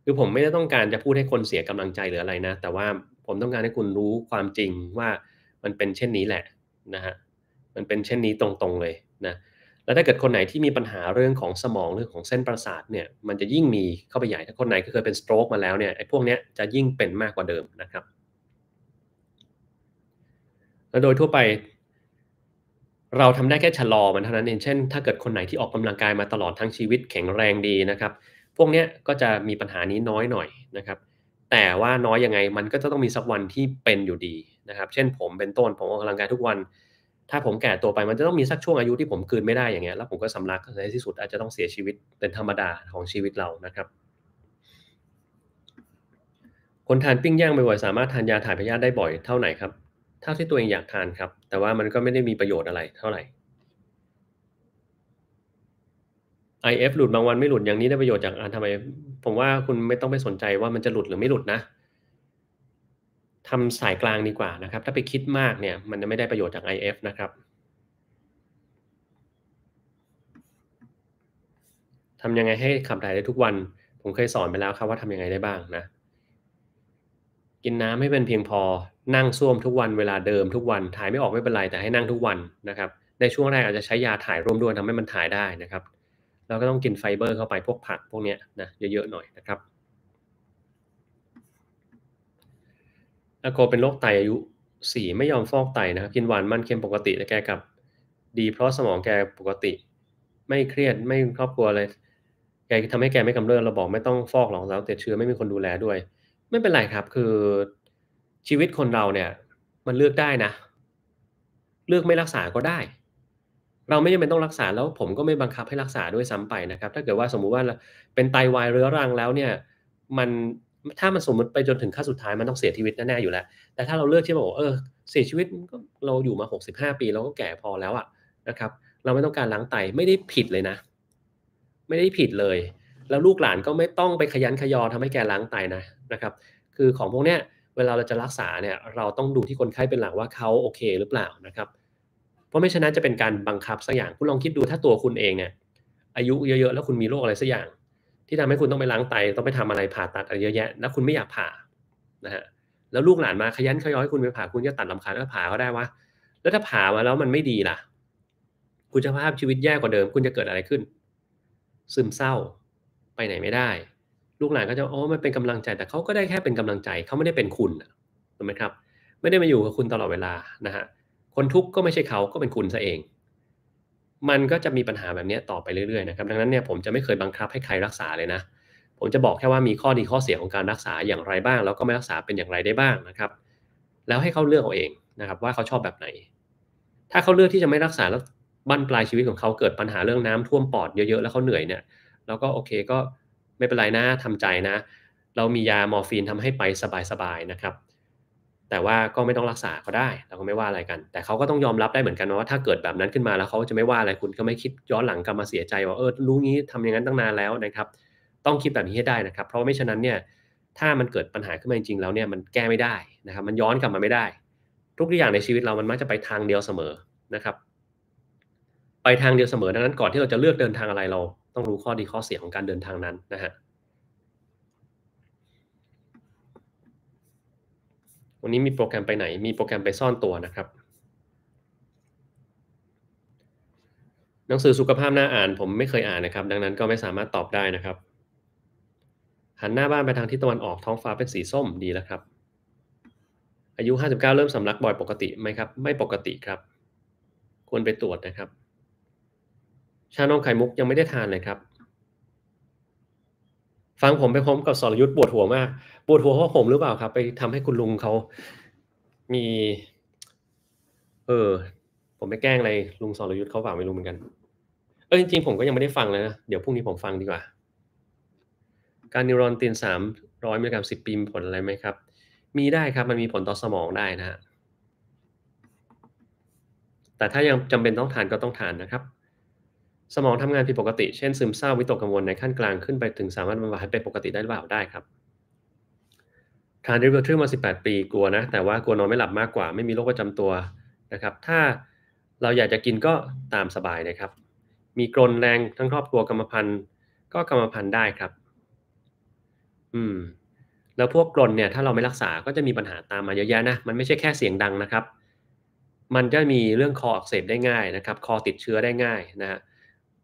คือผมไม่ได้ต้องการจะพูดให้คนเสียกำลังใจหรืออะไรนะ แต่ว่าผมต้องการให้คุณรู้ความจริงว่ามันเป็นเช่นนี้แหละนะฮะมันเป็นเช่นนี้ตรงๆเลยนะแล้วถ้าเกิดคนไหนที่มีปัญหาเรื่องของสมองเรื่องของเส้นประสาทเนี่ยมันจะยิ่งมีเข้าไปใหญ่ถ้าคนไหนเคยเป็นสโตรกมาแล้วเนี่ยไอ้พวกเนี้ยจะยิ่งเป็นมากกว่าเดิมนะครับแล้วโดยทั่วไป เราทำได้แค่ชะลอมันเท่านั้นเองเช่น ถ้าเกิดคนไหนที่ออกกำลังกายมาตลอดทั้งชีวิตแข็งแรงดีนะครับ พวกเนี้ยก็จะมีปัญหานี้น้อยหน่อยนะครับแต่ว่าน้อยยังไงมันก็จะต้องมีสักวันที่เป็นอยู่ดีนะครับ เช่น ผมเป็นต้นผมออกกำลังกายทุกวัน ถ้าผมแก่ตัวไปมันจะต้องมีสักช่วงอายุที่ผมคืนไม่ได้อย่างเงี้ยแล้วผมก็สำลักในที่สุดอาจจะต้องเสียชีวิตเป็นธรรมดาของชีวิตเรานะครับ คนทานปิ้งย่างบ่อยๆสามารถทานยาถ่ายพยาธิได้บ่อยเท่าไหร่ครับเท่าที่ตัวเองอยากทานครับแต่ว่ามันก็ไม่ได้มีประโยชน์อะไร เท่าไหร่ IF หลุดบางวันไม่หลุดอย่างนี้ได้ประโยชน์จากอ่ารทำไมผมว่าคุณไม่ต้องไปสนใจว่ามันจะหลุดหรือไม่หลุดนะทำสายกลางดีกว่านะครับ ถ้าไปคิดมากเนี่ยมันจะไม่ได้ประโยชน์จาก IF นะครับทำยังไงให้ขับถ่ายได้ทุกวัน ผมเคยสอนไปแล้วครับว่าทำยังไงได้บ้างนะ กินน้ำให้เป็นเพียงพอนั่งส้วมทุกวัน เวลาเดิมทุกวัน ถ่ายไม่ออกไม่เป็นไรแต่ให้นั่งทุกวันนะครับ ในช่วงแรกอาจจะใช้ยาถ่ายร่วมด้วยทำให้มันถ่ายได้นะครับเราก็ต้องกินไฟเบอร์เข้าไปพวกผักพวกเนี้ยนะเยอะๆหน่อยนะครับอโกเป็นโรคไตอายุสี่ไม่ยอมฟอกไตนะครับ กินหวานมันเค็มปกติแต่แกกับ ดี เพราะสมองแกปกติ ไม่เครียด ไม่ครอบครัวอะไรแกทำให้แกไม่กำเริบเราบอกไม่ต้องฟอกหรอกแล้วแต่เชื้อไม่มีคนดูแลด้วย ไม่เป็นไรครับ คือชีวิตคนเราเนี่ย มันเลือกได้นะ เลือกไม่รักษาก็ได้เราไม่จำเป็นต้องรักษาแล้วผมก็ไม่บังคับให้รักษาด้วยซ้ำไปนะครับ ถ้าเกิดว่าสมมุติว่าเป็นไตาวายเรื้อรังแล้วเนี่ย มันถ้ามันสมมติไปจนถึงขั้นสุดท้ายมันต้องเสียชีวิตแน่ๆอยู่แล้ว แต่ถ้าเราเลือกที่บอกเออเสียชีวิตก็เราอยู่มา65ปีเราก็แก่พอแล้วอะนะครับ เราไม่ต้องการล้างไตไม่ได้ผิดเลยนะ ไม่ได้ผิดเลยแล้วลูกหลานก็ไม่ต้องไปขยันขยอทำให้แกล้างไตนะนะครับ คือของพวกเนี้ย เวลาเราจะรักษาเนี่ย เราต้องดูที่คนไข้เป็นหลักว่าเขาโอเคหรือเปล่านะครับเพราะไม่ฉะนั้นจะเป็นการบังคับสักอย่างคุณลองคิดดูถ้าตัวคุณเองเนี่ยอายุเยอะๆแล้วคุณมีโรคอะไรสักอย่าง ที่ทำให้คุณต้องไปล้างไต ต้องไปทำอะไรผ่าตัดอะไรเยอะแยะแล้วคุณไม่อยากผ่านะฮะแล้วลูกหลานมาขยันขย้อยคุณไปผ่าคุณจะตัดลาคาแล้วผ่าก็ได้วะแล้วถ้าผ่ามาแล้วมันไม่ดีล่ะ คุณจะภาพชีวิตแย่กว่าเดิม คุณจะเกิดอะไรขึ้น ซึมเศร้าไปไหนไม่ได้ ลูกหลานก็จะอ๋อมันเป็นกำลังใจแต่เขาก็ได้แค่เป็นกำลังใจเขาไม่ได้เป็นคุณถูกไหมครับ ไม่ได้มาอยู่กับคุณตลอดเวลานะฮะคนทุกข์ก็ไม่ใช่เขาก็เป็นคุณซะเอง มันก็จะมีปัญหาแบบนี้ต่อไปเรื่อยๆนะครับดังนั้นเนี่ยผมจะไม่เคยบังคับให้ใครรักษาเลยนะผมจะบอกแค่ว่ามีข้อดีข้อเสียของการรักษาอย่างไรบ้าง แล้วก็ไม่รักษาเป็นอย่างไรได้บ้างนะครับ แล้วให้เขาเลือกเอาเองนะครับ ว่าเขาชอบแบบไหน ถ้าเขาเลือกที่จะไม่รักษาแล้วบั้นปลายชีวิตของเขาเกิดปัญหาเรื่องน้ำท่วมปอดเยอะๆแล้วเขาเหนื่อยเนี่ยแล้วก็โอเคก็ไม่เป็นไรนะทำใจนะ เรามียามอร์ฟีนทำให้ไปสบายๆนะครับแต่ว่าก็ไม่ต้องรักษาก็ได้เราก็ไม่ว่าอะไรกัน แต่เขาก็ต้องยอมรับได้เหมือนกันว่าถ้าเกิดแบบนั้นขึ้นมาแล้วเขาจะไม่ว่าอะไรคุณก็ไม่คิดย้อนหลังกลับมาเสียใจว่าเออรู้งี้ทำอย่างนั้นตั้งนานแล้วนะครับ ต้องคิดแบบนี้ให้ได้นะครับ เพราะไม่ฉะนั้นเนี่ย ถ้ามันเกิดปัญหาขึ้นมาจริงๆแล้วเนี่ยมันแก้ไม่ได้นะครับ มันย้อนกลับมาไม่ได้ ทุกอย่างในชีวิตเรามันมักจะไปทางเดียวเสมอนะครับ ไปทางเดียวเสมอดังนั้นก่อนที่เราจะเลือกเดินทางอะไรเรา ต้องรู้ข้อดีข้อเสียของการเดินทางนั้นนะฮะันนี้มีโปรแกรมไปไหน มีโปรแกรมไปซ่อนตัวนะครับ หนังสือสุขภาพหน้าอ่านผมไม่เคยอ่านนะครับ ดังนั้นก็ไม่สามารถตอบได้นะครับ หันหน้าบ้านไปทางทิศตะวันออกท้องฟ้าเป็นสีส้มดีแล้วครับ อายุ 59 เริ่มสำลักบ่อยปกติไหมครับ ไม่ปกติครับ ควรไปตรวจนะครับ ชานมไข่ มุกยังไม่ได้ทานเลยครับฟังผมไปพร้อมกับสรยุทธ์ปวดหัวมากปวดหัวเพราะผมหรือเปล่าครับ ไปทำให้คุณลุงเขามี เออ ผมไปแกล้งอะไร ลุงสรยุทธ์เขาเปล่าไม่รู้เหมือนกัน เออ จริงๆ ผมก็ยังไม่ได้ฟังเลยนะเดี๋ยวพรุ่งนี้ผมฟังดีกว่า การนิวรอนตีนสามร้อยมิลลิกรัมสิบปีมีผลอะไรไหมครับ มีได้ครับมันมีผลต่อสมองได้นะฮะแต่ถ้ายังจำเป็นต้องทานก็ต้องทานนะครับสมองทำงานผิดปกติ เช่นซึมเศร้าวิตกกังวลในขั้นกลางขึ้นไป ถึงสามารถบำบัดให้เป็นปกติได้หรือเปล่าได้ครับทานดิเวอร์ทมา 18 ปีกลัวนะ แต่ว่ากลัวนอนไม่หลับมากกว่าไม่มีโรคประจำตัวนะครับ ถ้าเราอยากจะกินก็ตามสบายนะครับ มีกรนแรงทั้งครอบครัวกรรมพันธุ์ก็กรรมพันธุ์ได้ครับอืมแล้วพวกกรนเนี่ยถ้าเราไม่รักษาก็จะมีปัญหาตามมาเยอะแยะนะมันไม่ใช่แค่เสียงดังนะครับ มันจะมีเรื่องคออักเสบได้ง่ายนะครับ คอติดเชื้อได้ง่ายนะฮะ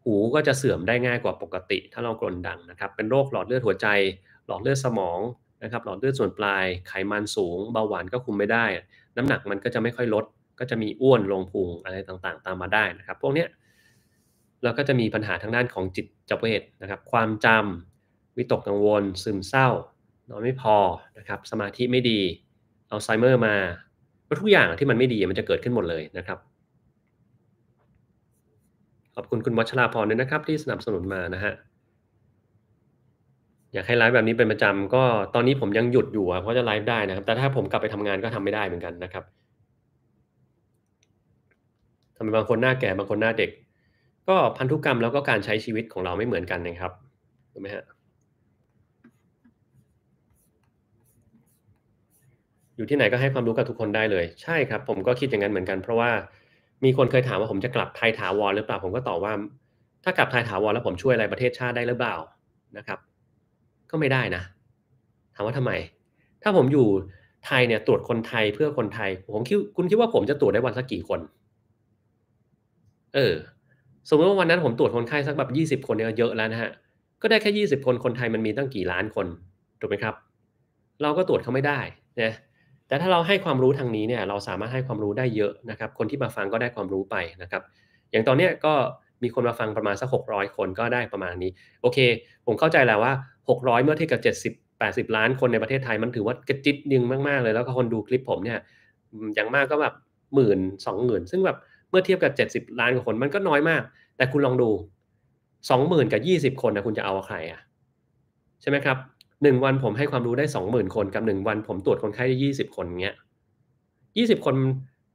หูก็จะเสื่อมได้ง่ายกว่าปกติ ถ้าเรากรนดังนะครับ เป็นโรคหลอดเลือดหัวใจ หลอดเลือดสมองนะครับ หลอดเลือดส่วนปลายไขมันสูง เบาหวานก็คุมไม่ได้ น้ำหนักมันก็จะไม่ค่อยลด ก็จะมีอ้วนลงพุงอะไรต่างๆ ตามมาได้นะครับพวกเนี้ยเราก็จะมีปัญหาทางด้านของจิตจเวทนะครับ ความจำวิตกกังวล ซึมเศร้านอนไม่พอนะครับ สมาธิไม่ดีอัลไซเมอร์มาทุกอย่างที่มันไม่ดีมันจะเกิดขึ้นหมดเลยนะครับขอบคุณคุณวัชราพรด้วยนะครับที่สนับสนุนมานะฮะอยากให้ไลฟ์แบบนี้เป็นประจำก็ตอนนี้ผมยังหยุดอยู่เพราะจะไลฟ์ได้นะครับ แต่ถ้าผมกลับไปทำงานก็ทำไม่ได้เหมือนกันนะครับทำไมบางคนหน้าแก่บางคนหน้าเด็ก ก็พันธุกรรมแล้วก็การใช้ชีวิตของเราไม่เหมือนกันนะครับถูกไหมฮะอยู่ที่ไหนก็ให้ความรู้กับทุกคนได้เลยใช่ครับผมก็คิดอย่างนั้นเหมือนกันเพราะว่ามีคนเคยถามว่าผมจะกลับไทยถาวรหรือเปล่าผมก็ตอบว่าถ้ากลับไทยถาวรแล้วผมช่วยอะไรประเทศชาติได้หรือเปล่านะครับ ก็ไม่ได้นะถามว่าทำไมถ้าผมอยู่ไทยเนี่ยตรวจคนไทยเพื่อคนไทย ผมคิดคุณคิดว่าผมจะตรวจได้วันสักกี่คน เออ สมมติว่าวันนั้นผมตรวจคนไข้สักแบบยี่สิบคนเนี่ยเยอะแล้วนะฮะ ก็ได้แค่ยี่สิบคนคนไทยมันมีตั้งกี่ล้านคนถูกไหมครับ เราก็ตรวจเขาไม่ได้นะแต่ถ้าเราให้ความรู้ทางนี้เนี่ย เราสามารถให้ความรู้ได้เยอะนะครับ คนที่มาฟังก็ได้ความรู้ไปนะครับ อย่างตอนเนี้ยก็มีคนมาฟังประมาณสัก600 คนก็ได้ประมาณนี้ โอเค ผมเข้าใจแล้วว่า 600เมื่อเทียบกับ70 80ล้านคนในประเทศไทยมันถือว่ากระจิตยึงมากๆเลยแล้วก็คนดูคลิปผมเนี่ยอย่างมากก็แบบหมื่นสองหมื่นซึ่งแบบเมื่อเทียบกับ70ล้านกว่าคนมันก็น้อยมาก แต่คุณลองดู 20,000กับ20คนนะคุณจะเอาใครอะใช่ไหมครับหนึ่งวันผมให้ความรู้ได้สองหมื่นคนกับหนึ่งวัน ผมตรวจคนไข้ได้ยี่สิบคนเงี้ยยี่สิบคน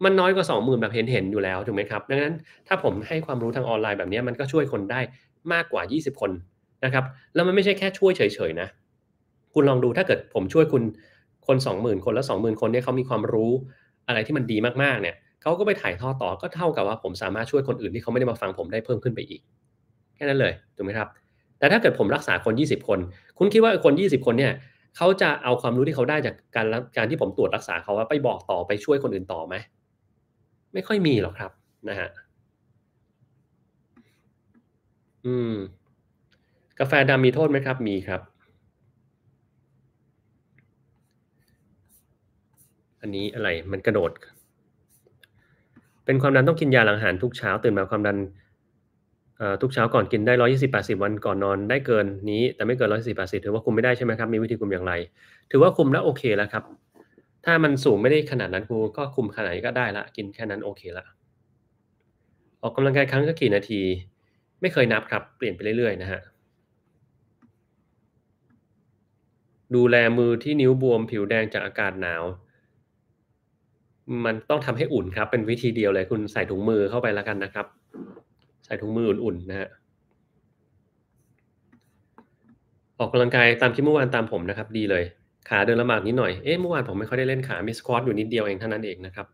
มันน้อยกว่าสองหมื่นแบบเห็นเห็นอยู่แล้วถูกไหมครับดังนั้นถ้าผมให้ความรู้ทางออนไลน์แบบนี้มันก็ช่วยคนได้มากกว่ายี่สิบคนนะครับแล้วมันไม่ใช่แค่ ช่วยเฉยๆนะคุณลองดูถ้าเกิดผมช่วยคุณคนสองหมื่นคนแล้วสองหมื่นคนเนี่ยเขามีความรู้อะไรที่มันดีมากๆเนี่ยเขาก็ไปถ่ายทอดต่อก็เท่ากับว่าผมสามารถช่วยคนอื่นที่เขาไม่ได้มาฟังผมได้เพิ่มขึ้นไปอีก แค่นั้นเลยถูกไหมครับแต่ถ้าเกิดผมรักษาคน 20 คน คุณคิดว่าคน 20 คนเนี่ย เขาจะเอาความรู้ที่เขาได้จากการการที่ผมตรวจรักษาเขาว่าไปบอกต่อไปช่วยคนอื่นต่อไหม ไม่ค่อยมีหรอกครับ นะฮะ อืม กาแฟดำมีโทษไหมครับ มีครับ อันนี้อะไรมันกระโดด เป็นความดันต้องกินยาหลังอาหารทุกเช้า ตื่นมาความดันทุกเช้าก่อนกินได้ร้อยยี่สิบแปดสิบวันก่อนนอนได้เกินนี้แต่ไม่เกินร้อยสี่แปดสิบถือว่าคุมไม่ได้ใช่ไหมครับมีวิธีคุมอย่างไร ถือว่าคุมแล้วโอเคแล้วครับ ถ้ามันสูงไม่ได้ขนาดนั้นครูก็คุมขนาดนี้ก็ได้ละ กินแค่นั้นโอเคละออกกำลังกายครั้งก็กี่นาที ไม่เคยนับครับเปลี่ยนไปเรื่อยๆนะฮะดูแลมือที่นิ้วบวมผิวแดงจากอากาศหนาว มันต้องทำให้อุ่นครับเป็นวิธีเดียวเลยคุณใส่ถุงมือเข้าไปแล้วกันนะครับใส่ถุงมืออุ่นๆ นะฮะออกกำลังกายตามที่เมื่อวานตามผมนะครับ ดีเลย ขาเดินละหมาดนิดหน่อยเอ๊ะเมื่อวานผมไม่ค่อยได้เล่นขา มีสควอตอยู่นิดเดียวเองเท่านั้นเองนะครับ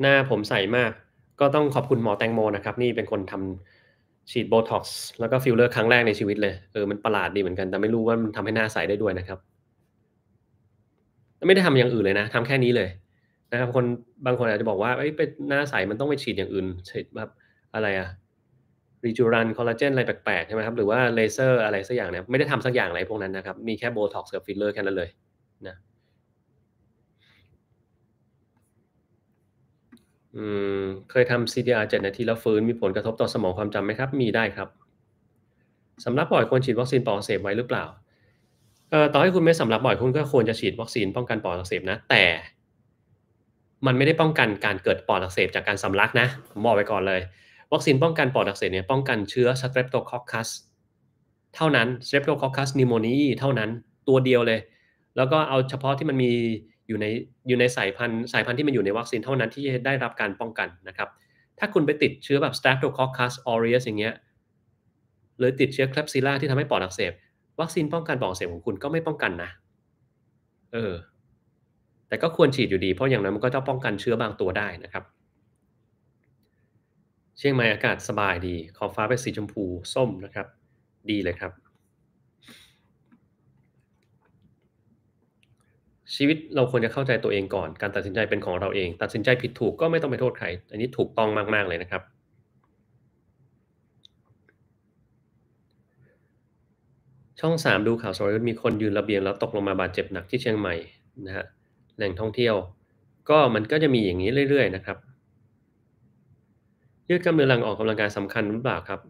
หน้าผมใส่มาก ก็ต้องขอบคุณหมอแตงโมนะครับ นี่เป็นคนทำฉีดโบท็อกซ์แล้วก็ฟิลเลอร์ครั้งแรกในชีวิตเลยเออมันประหลาดดีเหมือนกัน แต่ไม่รู้ว่ามันทำให้หน้าใสได้ด้วยนะครับไม่ได้ทำอย่างอื่นเลยนะ ทำแค่นี้เลยนะครับคนบางคนอาจจะบอกว่าไอ้เป็นหน้าใสมันต้องไปฉีดอย่างอื่นฉีดแบบอะไรอะรีจูรัน คอลลาเจน อะไรแปลกๆใช่ไหมครับหรือว่าเลเซอร์ อะไรสักอย่างเนี่ยไม่ได้ทำสักอย่างอะไรพวกนั้นนะครับ มีแค่โบท็อกซ์กับฟิลเลอร์แค่นั้นเลย นะอืมเคยทำ CDR 7 นาทีแล้วฟื้น มีผลกระทบต่อสมองความจำไหมครับ มีได้ครับสำหรับบ่อยควรฉีดวัคซีนปอดอักเสบไว้หรือเปล่าเอ่อต่อให้คุณไม่สำหรับบ่อยคุณก็ควรจะฉีดวัคซีนป้องกันปอดอักเสบนะแต่มันไม่ได้ป้องกันการเกิดปอดอักเสบจากการสำลักนะผมบอกไว้ก่อนเลย วัคซีนป้องกันปอดอักเสบเนี่ยป้องกันเชื้อสเตรปโตคอคคัสเท่านั้นสเตรปโตคอคคัสนิโมนีเท่านั้นตัวเดียวเลย แล้วก็เอาเฉพาะที่มันมีอยู่ในอยู่ในสายพันธุ์สายพันธุ์ที่มันอยู่ในวัคซีนเท่านั้นที่ได้รับการป้องกันนะครับ ถ้าคุณไปติดเชื้อแบบ Staphylococcus aureus อย่างเงี้ยหรือติดเชื้อ Klebsiella ที่ทำให้ปอดอักเสบวัคซีนป้องกันปอดอักเสบของคุณก็ไม่ป้องกันนะ เออแต่ก็ควรฉีดอยู่ดีเพราะอย่างนั้นมันก็จะป้องกันเชื้อบางตัวได้นะครับ เชียงใหม่อากาศสบายดีขอบฟ้าเป็นสีชมพูส้มนะครับดี เลยครับ ชีวิตเราควรจะเข้าใจตัวเองก่อนการตัดสินใจเป็นของเราเอง ตัดสินใจผิดถูกก็ไม่ต้องไปโทษใครอันนี้ถูกต้องมากๆเลยนะครับ ช่อง 3 ดูข่าวสธ์มีคนยืนระเบียงแล้วตกลงมาบาดเจ็บหนักที่เชียงใหม่นะฮะแหล่งท่องเที่ยว ก็มันก็จะมีอย่างนี้เรื่อยๆ นะครับยืดกล้ามเนื้อหลังออกกำลังกายสำคัญหรือเปล่าครับ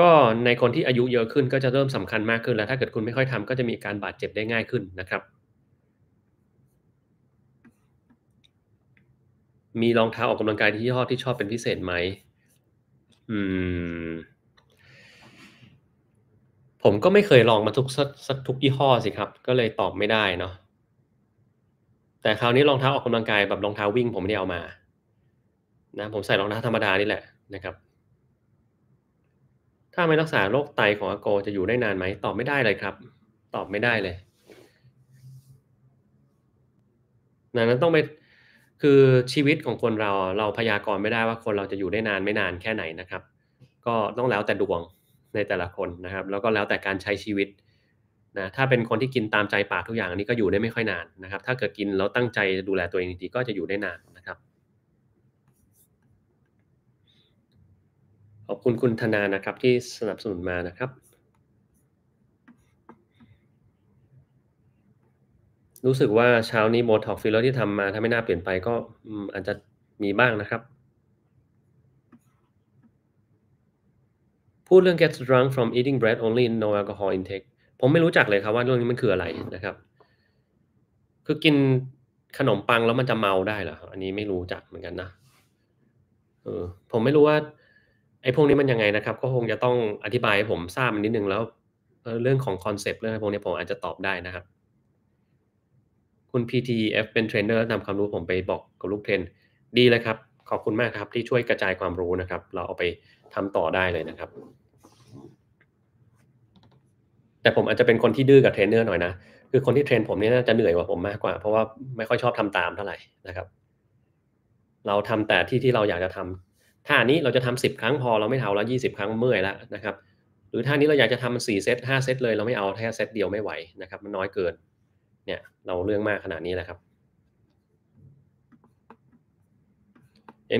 ก็ในคนที่อายุเยอะขึ้นก็จะเริ่มสำคัญมากขึ้นแล้วถ้าเกิดคุณไม่ค่อยทำก็จะมีการบาดเจ็บได้ง่ายขึ้นนะครับ มีรองเท้าออกกำลังกายที่ยี่ห้อที่ชอบเป็นพิเศษไหมอืมผมก็ไม่เคยลองมาทุกสักสักทุกยี่ห้อสิครับ ก็เลยตอบไม่ได้เนาะแต่คราวนี้รองเท้าออกกำลังกายแบบรองเท้าวิ่งผมไม่ได้เอามานะผมใส่รองเท้าธรรมดานี่แหละนะครับ ถ้าไม่รักษาโรคไตของอาโก จะอยู่ได้นานไหมตอบไม่ได้เลยครับ ตอบไม่ได้เลยนนั้นต้องไปคือชีวิตของคนเราเราพยากรณ์ไม่ได้ว่าคนเราจะอยู่ได้นานไม่นานแค่ไหนนะครับ ก็ต้องแล้วแต่ดวงในแต่ละคนนะครับ แล้วก็แล้วแต่การใช้ชีวิตนะถ้าเป็นคนที่กินตามใจปากทุกอย่างอันนี้ก็อยู่ได้ไม่ค่อยนานนะครับ ถ้าเกิดกินแล้วตั้งใจดูแลตัวเองจริงๆก็จะอยู่ได้นานนะครับ ขอบคุณคุณธนานะครับที่สนับสนุนมานะครับ รู้สึกว่าเช้านี้โบท็อกฟิลเลอร์ที่ทำมาถ้าไม่น่าเปลี่ยนไปก็อาจจะมีบ้างนะครับพูดเรื่อง get drunk from eating bread only no alcohol intake ผมไม่รู้จักเลยครับว่าเรื่องนี้มันคืออะไรนะครับ คือกินขนมปังแล้วมันจะเมาได้เหรออันนี้ไม่รู้จักเหมือนกันนะเออผมไม่รู้ว่าไอ้พวกนี้มันยังไงนะครับ ก็คงจะต้องอธิบายให้ผมทราบมันนิดนึง แล้วเรื่องของคอนเซปต์เรื่องพวกนี้ผมอาจจะตอบได้นะครับ คุณ PTF เป็นเทรนเนอร์นำความรู้ผมไปบอกกับลูกเทรนดีเลยครับ ขอบคุณมากครับ ที่ช่วยกระจายความรู้นะครับ เราเอาไปทำต่อได้เลยนะครับแต่ผมอาจจะเป็นคนที่ดื้อกับเทรนเนอร์หน่อยนะคือคนที่เทรนผมนี่น่าจะเหนื่อยกว่าผมมากกว่า เพราะว่าไม่ค่อยชอบทำตามเท่าไหร่นะครับ เราทำแต่ที่ที่เราอยากจะทำท่านี้เราจะทำสิบครั้งพอ เราไม่เอาแล้วยี่สิบครั้งเมื่อยแล้วนะครับ หรือท่านี้เราอยากจะทำสี่เซตห้าเซตเลยเราไม่เอาแค่เซตเดียวไม่ไหวนะครับมันน้อยเกินเนี่ยเราเรื่องมากขนาดนี้แหละครับ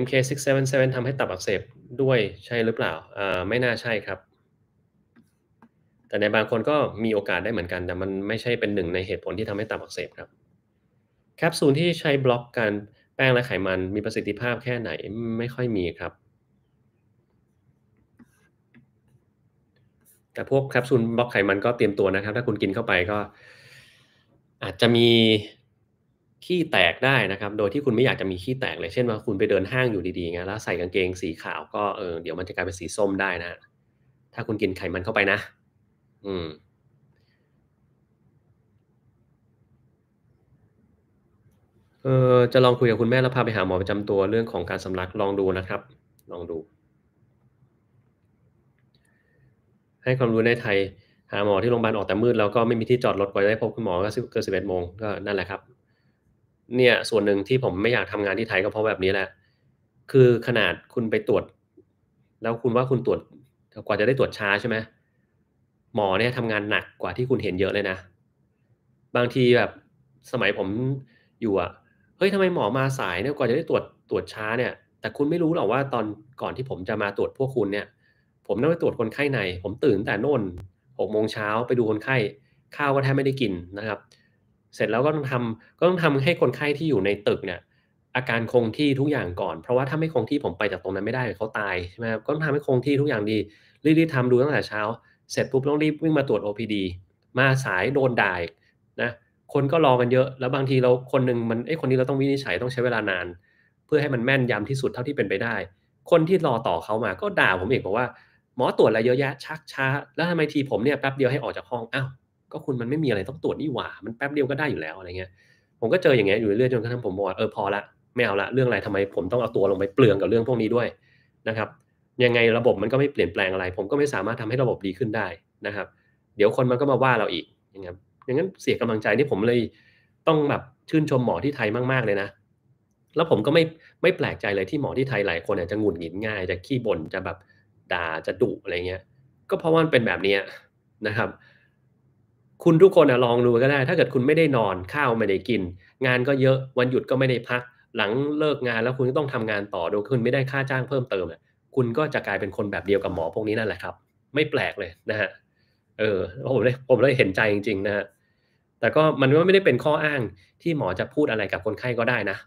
MK677 ทำให้ตับอักเสบด้วยใช่หรือเปล่าอ่าไม่น่าใช่ครับแต่ในบางคนก็มีโอกาสได้เหมือนกัน แต่มันไม่ใช่เป็นหนึ่งในเหตุผลที่ทำให้ตับอักเสบครับ แคปซูลที่ใช้บล็อกการแป้งและไขมันมีประสิทธิภาพแค่ไหนไม่ค่อยมีครับ แต่พวกแคปซูลบล็อกไขมันก็เตรียมตัวนะครับ ถ้าคุณกินเข้าไปก็ อาจจะมี ขี้แตกได้นะครับ โดยที่คุณไม่อยากจะมีขี้แตกเลย เช่นว่าคุณไปเดินห้างอยู่ดีๆไงแล้วใส่กางเกงสีขาวก็เออเดี๋ยวมันจะกลายเป็นสีส้มได้นะ ถ้าคุณกินไขมันเข้าไปนะอืมเออจะลองคุยกับคุณแม่แล้วพาไปหาหมอประจำตัวเรื่องของการสำลักลองดูนะครับ ลองดู ให้ความรู้ในไทย หาหมอที่โรงพยาบาลออกแต่มืดแล้วก็ไม่มีที่จอดรถกว่าได้พบคุณหมอก็เกินสิบเอ็ดโมงก็นั่นแหละครับ เนี่ย ส่วนหนึ่งที่ผมไม่อยากทำงานที่ไทยก็เพราะแบบนี้แหละ คือขนาดคุณไปตรวจ แล้วคุณว่าคุณตรวจกว่าจะได้ตรวจช้าใช่ไหมหมอเนี่ยทำงานหนักกว่าที่คุณเห็นเยอะเลยนะ บางทีแบบสมัยผมอยู่อะเฮ้ยทำไมหมอมาสายเนี่ยกว่าจะได้ตรวจตรวจช้าเนี่ย แต่คุณไม่รู้หรอกว่าตอนก่อนที่ผมจะมาตรวจพวกคุณเนี่ย ผมต้องไปตรวจคนไข้ใน ผมตื่นแต่นอนหกโมงเช้าไปดูคนไข้ ข้าวก็แทบไม่ได้กินนะครับ เสร็จแล้วก็ต้องทำก็ต้องทำให้คนไข้ที่อยู่ในตึกเนี่ย อาการคงที่ทุกอย่างก่อน เพราะว่าถ้าไม่คงที่ผมไปจากตรงนั้นไม่ได้เขาตายใช่ไหมครับก็ต้องทำให้คงที่ทุกอย่างดีรีบๆทำดูตั้งแต่เช้าเสร็จปุ๊บต้องรีบวิ่งมาตรวจ OPD มาสายโดนด่านะคนก็รอกันเยอะแล้วบางทีเราคนหนึ่งมันไอ้คนนี้เราต้องวินิจฉัยต้องใช้เวลานาน เพื่อให้มันแม่นยำที่สุดเท่าที่เป็นไปได้ คนที่รอต่อเขามาก็ด่าผมอีกบอกว่าหมอตรวจอะไรเยอะแยะ ชักช้าแล้วทำไมทีผมเนี่ยแป๊บเดียวให้ออกจากห้องอ้าวก็คุณมันไม่มีอะไรต้องตรวจนี่หว่า มันแป๊บเดียวก็ได้อยู่แล้วอะไรเงี้ยผมก็เจออย่างเงี้ยอยู่เรื่อยจนกระทั่งผมบอกเออพอละไม่เอาละเรื่องอะไรทำไมผมต้องเอาตัวลงไปเปลืองกับเรื่องพวกนี้ด้วยนะครับยังไงระบบมันก็ไม่เปลี่ยนแปลงอะไรผมก็ไม่สามารถทำให้ระบบดีขึ้นได้นะครับ เดี๋ยวคนมันก็มาว่าเราอีกอย่างนั้นอย่างนั้นเสียกำลังใจที่ผมเลยต้องแบบชื่นชมหมอที่ไทยมาก ๆเลยนะ แล้วผมก็ไม่ไม่แปลกใจเลยที่หมอที่ไทย หลายคนเนี่ยจะหงุดหงิดง่าย จะขี้บ่นจะแบบด่าจะดุอะไรเงี้ย ก็เพราะว่ามันเป็นแบบนี้นะครับ คุณทุกคนลองดูก็ได้ ถ้าเกิดคุณไม่ได้นอนข้าวไม่ได้กิน งานก็เยอะวันหยุดก็ไม่ได้พัก หลังเลิกงานแล้วคุณต้องทำงานต่อโดยคุณไม่ได้ค่าจ้างเพิ่มเติมี่ยคุณก็จะกลายเป็นคนแบบเดียวกับหมอพวกนี้นั่นแหละครับ ไม่แปลกเลย นะฮะ เออผมเลยผมเลยเห็นใจจริงๆ นะฮะแต่ก็มันก็ไม่ได้เป็นข้ออ้างที่หมอจะพูดอะไรกับคนไข้ก็ได้นะ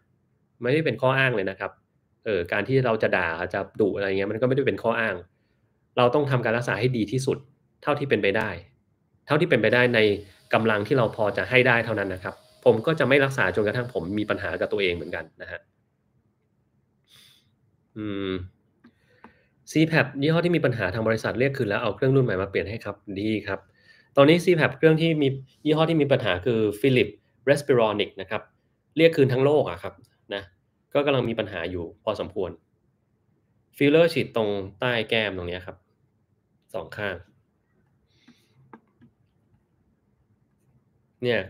ไม่ได้เป็นข้ออ้างเลยนะครับ เออ การที่เราจะด่าจะดุอะไรเงี้ย มันก็ไม่ได้เป็นข้ออ้าง เราต้องทำการรักษาให้ดีที่สุด เท่าที่เป็นไปได้ เท่าที่เป็นไปได้ในกำลังที่เราพอจะให้ได้เท่านั้นนะครับ ผมก็จะไม่รักษาจนกระทั่งผมมีปัญหากับตัวเองเหมือนกัน นะฮะอืม CPAP ยี่ห้อที่มีปัญหาทางบริษัทเรียกคืนแล้วเอาเครื่องรุ่นใหม่มาเปลี่ยนให้ครับดีครับ ตอนนี้ CPAP เครื่องที่มียี่ห้อที่มีปัญหาคือฟิลิป Respironic นะครับเรียกคืนทั้งโลกอะครับนะก็กำลังมีปัญหาอยู่พอสมควรฟิลเลอร์ฉีดตรงใต้แก้มตรงนี้ครับสองข้าง เนี่ย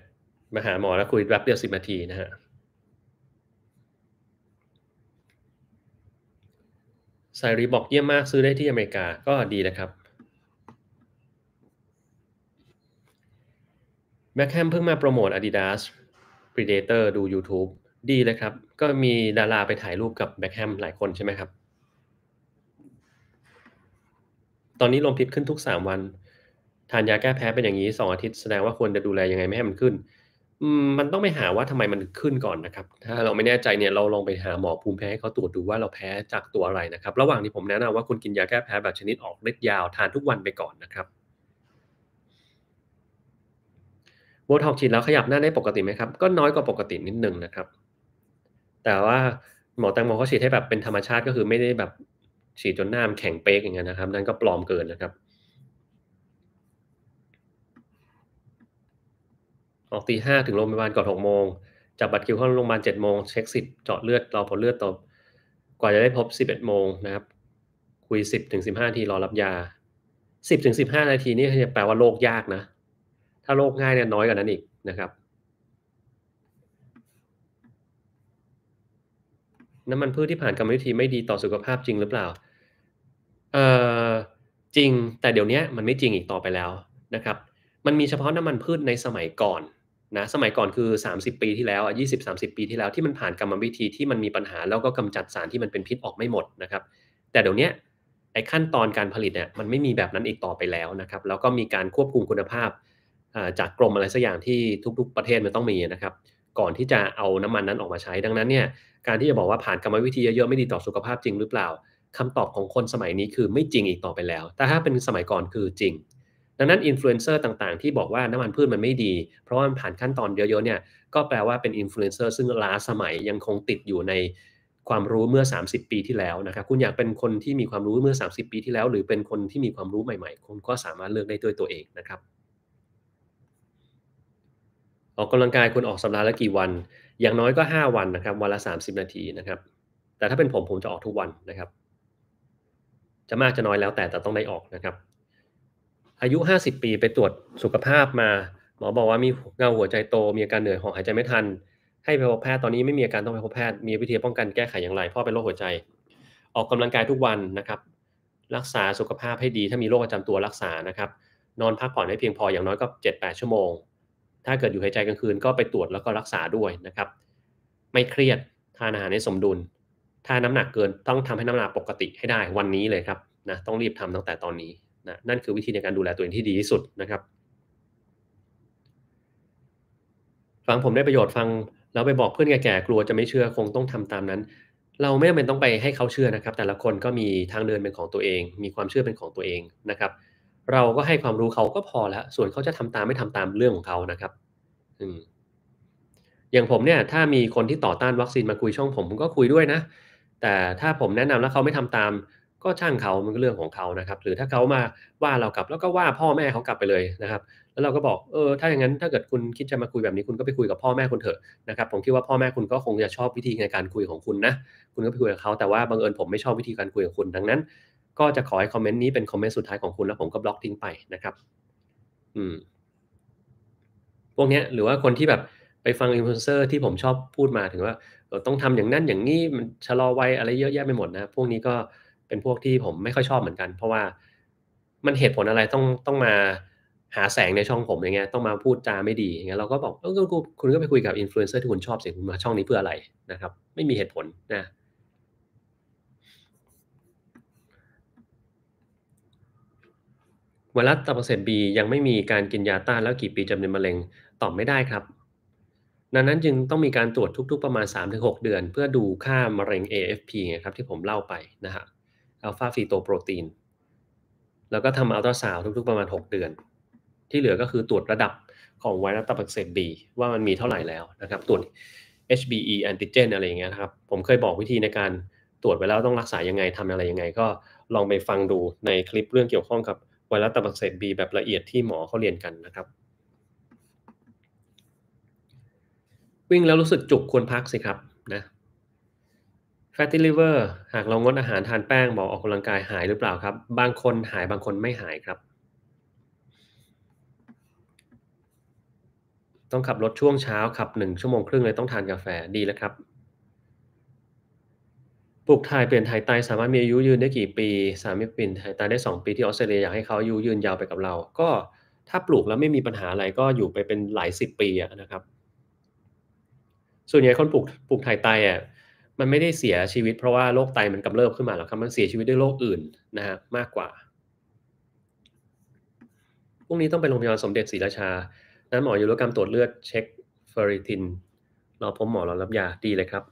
มาหาหมอแล้วคุยแป๊บเดียวสิบนาทีนะฮะไซรีบอกเยี่ยมมากซื้อได้ที่อเมริกาก็ดีนะครับแบ็คแฮมเพิ่งมาโปรโมท Adidas Predator ดู YouTube ดีเลยครับ ก็มีดาราไปถ่ายรูปกับแบ็คแฮมหลายคนใช่ไหมครับ ตอนนี้ลมพิษขึ้นทุก 3 วัน ทานยาแก้แพ้เป็นอย่างนี้ 2 อาทิตย์แสดงว่าควรจะดูแลยังไงไม่ให้มันขึ้นมันต้องไปหาว่าทำไมมันขึ้นก่อนนะครับ ถ้าเราไม่แน่ใจเนี่ยเราลองไปหาหมอภูมิแพ้เขาตรวจดูว่าเราแพ้จากตัวอะไรนะครับ ระหว่างที่ผมแนะนำว่าคุณกินยาแก้แพ้แบบชนิดออกฤทธิ์ยาวทานทุกวันไปก่อนนะครับโบท็อกฉีดแล้วขยับหน้าได้ปกติไหมครับ ก็น้อยกว่าปกตินิดนึงนะครับ แต่ว่าหมอแตงโมเขาฉีดให้แบบเป็นธรรมชาติก็คือไม่ได้แบบฉีดจนหน้ามแข็งเป๊กอย่างเงี้ยนะครับ นั่นก็ปลอมเกินนะครับออกตีห้าถึงโรงพยาบาลก่อนหกโมงจับบัตรคิวเข้าโรงพยาบาลเจ็ดโมงเช็คสิทธิ์เจาะเลือด รอผลเลือดตบ กว่าจะได้พบสิบเอ็ดโมงนะครับ คุยสิบถึงสิบห้าทีรอรับยาสิบถึงสิบห้านาทีนี่จะแปลว่าโรคยากนะ ถ้าโรคง่ายเนี่ยน้อยกว่านั้นอีกนะครับ น้ำมันพืชที่ผ่านกรรมวิธีไม่ดีต่อสุขภาพจริงหรือเปล่าเอ่อจริงแต่เดี๋ยวนี้มันไม่จริงอีกต่อไปแล้วนะครับมันมีเฉพาะน้ำมันพืชในสมัยก่อน นะ สมัยก่อนคือ 30 ปีที่แล้ว่ยีสิบสาปีที่แล้วที่มันผ่านกรรมวิธีที่มันมีปัญหา แล้วก็กำจัดสารที่มันเป็นพิษออกไม่หมดนะครับแต่เดี๋ยวนี้ไอ้ขั้นตอนการผลิตเนี่ยมันไม่มีแบบนั้นอีกต่อไปแล้วนะครับแล้วก็มีการควบคุมคุณภาพ จากกรมอะไรสักอย่าง ที่ทุกๆประเทศมันต้องมีนะครับ ก่อนที่จะเอาน้ำมันนั้นออกมาใช้ ดังนั้นเนี่ยการที่จะบอกว่าผ่านกรรมวิธีเยอะๆไม่ดีต่อสุขภาพจริงหรือเปล่า คำตอบของคนสมัยนี้คือไม่จริงอีกต่อไปแล้วแต่ถ้าเป็นสมัยก่อนคือจริงดังนั้นอินฟลูเอนเซอร์ต่างๆ ที่บอกว่าน้ำมันพืชมันไม่ดี เพราะว่ามันผ่านขั้นตอนเยอะๆเนี่ยก็แปลว่าเป็นอินฟลูเอนเซอร์ซึ่งล้าสมัยยังคงติดอยู่ในความรู้เมื่อ 30 ปีที่แล้วนะครับคุณอยากเป็นคนที่มีความรู้เมื่อ 30 ปีที่แล้ว หรือเป็นคนที่มีความรู้ใหม่ๆคุณก็สามารถเลือกได้ด้วยตัวเองนะครับ ออกกำลังกายคุณออกสัปดาห์ละกี่วัน อย่างน้อยก็ 5 วันนะครับวันละ 30 นาทีนะครับแต่ถ้าเป็นผมผมจะออกทุกวันนะครับ จะมากจะน้อยแล้วแต่แต่ต้องได้ออกนะครับอายุ 50 ปีไปตรวจสุขภาพมา หมอบอกว่ามีเงาหัวใจโต มีอาการเหนื่อยหอบหายใจไม่ทัน ให้ไปพบแพทย์ตอนนี้ไม่มีอาการต้องไปพบแพทย์มีวิธีป้องกันแก้ไขอย่างไรพ่อเป็นโรคหัวใจ ออกกำลังกายทุกวันนะครับ รักษาสุขภาพให้ดีถ้ามีโรคประจำตัวรักษานะครับ นอนพักผ่อนให้เพียงพออย่างน้อยก็7-8ชั่วโมงถ้าเกิดอยู่หายใจกลางคืนก็ไปตรวจแล้วก็รักษาด้วยนะครับ ไม่เครียดทานอาหารให้สมดุล ถ้าน้ำหนักเกินต้องทำให้น้ำหนักปกติให้ได้วันนี้เลยครับนะต้องรีบทำตั้งแต่ตอนนี้นะนั่นคือวิธีในการดูแลตัวเองที่ดีที่สุดนะครับฟังผมได้ประโยชน์ฟังแล้วไปบอกเพื่อนแก่ๆกลัวจะไม่เชื่อคงต้องทำตามนั้น เราไม่จำเป็นต้องไปให้เขาเชื่อนะครับ แต่ละคนก็มีทางเดินเป็นของตัวเอง มีความเชื่อเป็นของตัวเองนะครับ เราก็ให้ความรู้เขาก็พอแล้วส่วนเขาจะทำตามไม่ทำตามเรื่องของเขานะครับอืมอย่างผมเนี่ยถ้ามีคนที่ต่อต้านวัคซีนมาคุยช่องผมผมก็คุยด้วยนะแต่ถ้าผมแนะนำแล้วเขาไม่ทำตามก็ช่างเขา มันก็เรื่องของเขา นะครับ หรือถ้าเขามาว่าเรากลับ แล้วก็ว่าพ่อแม่เขากลับไปเลยนะครับ แล้วเราก็บอก เออ ถ้าอย่างนั้น ถ้าเกิดคุณคิดจะมาคุยแบบนี้ คุณ ก็ไปคุยกับพ่อแม่คุณเถอะนะครับ ผมคิดว่าพ่อแม่คุณก็คงจะชอบวิธีในการคุยของคุณนะ คุณก็ไปคุยกับเขา แต่ว่าบังเอิญผมไม่ชอบวิธีการคุยของคุณ ดังนั้น ก็จะขอให้คอมเมนต์นี้เป็นคอมเมนต์สุดท้ายของคุณ แล้วผมก็บล็อกทิ้งไปนะครับ อืม พวกนี้หรือว่าคนที่แบบไปฟังอินฟลูเอนเซอร์ที่ผมชอบพูดมาถึงว่าต้องทำอย่างนั้นอย่างนี้มันชะลอวัยอะไรเยอะแยะไปหมด นะ พวกนี้ก็เป็นพวกที่ผมไม่ค่อยชอบเหมือนกัน เพราะว่ามันเหตุผลอะไรต้องต้องมาหาแสงในช่องผมอย่างเงี้ยต้องมาพูดจาไม่ดีอย่างเงี้ยเราก็บอกเออคุณก็ไปคุยกับอินฟลูเอนเซอร์ที่คุณชอบสิคุณมาช่องนี้เพื่ออะไรนะครับ ไม่มีเหตุผลนะไวรัสตับอักเสบบียังไม่มีการกินยาต้านแล้วกี่ปีจำเป็นมะเร็งตอบไม่ได้ครับ ดังนั้นจึงต้องมีการตรวจทุกๆประมาณ3-6 เดือน เพื่อดูค่ามะเร็ง AFP นะครับที่ผมเล่าไปนะครับอัลฟาฟีโตโปรตีน แล้วก็ทำอัลตราซาวทุกๆประมาณ 6 เดือน ที่เหลือก็คือตรวจระดับของไวรัสตับอักเสบบีว่ามันมีเท่าไหร่แล้วนะครับ ตรวจ HBE แอนติเจนอะไรอย่างเงี้ยครับ ผมเคยบอกวิธีในการตรวจไปแล้วต้องรักษายังไงทำอะไรยังไง ก็ลองไปฟังดูในคลิปเรื่องเกี่ยวข้องกับไวรัสตับอักเสบบีแบบละเอียดที่หมอเขาเรียนกันนะครับ วิ่งแล้วรู้สึกจุกควรพักสิครับนะ fatty liver หากเรางดอาหารทานแป้งหมอออกกำลังกายหายหรือเปล่าครับ บางคนหายบางคนไม่หายครับ ต้องขับรถช่วงเช้าขับหนึ่งชั่วโมงครึ่งเลยต้องทานกาแฟดีแล้วครับ ปลูกถ่ายเปลี่ยนถ่ายไตสามารถมีอายุยืนได้กี่ปีสามารถเปลี่ยนถ่ายไตได้ 2 ปีที่ออสเตรเลียอยากให้เขาอายุยืนยาวไปกับเรา ก็ถ้าปลูกแล้วไม่มีปัญหาอะไรก็อยู่ไปเป็นหลายสิบปีนะครับ ส่วนใหญ่คนปลูกปลูกถ่ายไตอ่ะมันไม่ได้เสียชีวิตเพราะว่าโรคไตมันกำเริบขึ้นมาหรอกครับมันเสียชีวิตด้วยโรคอื่นนะฮะมากกว่า พรุ่งนี้ต้องไปโรงพยาบาลสมเด็จศรีราชา นั้นหมออยู่รกรรมตรวจเลือดเช็คเฟอริทินเราพบหมอเรารับยาดีเลยครับ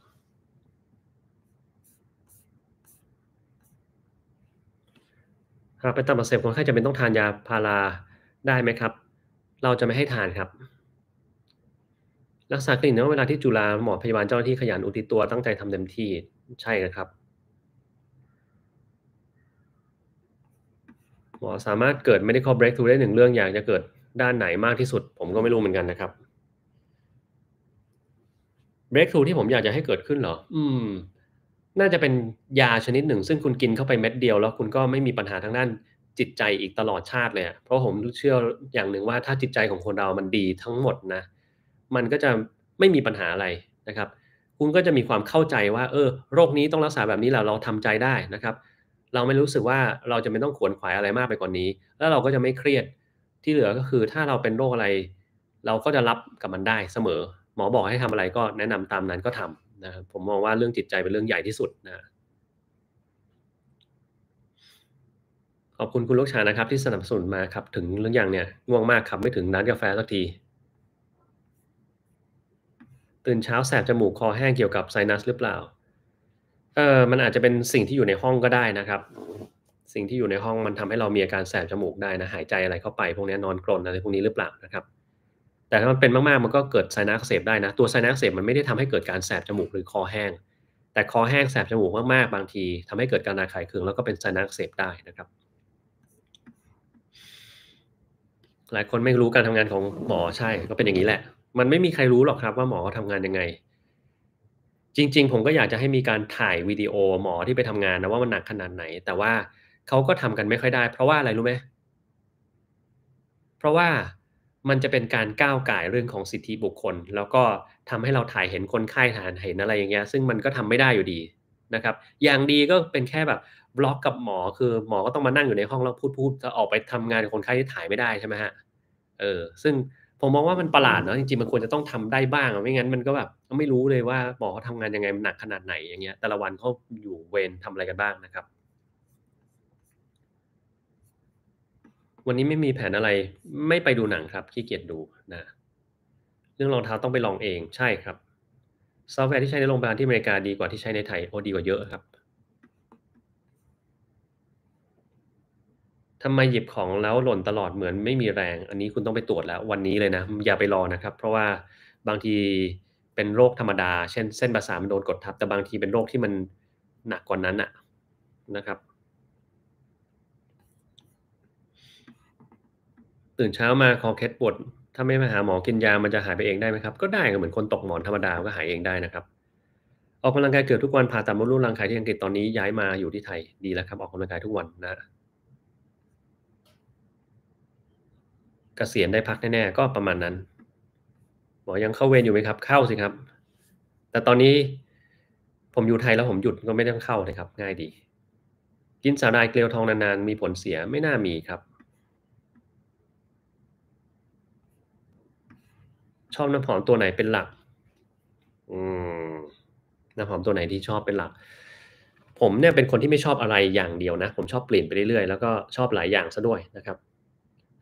หากเป็นตับอักเสบคนไข้จะเป็นต้องทานยาพาราได้ไหมครับ เราจะไม่ให้ทานครับักษาคลินิกนะเวลาที่จุฬาหมอ พยาบาลเจ้าหน้าที่ขยันอุทิศตัวตั้งใจทำเต็มที่ใช่นะครับหมอสามารถเกิด medical breakthrough ได้หนึ่งเรื่องอยากจะเกิดด้านไหนมากที่สุด ผมก็ไม่รู้เหมือนกันนะครับ breakthrough ที่ผมอยากจะให้เกิดขึ้นเหรอ อืม น่าจะเป็นยาชนิดหนึ่ง ซึ่งคุณกินเข้าไปเม็ดเดียว แล้วคุณก็ไม่มีปัญหาทางด้านจิตใจอีกตลอดชาติเลยเพราะผมเชื่ออย่างหนึ่งว่าถ้าจิตใจของคนเรามันดีทั้งหมดนะมันก็จะไม่มีปัญหาอะไรนะครับ คุณก็จะมีความเข้าใจว่า เออโรคนี้ต้องรักษาแบบนี้แล้วเราทำใจได้นะครับ เราไม่รู้สึกว่าเราจะไม่ต้องขวนขวายอะไรมากไปกว่านนี้ แล้วเราก็จะไม่เครียดที่เหลือก็คือถ้าเราเป็นโรคอะไร เราก็จะรับกับมันได้เสมอ หมอบอกให้ทำอะไรก็แนะนำตามนั้นก็ทำนะครับผมมองว่าเรื่องจิตใจเป็นเรื่องใหญ่ที่สุดนะขอบคุณคุณลูกชานะครับที่สนับสนุนมาครับถึงเรื่องอย่างเนี่ยง่วงมากครับไม่ถึงร้านกาแฟสักทีตื่นเช้าแสบจมูก คอแห้งเกี่ยวกับไซนัสหรือเปล่าเออมันอาจจะเป็นสิ่งที่อยู่ในห้องก็ได้นะครับ สิ่งที่อยู่ในห้องมันทำให้เรามีอาการแสบจมูกได้นะหายใจอะไรเข้าไปพวกนี้นอนกรนอะไรพวกนี้หรือเปล่านะครับ แต่ถ้ามันเป็นมากๆมันก็เกิดไซนัสเสพได้นะตัวไซนัสเสพมันไม่ได้ทำให้เกิดการแสบจมูกหรือคอแห้ง แต่คอแห้งแสบจมูกมากๆ บางที ทำให้เกิดการระคายเคืองแล้วก็เป็นไซนัสเสพได้นะครับ หลายคนไม่รู้การทำงานของหมอใช่ก็เป็นอย่างนี้แหละมันไม่มีใครรู้หรอกครับว่าหมอทำงานยังไง จริง ๆ ผมก็อยากจะให้มีการถ่ายวิดีโอหมอที่ไปทำงานนะว่ามันหนักขนาดไหน แต่ว่าเขาก็ทำกันไม่ค่อยได้ เพราะว่าอะไรรู้ไหมเพราะว่ามันจะเป็นการก้าวไก่เรื่องของสิทธิบุคคล แล้วก็ทำให้เราถ่ายเห็นคนไข้ถ่ายเห็นอะไรอย่างเงี้ยซึ่งมันก็ทำไม่ได้อยู่ดีนะครับ อย่างดีก็เป็นแค่แบบบล็อกกับหมอคือ หมอก็ต้องมานั่งอยู่ในห้องแล้วพูดพูดจะออกไปทำงานกับคนไข้ที่ถ่ายไม่ได้ใช่ไหมฮะเออซึ่งผมมองว่ามันประหลาดเนาะจริงๆมันควรจะต้องทำได้บ้างไม่งั้นมันก็แบบไม่รู้เลยว่าหมอเขาทำงานยังไงมันหนักขนาดไหนอย่างเงี้ยแต่ละวันเขาอยู่เวรทำอะไรกันบ้างนะครับ วันนี้ไม่มีแผนอะไรไม่ไปดูหนังครับขี้เกียจดูนะเรื่องรองเท้าต้องไปลองเองใช่ครับ ซอฟต์แวร์ที่ใช้ในโรงพยาบาลที่อเมริกาดีกว่าที่ใช้ในไทยโอ้ดีกว่าเยอะครับทำไมหยิบของแล้วหล่นตลอดเหมือนไม่มีแรง อันนี้คุณต้องไปตรวจแล้ววันนี้เลยนะ อย่าไปรอนะครับ เพราะว่าบางทีเป็นโรคธรรมดาเช่น เส้นประสาทมันโดนกดทับแต่บางทีเป็นโรคที่มันหนักกว่านั้นอะนะครับ ตื่นเช้ามาคอเคล็ดปวดถ้าไม่มาหาหมอกินยามันจะหายไปเองได้ไหมครับก็ได้เหมือนคนตกหมอนธรรมดาก็หายเองได้นะครับ ออกกำลังกายเกือบทุกวันผ่าตัดมดลูกรังไข่ที่อังกฤษตอนนี้ย้ายมาอยู่ที่ไทยดีแล้วครับออกกำลังกายทุกวันนะกษียณได้พักแน่ๆก็ประมาณนั้นหมอยังเข้าเวรอยู่ไหมครับ เข้าสิครับ แต่ตอนนี้ ผมอยู่ไทยแล้วผมหยุดก็ไม่ต้องเข้านะครับ ง่ายดี กินสาหร่ายเกลียวทองนานๆ มีผลเสียไม่น่ามีครับ ชอบน้ำหอมตัวไหนเป็นหลักน้ำหอมตัวไหนที่ชอบเป็นหลัก ผมเนี่ยเป็นคนที่ไม่ชอบอะไรอย่างเดียวนะ ผมชอบเปลี่ยนไปเรื่อยๆแล้วก็ชอบหลายอย่างซะด้วยนะครับ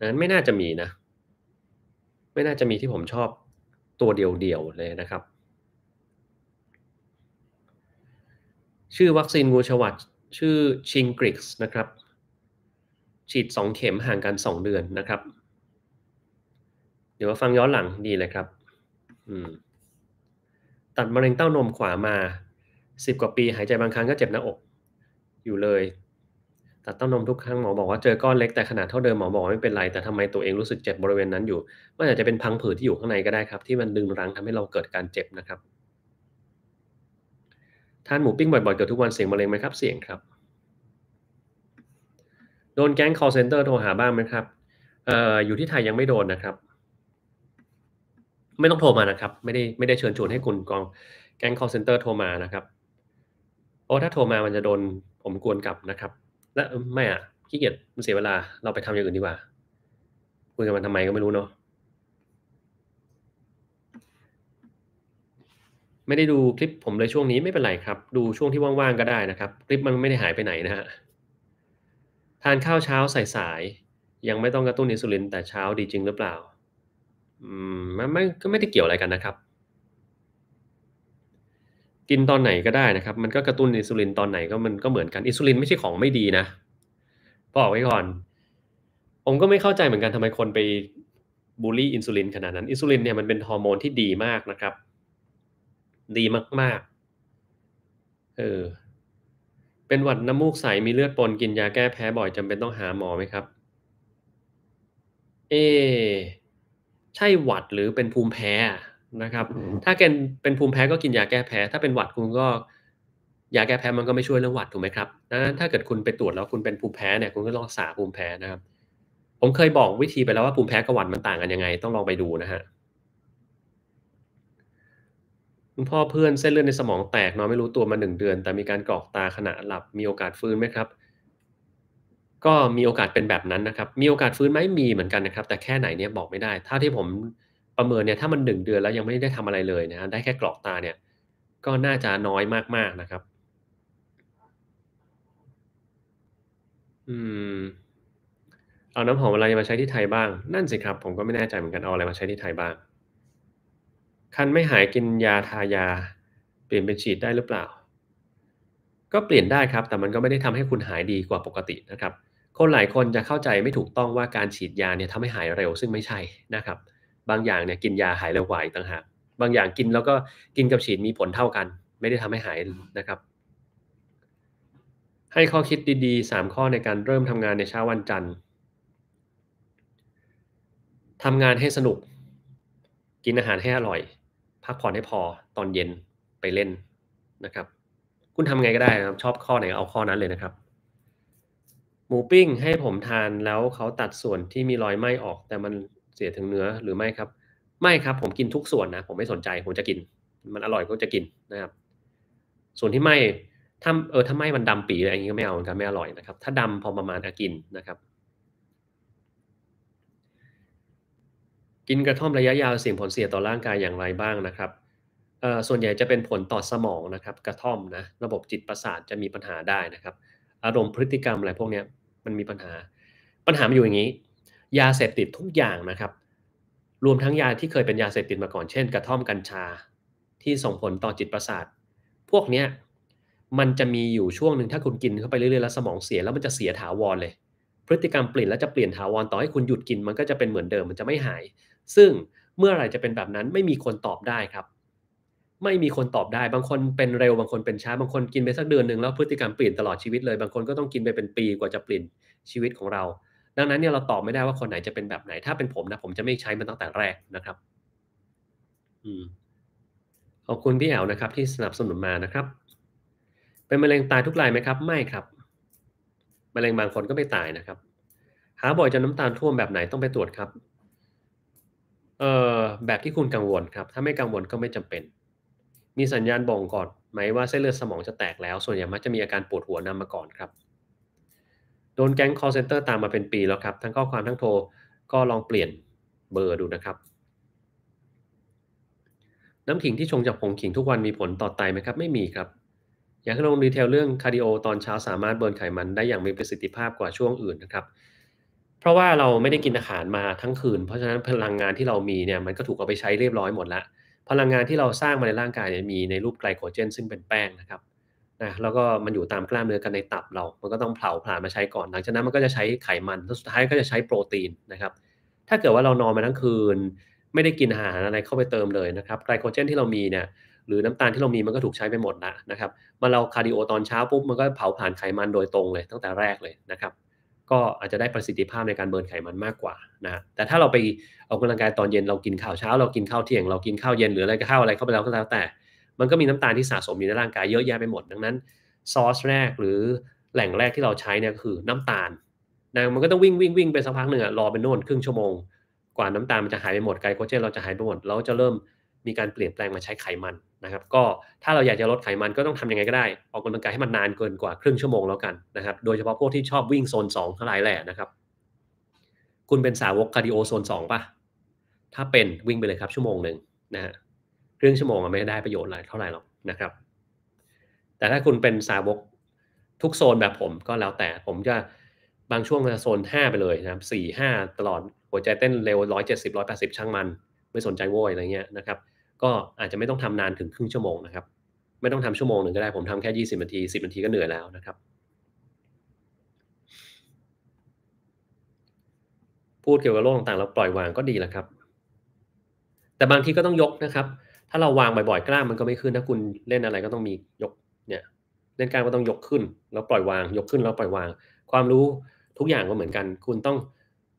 นั้นไม่น่าจะมีนะ ไม่น่าจะมีที่ผมชอบตัวเดียวๆเลยนะครับ ชื่อวัคซีนงูฉวัดชื่อชิงกริกส์นะครับ ฉีด 2 เข็มห่างกัน2เดือนนะครับ เดี๋ยวมาฟังย้อนหลังดีเลยครับ ตัดมะเร็งเต้านมขวามา 10 กว่าปีหายใจบางครั้งก็เจ็บหน้าอกอยู่เลยตัดเต้านมทุกครั้งหมอ บอกว่าเจอก้อนเล็กแต่ขนาดเท่าเดิมหมอ บอกไม่เป็นไร แต่ทำไมตัวเองรู้สึกเจ็บบริเวณนั้นอยู่มันอาจจะเป็นพังผืดที่อยู่ข้างในก็ได้ครับ ที่มันดึงรั้งทำให้เราเกิดการเจ็บนะครับทานหมูปิ้งบ่อยๆ เกือบทุกวันเสี่ยงมะเร็งไหมครับเสี่ยงครับ โดนแก๊ง call center โทรหาบ้างไหมครับเอ่ออยู่ที่ไทยยังไม่โดนนะครับ ไม่ต้องโทรมานะครับ ไม่ได้ไม่ได้เชิญชวนให้คุณกองแก๊ง call center โทรมานะครับโอ้ถ้าโทรมามันจะโดนผมกวนกลับนะครับและไม่อ่ะขี้เกียจมันเสียเวลาเราไปทำอย่างอื่นดีกว่าคุยกันมาทำไมก็ไม่รู้เนาะไม่ได้ดูคลิปผมเลยช่วงนี้ไม่เป็นไรครับ ดูช่วงที่ว่างๆก็ได้นะครับ คลิปมันไม่ได้หายไปไหนนะฮะทานข้าวเช้าสายๆยังไม่ต้องกระตุ้นอินซูลินแต่เช้าดีจริงหรือเปล่าอืมมันไม่ก็ไม่ได้เกี่ยวอะไรกันนะครับกินตอนไหนก็ได้นะครับ มันก็กระตุ้นอินซูลินตอนไหนก็มันก็เหมือนกัน อินซูลินไม่ใช่ของไม่ดีนะ บอกไว้ก่อน ผมก็ไม่เข้าใจเหมือนกันทำไมคนไปบูลลี่อินซูลินขนาดนั้นอินซูลินเนี่ยมันเป็นฮอร์โมนที่ดีมากนะครับ ดีมากๆเออเป็นหวัดน้ำมูกใสมีเลือดปน กินยาแก้แพ้บ่อยจำเป็นต้องหาหมอไหมครับ เอใช่หวัดหรือเป็นภูมิแพ้นะครับ ถ้าเก็นเป็นภูมิแพ้ก็กินยาแก้แพ้ถ้าเป็นหวัดคุณก็ยาแก้แพ้มันก็ไม่ช่วยเรื่องหวัดถูกไหมครับดังนั้นถ้าเกิดคุณไปตรวจแล้วคุณเป็นภูมิแพ้เนี่ย คุณก็ต้องรักษาภูมิแพ้นะครับ ผมเคยบอกวิธีไปแล้วว่าภูมิแพ้กับหวัดมันต่างกันยังไง ต้องลองไปดูนะฮะคุณพ่อเพื่อนเส้นเลือดในสมองแตกนอนไม่รู้ตัวมาหนึ่งเดือน แต่มีการกรอกตาขณะหลับมีโอกาสฟื้นไหมครับ ก็มีโอกาสเป็นแบบนั้นนะครับ มีโอกาสฟื้นไหมมีเหมือนกันนะครับ แต่แค่ไหนเนี่ยบอกไม่ได้เท่าที่ผมประเมินเนี่ยถ้ามันหนึ่งเดือนแล้วยังไม่ได้ทำอะไรเลยนะได้แค่กรอกตาเนี่ย ก็น่าจะน้อยมากๆนะครับอืมเอาน้ำหอมอะไรมาใช้ที่ไทยบ้าง นั่นสิครับผมก็ไม่แน่ใจเหมือนกันเอาอะไรมาใช้ที่ไทยบ้างคันไม่หายกินยาทายา เปลี่ยนเป็นฉีดได้หรือเปล่า ก็เปลี่ยนได้ครับ แต่มันก็ไม่ได้ทำให้คุณหายดีกว่าปกตินะครับ คนหลายคนจะเข้าใจไม่ถูกต้องว่าการฉีดยาเนี่ยทำให้หายเร็ว ซึ่งไม่ใช่นะครับบางอย่างเนี่ยกินยาหายเร็วกว่าอีกต่างหากบางอย่างกินแล้วก็กินกับฉีดมีผลเท่ากัน ไม่ได้ทำให้หายนะครับ ให้ข้อคิดดีๆ 3 ข้อในการเริ่มทำงานในเช้าวันจันทร์ทำงานให้สนุก กินอาหารให้อร่อย พักผ่อนให้พอตอนเย็นไปเล่นนะครับ คุณทำไงก็ได้นะครับชอบข้อไหนเอาข้อนั้นเลยนะครับหมูปิ้งให้ผมทานแล้วเขาตัดส่วนที่มีรอยไหม้ออกแต่มันเสียถึงเนื้อหรือไม่ครับ ไม่ครับ ผมกินทุกส่วนนะ ผมไม่สนใจ ผมจะกิน มันอร่อยก็จะกินนะครับ ส่วนที่ไม่ถ้าเออถ้าไม่มันดำปีอะไรอย่างนี้ก็ไม่เอาครับไม่อร่อยนะครับถ้าดำพอประมาณกินนะครับ กินกระท่อมระยะยาวสิ่งผลเสียต่อร่างกายอย่างไรบ้างนะครับส่วนใหญ่จะเป็นผลต่อสมองนะครับ กระท่อมนะระบบจิตประสาทจะมีปัญหาได้นะครับ อารมณ์พฤติกรรมอะไรพวกนี้มันมีปัญหาปัญหามันอยู่อย่างนี้ยาเสพติดทุกอย่างนะครับ รวมทั้งยาที่เคยเป็นยาเสพติดมาก่อนเช่นกระท่อมกัญชา ที่ส่งผลต่อจิตประสาท พวกเนี้ยมันจะมีอยู่ช่วงหนึ่งถ้าคุณกินเข้าไปเรื่อยๆแล้วสมองเสียแล้วมันจะเสียถาวรเลย พฤติกรรมเปลี่ยนแล้วจะเปลี่ยนถาวรต่อให้คุณหยุดกินมันก็จะเป็นเหมือนเดิมมันจะไม่หาย ซึ่งเมื่อไหร่จะเป็นแบบนั้นไม่มีคนตอบได้ครับ ไม่มีคนตอบได้บางคนเป็นเร็วบางคนเป็นช้าบางคนกินไปสักเดือนหนึ่งแล้วพฤติกรรมเปลี่ยนตลอดชีวิตเลยบางคนก็ต้องกินไปเป็นปีกว่าจะเปลี่ยนชีวิตของเราดังนั้นเนี่ยเราตอบไม่ได้ว่าคนไหนจะเป็นแบบไหนถ้าเป็นผมนะ ผมจะไม่ใช้มันตั้งแต่แรกนะครับ อืมขอบคุณพี่แอวนะครับ ที่สนับสนุนมานะครับ เป็นมะเร็งตายทุกรายไหมครับไม่ครับมะเร็งบางคนก็ไม่ตายนะครับ หาบ่อยจนน้ำตาลท่วมแบบไหนต้องไปตรวจครับเอ่อแบบที่คุณกังวลครับ ถ้าไม่กังวลก็ไม่จำเป็น มีสัญญาณบ่งก่อนไหมว่าเส้นเลือดสมองจะแตกแล้ว ส่วนใหญ่มักจะมีอาการปวดหัวนำมาก่อนครับนแก๊ง call center ตามมาเป็นปี แล้วครับ ทั้งข้อความทั้งโทรก็ลองเปลี่ยนเบอร์ดูนะครับ น้ำขิงที่ชงจากผงขิงทุกวันมีผลต่อไตไหมครับ ไม่มีครับ อยากให้ลงดีเทลเรื่องคาร์ดิโอตอนเช้าสามารถเบิร์นไขมันได้อย่างมีประสิทธิภาพกว่าช่วงอื่นนะครับ เพราะว่าเราไม่ได้กินอาหารมาทั้งคืน เพราะฉะนั้นพลังงานที่เรามีเนี่ยมันก็ถูกเอาไปใช้เรียบร้อยหมดละพลังงานที่เราสร้างมาในร่างกายเนี่ยมีในรูปไกลโคเจนซึ่งเป็นแป้งนะครับนะแล้วก็มันอยู่ตามกล้ามเนื้อกันในตับเรา มันก็ต้องเผาผลาญมาใช้ก่อน หลังจากนั้นมันก็จะใช้ไขมันสุดท้ายก็จะใช้โปรตีนนะครับ ถ้าเกิดว่าเรานอนมาทั้งคืน ไม่ได้กินอาหารอะไรเข้าไปเติมเลยนะครับ ไกลโคเจนที่เรามีเนี่ยหรือน้ำตาลที่เรามีมันก็ถูกใช้ไปหมดนะนะครับมาเราคาร์ดิโอตอนเช้าปุ๊บมันก็เผาผลาญไขมันโดยตรงเลยตั้งแต่แรกเลยนะครับ ก็อาจจะได้ประสิทธิภาพในการเบิร์นไขมันมากกว่านะ แต่ถ้าเราไปออกกำลังกายตอนเย็นเรากินข้าวเช้า เรากินข้าวเที่ยง เรากินข้าวเย็นหรืออะไรก็ข้าวอะไรเข้าไปแล้วก็แล้วแต่มันก็มีน้ำตาลที่สะสมอยู่ในร่างกายเยอะแยะไปหมดดังนั้นซอสแรกหรือแหล่งแรกที่เราใช้เนี่ยคือน้ำตาลนะมันก็ต้องวิ่งวิ่งวิ่งไปสักพักหนึ่งอะรอเป็นโน่นครึ่งชั่วโมงกว่าน้ำตาลมันจะหายไปหมดไกลโคเจนเราจะหายไปหมด เราจะเริ่มมีการเปลี่ยนแปลงมาใช้ไขมันนะครับ ก็ถ้าเราอยากจะลดไขมันก็ต้องทํำยังไงก็ได้ ออกกำลังกายให้มันนานเกินกว่าครึ่งชั่วโมงแล้วกันนะครับโดยเฉพาะพวกที่ชอบวิ่งโซน2ทงเท่าไรแหละนะครับ คุณเป็นสาวกคาร์ดิโอโซน2ป่ะถ้าเป็นวิ่งไปเลยครับชั่วโมงหนึ่งนะฮะครึ่งชั่วโมงมันไม่ได้ประโยชน์อะไรเท่าไหร่หรอกนะครับ แต่ถ้าคุณเป็นสาวกทุกโซนแบบผมก็แล้วแต่ผมจะบางช่วงจะโซน5 ไปเลยนะครับสี่ห้าตลอดหัวใจเต้นเร็วร้อยเจ็ดสิบร้อยแปดสิบช่างมันไม่สนใจโว้ยอะไรเงี้ยนะครับ ก็อาจจะไม่ต้องทำนานถึงครึ่งชั่วโมงนะครับ ไม่ต้องทำชั่วโมงหนึ่งก็ได้ผมทำแค่ยี่สิบนาทีสิบนาทีก็เหนื่อยแล้วนะครับ พูดเกี่ยวกับโลกต่างๆเราปล่อยวางก็ดีแล้วครับ แต่บางทีก็ต้องยกนะครับถ้าเราวางบ่อยๆ กล้ามมันก็ไม่ขึ้นถ้าคุณเล่นอะไรก็ต้องมียกเนี่ยเล่นกล้ามก็ต้องยกขึ้น แล้วปล่อยวางยกขึ้นแล้วปล่อยวาง ความรู้ทุกอย่างก็เหมือนกัน คุณต้อง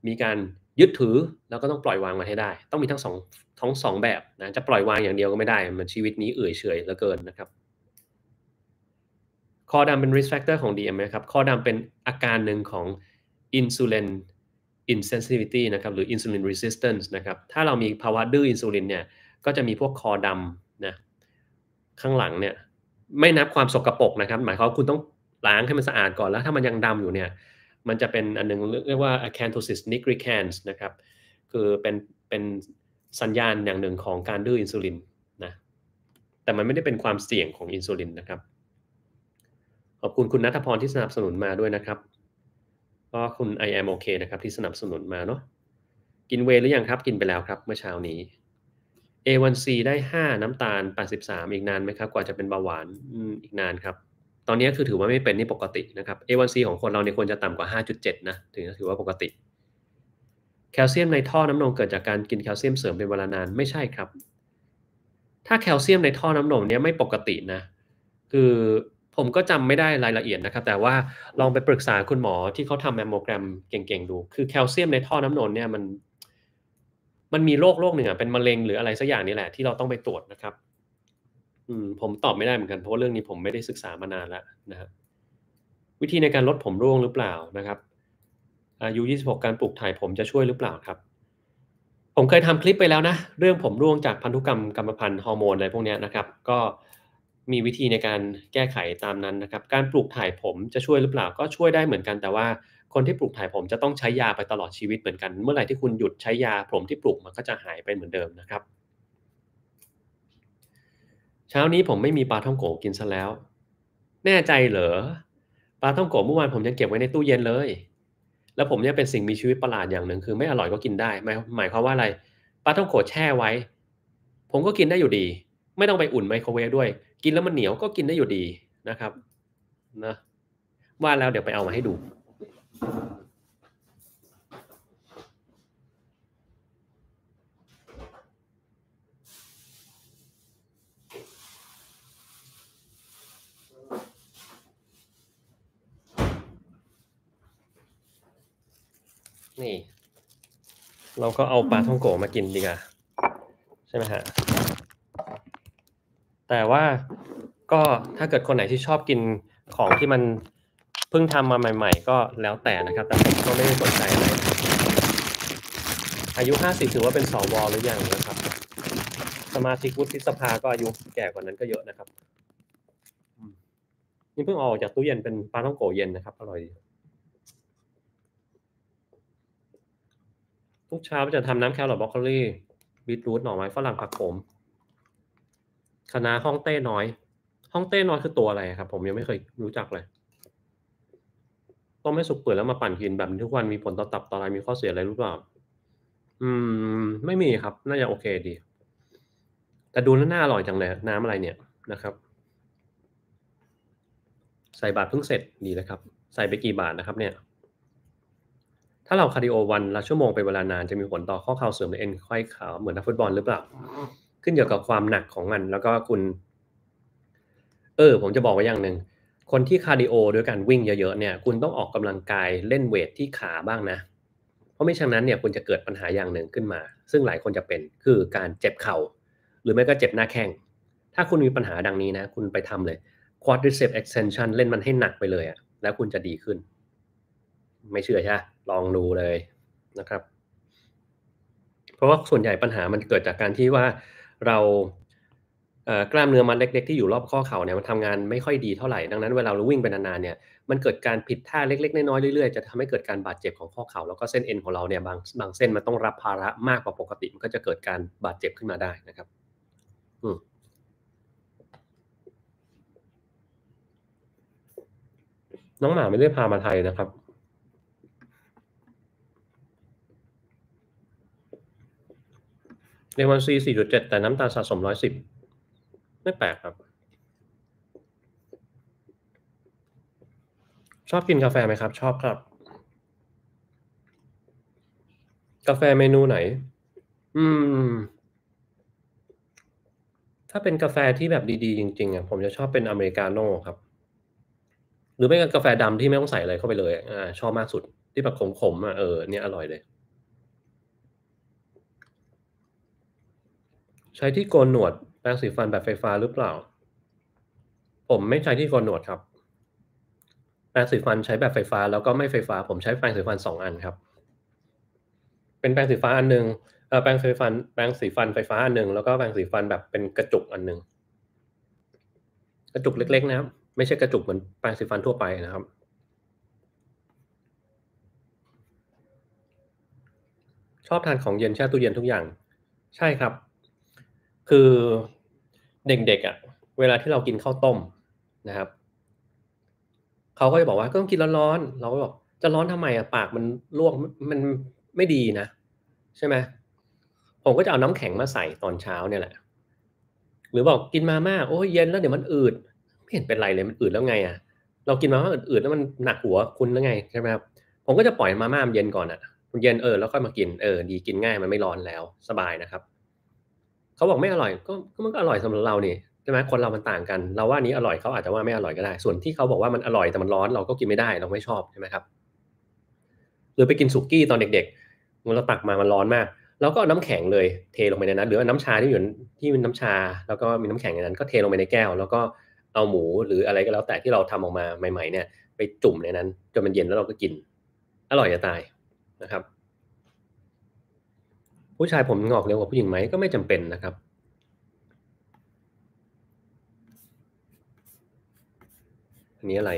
มีการยึดถือแล้วก็ต้องปล่อยวางมาให้ได้ ต้องมีทั้งสองทั้งสองแบบนะจะปล่อยวางอย่างเดียวก็ไม่ได้ มันชีวิตนี้เอื่อยเฉยเหลือ เกินนะครับคอดำเป็น risk factor ของ DM นะครับคอดำเป็นอาการหนึ่งของ insulin insensitivity นะครับหรือ insulin resistance นะครับถ้าเรามีภาวะดื้ออินซูลินเนี่ยก็จะมีพวกคอดำนะข้างหลังเนี่ย ไม่นับความสกรปรกนะครับ หมายความว่าคุณต้องล้างให้มันสะอาดก่อนแล้วถ้ามันยังดำอยู่เนี่ยมันจะเป็นอันนึงเรียกว่า acanthosis nigricans นะครับ คือเป็นเป็นสัญญาณอย่างหนึ่งของการดื้ออินซูลินนะแต่มันไม่ได้เป็นความเสี่ยงของอินซูลินนะครับ ขอบคุณคุณนัทพรที่สนับสนุนมาด้วยนะครับก็คุณ I am okay นะครับที่สนับสนุนมาเนาะกินเวหรือยังครับกินไปแล้วครับ เมื่อเช้านี้ A1C ได้ 5 น้ำตาล 83 อีกนานไหมครับ กว่าจะเป็นเบาหวานอีกนานครับ ตอนนี้คือถือว่าไม่เป็นนี่ปกตินะครับ A1C ของคนเราเนี่ยควรจะต่ำกว่า 5.7 นะ ถึงจะถือว่าปกติ แคลเซียมในท่อน้ำนมเกิดจากการกินแคลเซียมเสริมเป็นเวลานาน ไม่ใช่ครับ ถ้าแคลเซียมในท่อน้ำนมเนี่ยไม่ปกตินะ คือผมก็จำไม่ได้รายละเอียดนะครับ แต่ว่าลองไปปรึกษาคุณหมอที่เขาทำแมมโมแกรมเก่งๆ ดู คือแคลเซียมในท่อน้ำนมเนี่ยมันมันมีโรคโรคหนึ่งอ่ะเป็นมะเร็งหรืออะไรสักอย่างนี่แหละที่เราต้องไปตรวจนะครับอืมผมตอบไม่ได้เหมือนกัน เพราะเรื่องนี้ผมไม่ได้ศึกษามานานแล้วนะครับวิธีในการลดผมร่วงหรือเปล่านะครับอายุ26 การปลูกถ่ายผมจะช่วยหรือเปล่าครับ ผมเคยทำคลิปไปแล้วนะ เรื่องผมร่วงจากพันธุกรรม กรรมพันธุ์ฮอร์โมนอะไรพวกนี้นะครับ ก็มีวิธีในการแก้ไขตามนั้นนะครับการปลูกถ่ายผมจะช่วยหรือเปล่า ก็ช่วยได้เหมือนกันแต่ว่าคนที่ปลูกถ่ายผมจะต้องใช้ยาไปตลอดชีวิตเหมือนกัน เมื่อไหร่ที่คุณหยุดใช้ยา ผมที่ปลูกมันก็จะหายไปเหมือนเดิมนะครับ เช้านี้ผมไม่มีปลาท่องโกกินซะแล้ว แน่ใจเหรอ ปลาท่องโกเมื่อวานผมยังเก็บไว้ในตู้เย็นเลย แล้วผมเนี่ยเป็นสิ่งมีชีวิตประหลาดอย่างหนึ่งคือไม่อร่อยก็กินได้หมายหมายความว่าอะไร ปลาท่องโกแช่ไว้ ผมก็กินได้อยู่ดี ไม่ต้องไปอุ่นไมโครเวฟด้วย กินแล้วมันเหนียวก็กินได้อยู่ดีนะครับ นะ ว่าแล้วเดี๋ยวไปเอามาให้ดูนี่ เราก็เอาปลาท่องโกมากินดีกว่าใช่ไหมฮะ แต่ว่าก็ถ้าเกิดคนไหนที่ชอบกินของที่มันพิ่งทำมาใหม่ ๆ ก็แล้วแต่นะครับ แต่ผมก็ไม่ได้สนใจอะไรอายุ 50 ถือว่าเป็นสวหรือยังนะครับ สมาชิกวุฒิสภาก็อายุแก่กว่านั้นก็เยอะนะครับนี่เพิ่งออกจากตู้เย็นเป็นปลาท่องโกเย็นนะครับ อร่อยดีทุกเช้าจะทำน้ำแครอทบรอกโคลีบีทรูทหน่อไม้ฝรั่งผักโขมคณะห้องเต้น้อย ห้องเต้น้อยคือตัวอะไรครับผมยังไม่เคยรู้จักเลยต้มให้สุกเปื่อยแล้วมาปั่นกินแบบนี้ทุกวัน มีผลต่อตับต่ออะไรมีข้อเสียอะไรรู้เปล่า อืม ไม่มีครับ น่าจะโอเคดี แต่ดูแล้วน่าอร่อยจังเลย น้ำอะไรเนี่ยนะครับ ใส่บาทเพิ่งเสร็จดีแล้วครับ ใส่ไปกี่บาทนะครับ เนี่ย ถ้าเราคาร์ดิโอวันละชั่วโมงไปเวลานาน จะมีผลต่อข้อเข่าเสื่อมในเอ็นไขอ้ขาวเหมือนนักฟุตบอลหรือเปล่าขึ้นอยู่กับความหนักของมัน แล้วก็คุณ เออ ผมจะบอกไว้อย่างหนึ่งคนที่คาร์ดิโอด้วยการวิ่งเยอะๆเนี่ย คุณต้องออกกำลังกายเล่นเวทที่ขาบ้างนะ เพราะไม่ฉะนั้นเนี่ยคุณจะเกิดปัญหาอย่างหนึ่งขึ้นมา ซึ่งหลายคนจะเป็นคือการเจ็บเขา่า หรือไม่ก็เจ็บหน้าแข้ง ถ้าคุณมีปัญหาดังนี้นะ คุณไปทำเลย quadriceps extension เล่นมันให้หนักไปเลยอ่ะแล้วคุณจะดีขึ้น ไม่เชื่อใช่ ลองดูเลยนะครับ เพราะว่าส่วนใหญ่ปัญหามันเกิดจากการที่ว่าเรากล้ามเนื้อมันเล็ก ๆ ที่อยู่รอบข้อเข่าเนี่ยมันทำงานไม่ค่อยดีเท่าไหร่ดังนั้นเวลาเราวิ่งไปนานๆเนี่ยมันเกิดการผิดท่าเล็กๆน้อยๆเรื่อยๆจะทำให้เกิดการบาดเจ็บของข้อเข่า แล้วก็เส้นเอ็นของเราเนี่ยบางบางเส้นมันต้องรับภาระมากกว่าปกติมันก็จะเกิดการบาดเจ็บขึ้นมาได้นะครับอืมน้องหมาไม่ได้พามาไทยนะครับในวันซีเจ็ดแต่น้ำตาลสะสมร้อยสิบไม่แปลกครับ ชอบกินกาแฟไหมครับ ชอบครับ กาแฟเมนูไหน อืม ถ้าเป็นกาแฟที่แบบดีๆจริงๆอ่ะผมจะชอบเป็นอเมริกาโน่ครับ หรือไม่ก็กาแฟดำที่ไม่ต้องใส่อะไรเข้าไปเลย อ่า ชอบมากสุดที่แบบขมๆอ่ะเออเนี่ยอร่อยเลยใช้ที่โกนหนวดแปรงสีฟันแบบไฟฟ้าหรือเปล่า ผมไม่ใช้ที่โกนหนวดครับ แปรงสีฟันใช้แบบไฟฟ้าแล้วก็ไม่ไฟฟ้า ผมใช้แปรงสีฟันสองอันครับ เป็นแปรงสีฟ้าอันหนึ่งแปรงสีฟัน แปรงสีฟันไฟฟ้าอันหนึ่งแล้วก็แปรงสีฟันแบบเป็นกระจุกอันหนึ่งกระจุกเล็ก ๆ นะครับ ไม่ใช่กระจุกเหมือนแปรงสีฟันทั่วไปนะครับ ชอบทานของเย็นแช่ตู้เย็นทุกอย่าง ใช่ครับคือเด็กๆอะ่ะเวลาที่เรากินข้าวต้มนะครับเขาก็จะบอกว่าก็ต้องกินร้อนๆเราก็บอกจะร้อนทำไมอ่ะปากมันลวกมันไม่ดีนะใช่ไหมผมก็จะเอาน้ำแข็งมาใส่ตอนเช้าเนี่ยแหละหรือบอกกินมาม่าโอ้ยเย็นแล้วเดี๋ยวมันอืด ไม่เห็นเป็นไรเลยมันอืดแล้วไง อ่ะ เรากินมาม่าอืดๆแล้วมันหนักหัวคุณแล้วไงใช่ไหมครับผมก็จะปล่อยมาม่ามเย็นก่อนอ่ะคุณเย็นเออแล้วค่อยมากินเออดีกินง่ายมันไม่ร้อนแล้วสบายนะครับเขาบอกไม่อร่อยก็มันก็อร่อยสำหรับเราเนี่ยใช่ไหมคนเรา มันต่างกัน เราว่านี้อร่อยเขาอาจจะว่าไม่อร่อยก็ได้ ส่วนที่เขาบอกว่ามันอร่อยแต่มันร้อน เราก็กินไม่ได้เราไม่ชอบใช่ไหมครับหรือไปกินสุกี้ตอนเด็กๆมันเราตักมามันร้อนมากเราก็น้ำแข็งเลยเทลงไปในนั้นหรือน้ำชาที่อยู่ที่มันน้ำชา แล้วก็มีน้ำแข็งในนั้นก็เทลงไปในแก้ว แล้วก็เอาหมูหรืออะไรก็แล้วแต่ที่เราทำออกมาใหม่ ๆ เนี่ยไปจุ่มในนั้นจนมันเย็นแล้วเราก็กิน อร่อยจะตายนะครับผู้ชายผมงอกเร็วกว่าผู้หญิงไหมก็ไม่จำเป็นนะครับอันนี้อะไร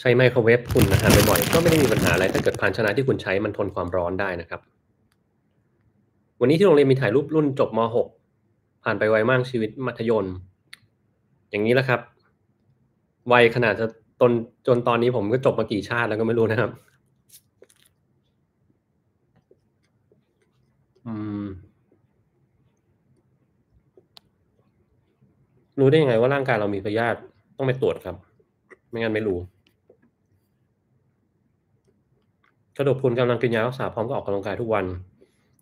ใช้ไมโครเวฟคุณนะฮะบ่อยๆก็ไม่ได้มีปัญหาอะไรถ้าเกิดภาชนะที่คุณใช้มันทนความร้อนได้นะครับ วันนี้ที่โรงเรียนมีถ่ายรูปรุ่นจบม .6 ผ่านไปไวมากชีวิตมัธยมอย่างนี้แหละครับ วัยขนาดจะตนจนตอนนี้ผมก็จบมากี่ชาติแล้วก็ไม่รู้นะครับรู้ได้ยังไงว่าร่างกายเรามีพยาธิต้องไปตรวจครับ ไม่งั้นไม่รู้กระดูกพุนกำลังกินยารักษาพร้อมกับออกกำลังกายทุกวัน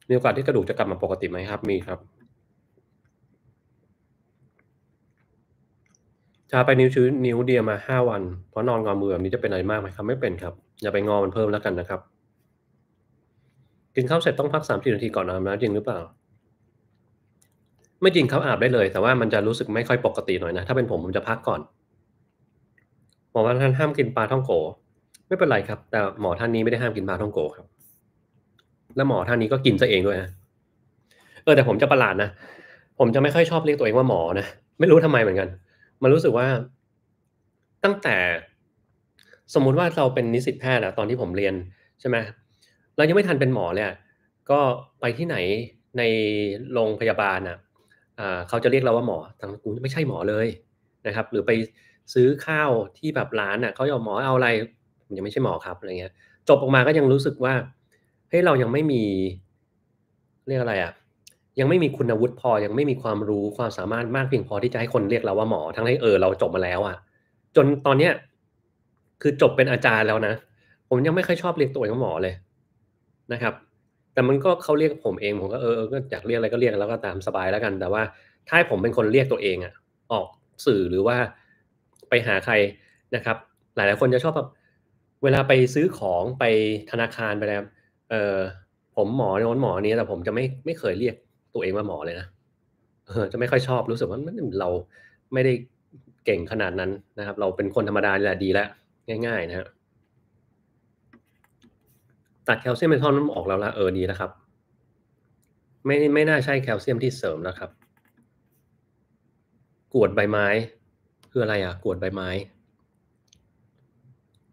มีโอกาสที่กระดูกจะกลับมาปกติไหมครับมีครับชาไปนิ้วชื้นนิ้วเดียมาห้าวันเพราะนอนงอมือแบบนี้จะเป็นอะไรมากไหมครับไม่เป็นครับอย่าไปงอมันเพิ่มแล้วกันนะครับ กินข้าวเสร็จต้องพักสามสิบนาทีก่อนนอนแน้วจริงหรือเปล่าไม่จริงครับอาบได้เลย แต่ว่ามันจะรู้สึกไม่ค่อยปกติหน่อยนะถ้าเป็นผมผมจะพักก่อนหมอว่าท่านห้ามกินปลาท่องโก ไม่เป็นไรครับ แต่หมอท่านนี้ไม่ได้ห้ามกินปลาท่องโกครับ แล้วหมอท่านนี้ก็กินซะเองด้วยนะเออแต่ผมจะประหลาดนะผมจะไม่ค่อยชอบเรียกตัวเองว่าหมอนะไม่รู้ทำไมเหมือนกันมันรู้สึกว่าตั้งแต่สมมุติว่าเราเป็นนิสิตแพทย์อะตอนที่ผมเรียนใช่ไหมเรายังไม่ทันเป็นหมอเลยก็ไปที่ไหนในโรงพยาบาลอะเขาจะเรียกเราว่าหมอทางกูไม่ใช่หมอเลยนะครับ หรือไปซื้อข้าวที่แบบร้านอ่ะเขาออาหมอเอาอะไรผมยังไม่ใช่หมอครับอะไรเงี้ย จบออกมาก็ยังรู้สึกว่าเฮ้ยเรายังไม่มีเรียกอะไรอ่ะยังไม่มีคุณวุฒิพอยังไม่มีความรู้ความสามารถมากเพียงพอที่จะให้คนเรียกเราว่าหมอทั้งที่เออเราจบมาแล้วอ่ะ จนตอนเนี้ยคือจบเป็นอาจารย์แล้วนะผมยังไม่ค่อยชอบเรียกตัวเองว่าหมอเลย นะครับแต่มันก็เขาเรียกผมเอง ผมก็เออก็อยากเรียกอะไรก็เรียกแล้วก็ตามสบายแล้วกัน แต่ว่าถ้าผมเป็นคนเรียกตัวเองอะออกสื่อหรือว่าไปหาใครนะครับ หลายหลายคนจะชอบแบบเวลาไปซื้อของไปธนาคารไปแล้วเออผมหมอโนอนหมอนี้แต่ผมจะไม่ไม่เคยเรียกตัวเองว่าหมอเลยนะเออ จะไม่ค่อยชอบรู้สึกว่าเราไม่ได้เก่งขนาดนั้นนะครับ เราเป็นคนธรรมดาแหละดีแล้ว ง่ายๆ นะัะตัดแคลเซียมในท่อนั้นออกแล้วละเออดีนะครับ ไม่ไม่น่าใช่แคลเซียมที่เสริมนะครับ กวดใบไม้คืออะไรอ่ะ กวดใบไม้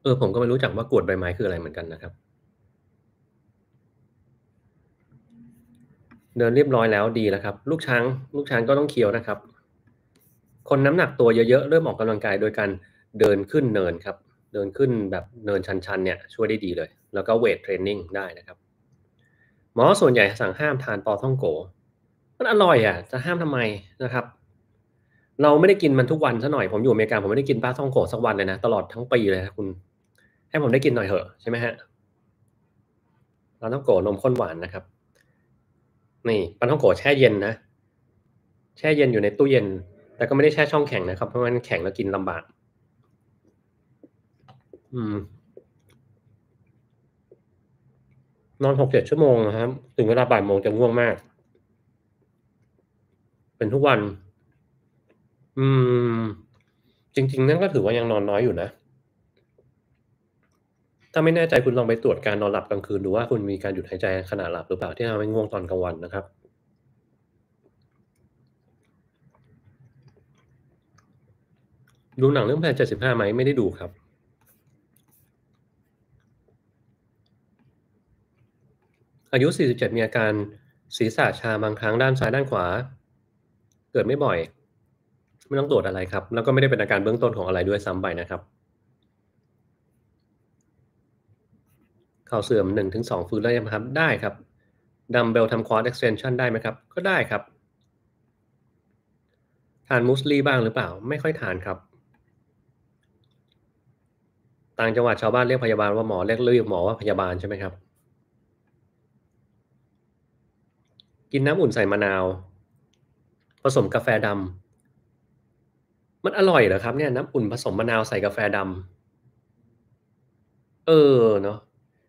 เออผมก็ไม่รู้จักว่ากวดใบไม้คืออะไรเหมือนกันนะครับ เดินเรียบร้อยแล้วดีแล้วครับ ลูกช้างลูกช้างก็ต้องเคี้ยวนะครับ คนน้ำหนักตัวเยอะๆ เริ่มออกกำลังกายโดยการเดินขึ้นเนินครับ เดินขึ้นแบบเนินชันๆเนี่ยช่วยได้ดีเลยแล้วก็เวทเทรนนิ่งได้นะครับหมอส่วนใหญ่สั่งห้ามทานปอท่องโกมันอร่อยอ่ะจะห้ามทำไมนะครับ เราไม่ได้กินมันทุกวันซะหน่อย ผมอยู่อเมริกาผมไม่ได้กินปลาท่องโกสักวันเลยนะตลอดทั้งปีเลยนะคุณ ให้ผมได้กินหน่อยเหอะใช่ไหมฮะปลาท่องโกนมข้นหวานนะครับ นี่ปลาท่องโกแช่เย็นนะ แช่เย็นอยู่ในตู้เย็น แต่ก็ไม่ได้แช่ช่องแข็งนะครับ เพราะมันแข็งแล้วกินลำบากอืมนอนหกเจ็ดชั่วโมงนะครับถึงเวลาบ่ายโมงจะง่วงมาก เป็นทุกวัน อืม จริงๆนั่นก็ถือว่ายังนอนน้อยอยู่นะ ถ้าไม่แน่ใจคุณลองไปตรวจการนอนหลับกลางคืนดูว่าคุณมีการหยุดหายใจขณะหลับหรือเปล่าที่ทำให้ง่วงตอนกลางวันนะครับ ดูหนังเรื่องแพนเจ็ดสิบห้าไหมไม่ได้ดูครับอายุ 47 มีอาการศีรษะชาบางครั้งด้านซ้ายด้านขวา เกิดไม่บ่อย ไม่ต้องตรวจอะไรครับ แล้วก็ไม่ได้เป็นอาการเบื้องต้นของอะไรด้วยซ้ำไปนะครับ เข่าเสื่อม 1 2ถึงฟื้นได้ไหมครับได้ครับดัมเบลทำคอร์ดเอ็กซ์เทนชันได้ไหมครับก็ได้ครับทานมูสลีบ้างหรือเปล่าไม่ค่อยทานครับต่างจังหวัดชาวบ้านเรียกพยาบาลว่าหมอ เรียกเรียกหมอว่าพยาบาลใช่ไหมครับกินน้ำอุ่นใส่มะนาวผสมกาแฟดำมันอร่อยเหรอครับ เนี่ยน้ำอุ่นผสมมะนาวใส่กาแฟดำเออเนาะ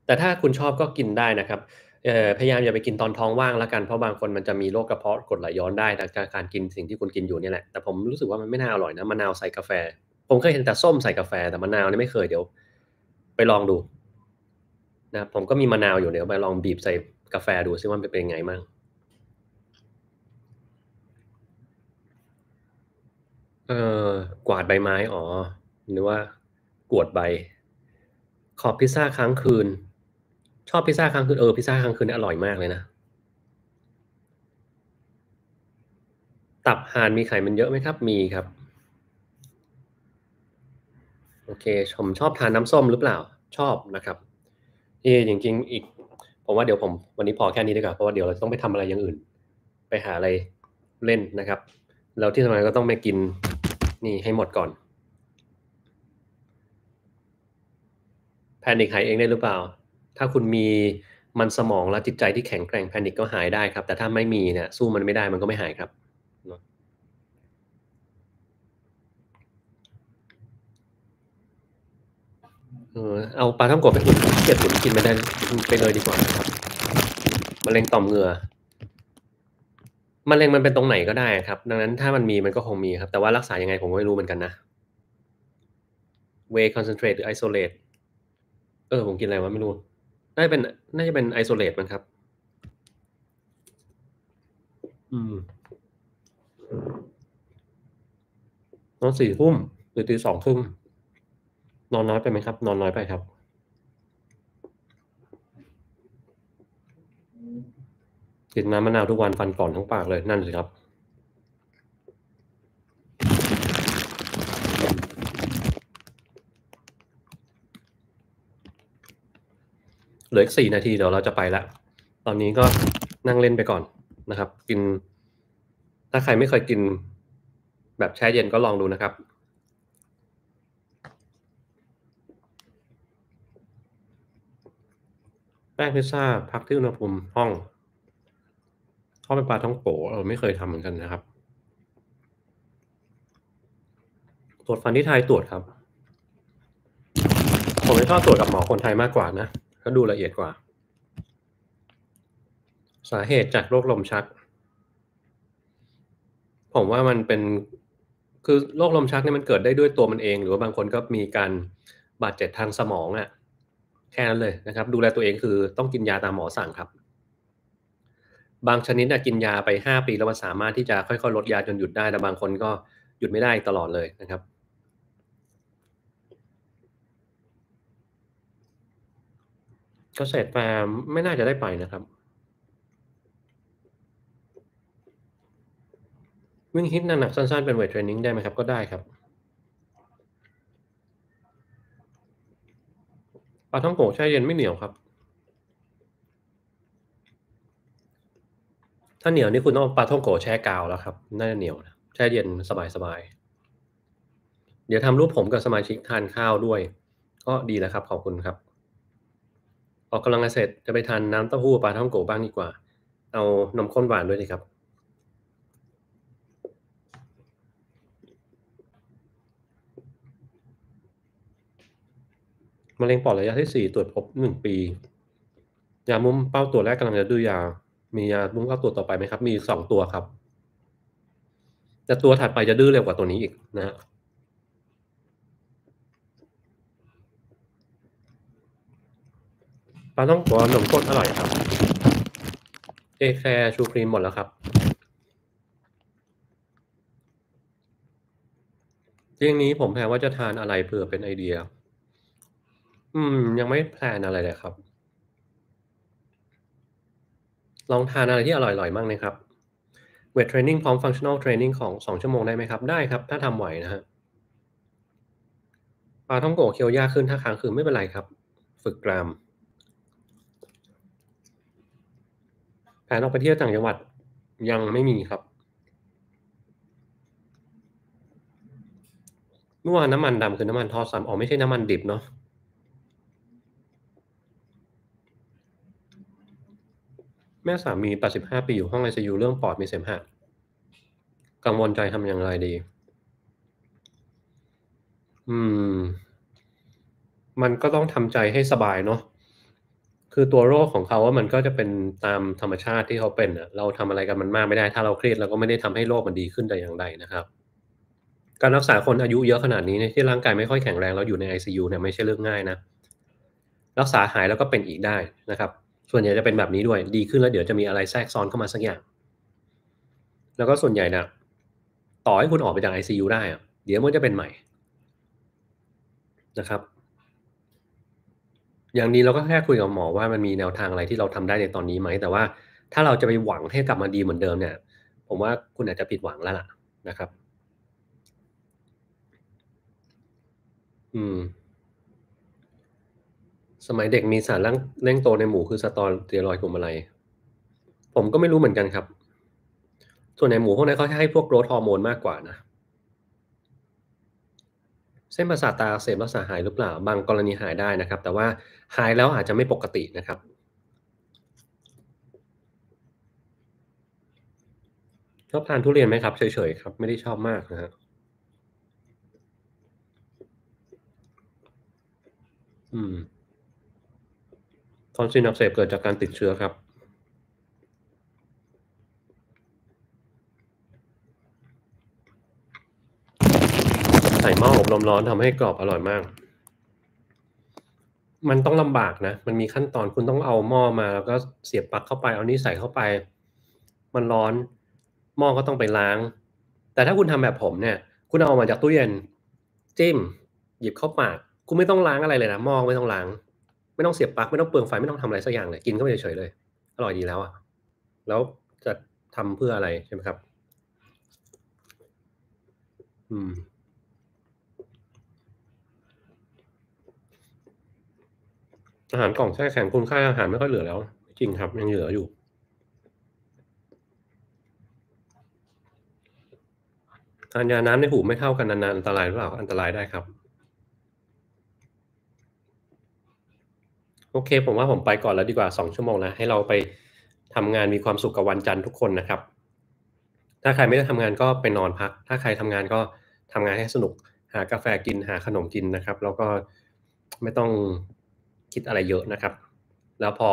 แต่ถ้าคุณชอบก็กินได้นะครับพยายามอย่าไปกินตอนท้องว่างแล้วกันเพราะบางคนมันจะมีโรคกระเพาะกดไหลย้อนได้จากการกินสิ่งที่คุณกินอยู่นี่แหละแต่ผมรู้สึกว่ามันไม่น่าอร่อยนะมะนาวใส่กาแฟ ผมเคยเห็นแต่ส้มใส่กาแฟแต่มะนาวนี่ไม่เคยเดี๋ยว ไปลองดูนะผมก็มีมะนาวอยู่เดี๋ยว ไปลองบีบใส่กาแฟดูซิว่ามันเป็นไงมั่งเออกวาดใบไม้ อ๋อ หรือว่ากวดใบ ขอบพิซซ่าค้างคืน ชอบพิซซ่าค้างคืน เออ พิซซ่าค้างคืน อร่อยมากเลยนะ ตับห่านมีไขมันเยอะไหมครับ มีครับ โอเค ผมชอบทานน้ำส้มหรือเปล่า ชอบนะครับเอจริงๆอีก ผมว่าเดี๋ยวผมวันนี้พอแค่นี้ดีกว่าเพราะว่าเดี๋ยวเราต้องไปทำอะไรอย่างอื่น ไปหาอะไรเล่นนะครับ แล้วที่สำคัญก็ต้องไปกินนี่ให้หมดก่อน แพนิคหายเองได้หรือเปล่า ถ้าคุณมีมันสมองและจิตใจที่แข็งแกร่งแพนิคก็หายได้ครับ แต่ถ้าไม่มีเนี่ยสู้มันไม่ได้มันก็ไม่หายครับ เอาปลาท่องโกะไปกินเก็บถุนกินไปได้ไปเลยดีกว่าครับมะเร็งต่อมเหงื่อมะเร็งมันเป็นตรงไหนก็ได้ครับ ดังนั้นถ้ามันมีมันก็คงมีครับ แต่ว่ารักษายังไงผมก็ไม่รู้เหมือนกันนะเวคอนเซนเทรตหรือไอโซเลตเออผมกินอะไรวะไม่รู้น่าจะเป็นน่าจะเป็นไอโซเลตมั้งครับ อืมนอนสี่ทุ่มหรือตีสองครึ่งนอนน้อยไปไหมครับ นอนน้อยไปครับกินน้ำมะนาวทุกวันฟันก่อนทั้งปากเลยนั่นสิครับ เหลืออีกสี่นาที เดี๋ยวเราจะไปละตอนนี้ก็นั่งเล่นไปก่อนนะครับ กิน ถ้าใครไม่เคยกินแบบแช่เย็นก็ลองดูนะครับ แป้งพิซซ่าพักที่อุณหภูมิ ห้องทอดเป็นปลาท้องโกเราไม่เคยทำเหมือนกันนะครับ ตรวจฟันที่ไทยตรวจครับ ผมไม่ชอบตรวจกับหมอคนไทยมากกว่านะเขาดูละเอียดกว่า สาเหตุจากโรคลมชัก ผมว่ามันเป็นคือโรคลมชักเนี่ยมันเกิดได้ด้วยตัวมันเอง หรือว่าบางคนก็มีการบาดเจ็บทางสมองอะ่ะแค่นั้นเลยนะครับ ดูแลตัวเองคือต้องกินยาตามหมอสั่งครับบางชนิดกินยาไป 5 ปี แล้วมันสามารถที่จะค่อย ๆ ลดยาจนหยุดได้แต่บางคนก็หยุดไม่ได้ตลอดเลยนะครับ เกษตรแฟมไม่น่าจะได้ไปนะครับ วิ่งฮิตหนักๆสั้นๆเป็นเวทเทรนนิ่งได้ไหมครับ ก็ได้ครับปลาท้องโกงแช่เย็นไม่เหนียวครับถ้าเหนียวนี่คุณต้องปลาท่องโกแช่กาวแล้วครับน่าจะเหนียวนะแช่เย็นสบายๆ เดี๋ยวทำรูปผมกับสมาชิกทานข้าวด้วย ก็ดีแล้วครับขอบคุณครับ ออกกำลังเสร็จจะไปทานน้ำเต้าหู้ปลาท่องโกบ้างดีกว่า เอานมข้นหวานด้วยดีครับ มะเร็งปอดระยะที่ 4 ตรวจพบ 1 ปี ยามุมเป้าตัวแรกกำลังจะดูยามีมุ้งเข้าตัวต่อไปไหมครับ มีสองตัวครับ แต่ตัวถัดไปจะดื้อเร็วกว่าตัวนี้อีกนะฮะปลาต้องกอวขนมก้นอร่อยครับ เอแคร์ชูครีมหมดแล้วครับ เรื่องนี้ผมแพลว่าจะทานอะไรเผื่อเป็นไอเดีย อืมยังไม่แพลนอะไรเลยครับลองทานอะไรที่อร่อยๆมั่งนะครับเวทเทรนนิ่งพร้อมฟังชั่นอลเทรนนิ่งของสองชั่วโมงได้ไหมครับได้ครับ ถ้าทำไหวนะฮะปลาท่องโกเคียวยากขึ้น ถ้าค้างคืนไม่เป็นไรครับ ฝึกกราม แผนออกไปเที่ยวต่างจังหวัดยังไม่มีครับเมื่อวานน้ำมันดำคือน้ำมันทอดสามอ๋อไม่ใช่น้ำมันดิบเนาะแม่สามี85ปี อยู่ ห้องไอซียู เรื่องปอดมีเสมหะ กังวลใจทำอย่างไรดี อืม มันก็ต้องทำใจให้สบายเนาะ คือตัวโรคของเขาว่ามันก็จะเป็นตามธรรมชาติที่เขาเป็นอะเราทำอะไรกับมันมากไม่ได้ ถ้าเราเครียดเราก็ไม่ได้ทำให้โรคมันดีขึ้นแต่อย่างใดนะครับ การรักษาคนอายุเยอะขนาดนี้ที่ร่างกายไม่ค่อยแข็งแรงแล้วอยู่ใน ICU เนี่ยไม่ใช่เรื่องง่ายนะ รักษาหายแล้วก็เป็นอีกได้นะครับส่วนใหญ่จะเป็นแบบนี้ด้วย ดีขึ้นแล้ว เดี๋ยวจะมีอะไรแทรกซ้อนเข้ามาสักอย่าง แล้วก็ส่วนใหญ่นะต่อให้คุณออกไปจาก ICU ได้ เดี๋ยวมันจะเป็นใหม่ นะครับ อย่างนี้เราก็แค่คุยกับหมอว่ามันมีแนวทางอะไรที่เราทำได้ในตอนนี้ไหม แต่ว่าถ้าเราจะไปหวังให้กลับมาดีเหมือนเดิมเนี่ย ผมว่าคุณอาจจะผิดหวังแล้วล่ะ นะครับ อืมสมัยเด็กมีสารเล่งโตในหมูคือสตอเตียรอยกลุ่มอะไร ผมก็ไม่รู้เหมือนกันครับ ส่วนในหมูพวกนั้นเขาให้พวกโกรทฮอร์โมนมากกว่านะ เส้นประสาทตาเสพรักษาหายหรือเปล่า บางกรณีหายได้นะครับ แต่ว่าหายแล้วอาจจะไม่ปกตินะครับ ชอบทานทุเรียนไหมครับ เฉยๆครับไม่ได้ชอบมากนะฮะ อืมทอนซิลอักเสบเกิดจากการติดเชื้อครับ ใส่หม้ออบลมร้อนทำให้กรอบอร่อยมาก มันต้องลำบากนะ มันมีขั้นตอนคุณต้องเอาหม้อมาแล้วก็เสียบปลั๊กเข้าไป เอานี้ใส่เข้าไป มันร้อนหม้อก็ต้องไปล้าง แต่ถ้าคุณทำแบบผมเนี่ย คุณเอามาจากตู้เย็นจิ้มหยิบเข้าปาก คุณไม่ต้องล้างอะไรเลยนะหม้อไม่ต้องล้างไม่ต้องเสียบปลั๊กไม่ต้องเปลืองไฟไม่ต้องทำอะไรสักอย่างเลยกินเข้าไปเฉยเลย อร่อยดีแล้วอะ่ะ แล้วจะทำเพื่ออะไรใช่ไหมครับอืมอาหารกล่องแช่แข็งคุณค่าอาหารไม่ค่อยเหลือแล้ว จริงครับยังเหลืออยู่ทานยาน้ำในหูไม่เท่ากันนานๆอันตรายหรือเปล่าอันตรายได้ครับโอเคผมว่าผมไปก่อนแล้วดีกว่าสองชั่วโมงแล้วให้เราไปทำงานมีความสุขกับวันจันทร์ทุกคนนะครับ ถ้าใครไม่ได้ทำงานก็ไปนอนพักถ้าใครทำงานก็ทำงานให้สนุกหากาแฟกินหาขนมกินนะครับ แล้วก็ไม่ต้องคิดอะไรเยอะนะครับ แล้วพอ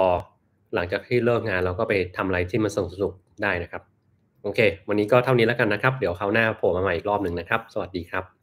หลังจากที่เลิกงาน เราก็ไปทำอะไรที่มันสนุกได้นะครับ โอเค วันนี้ก็เท่านี้แล้วกันนะครับเดี๋ยวคราวหน้าโผล่มาใหม่อีกรอบหนึ่งนะครับสวัสดีครับ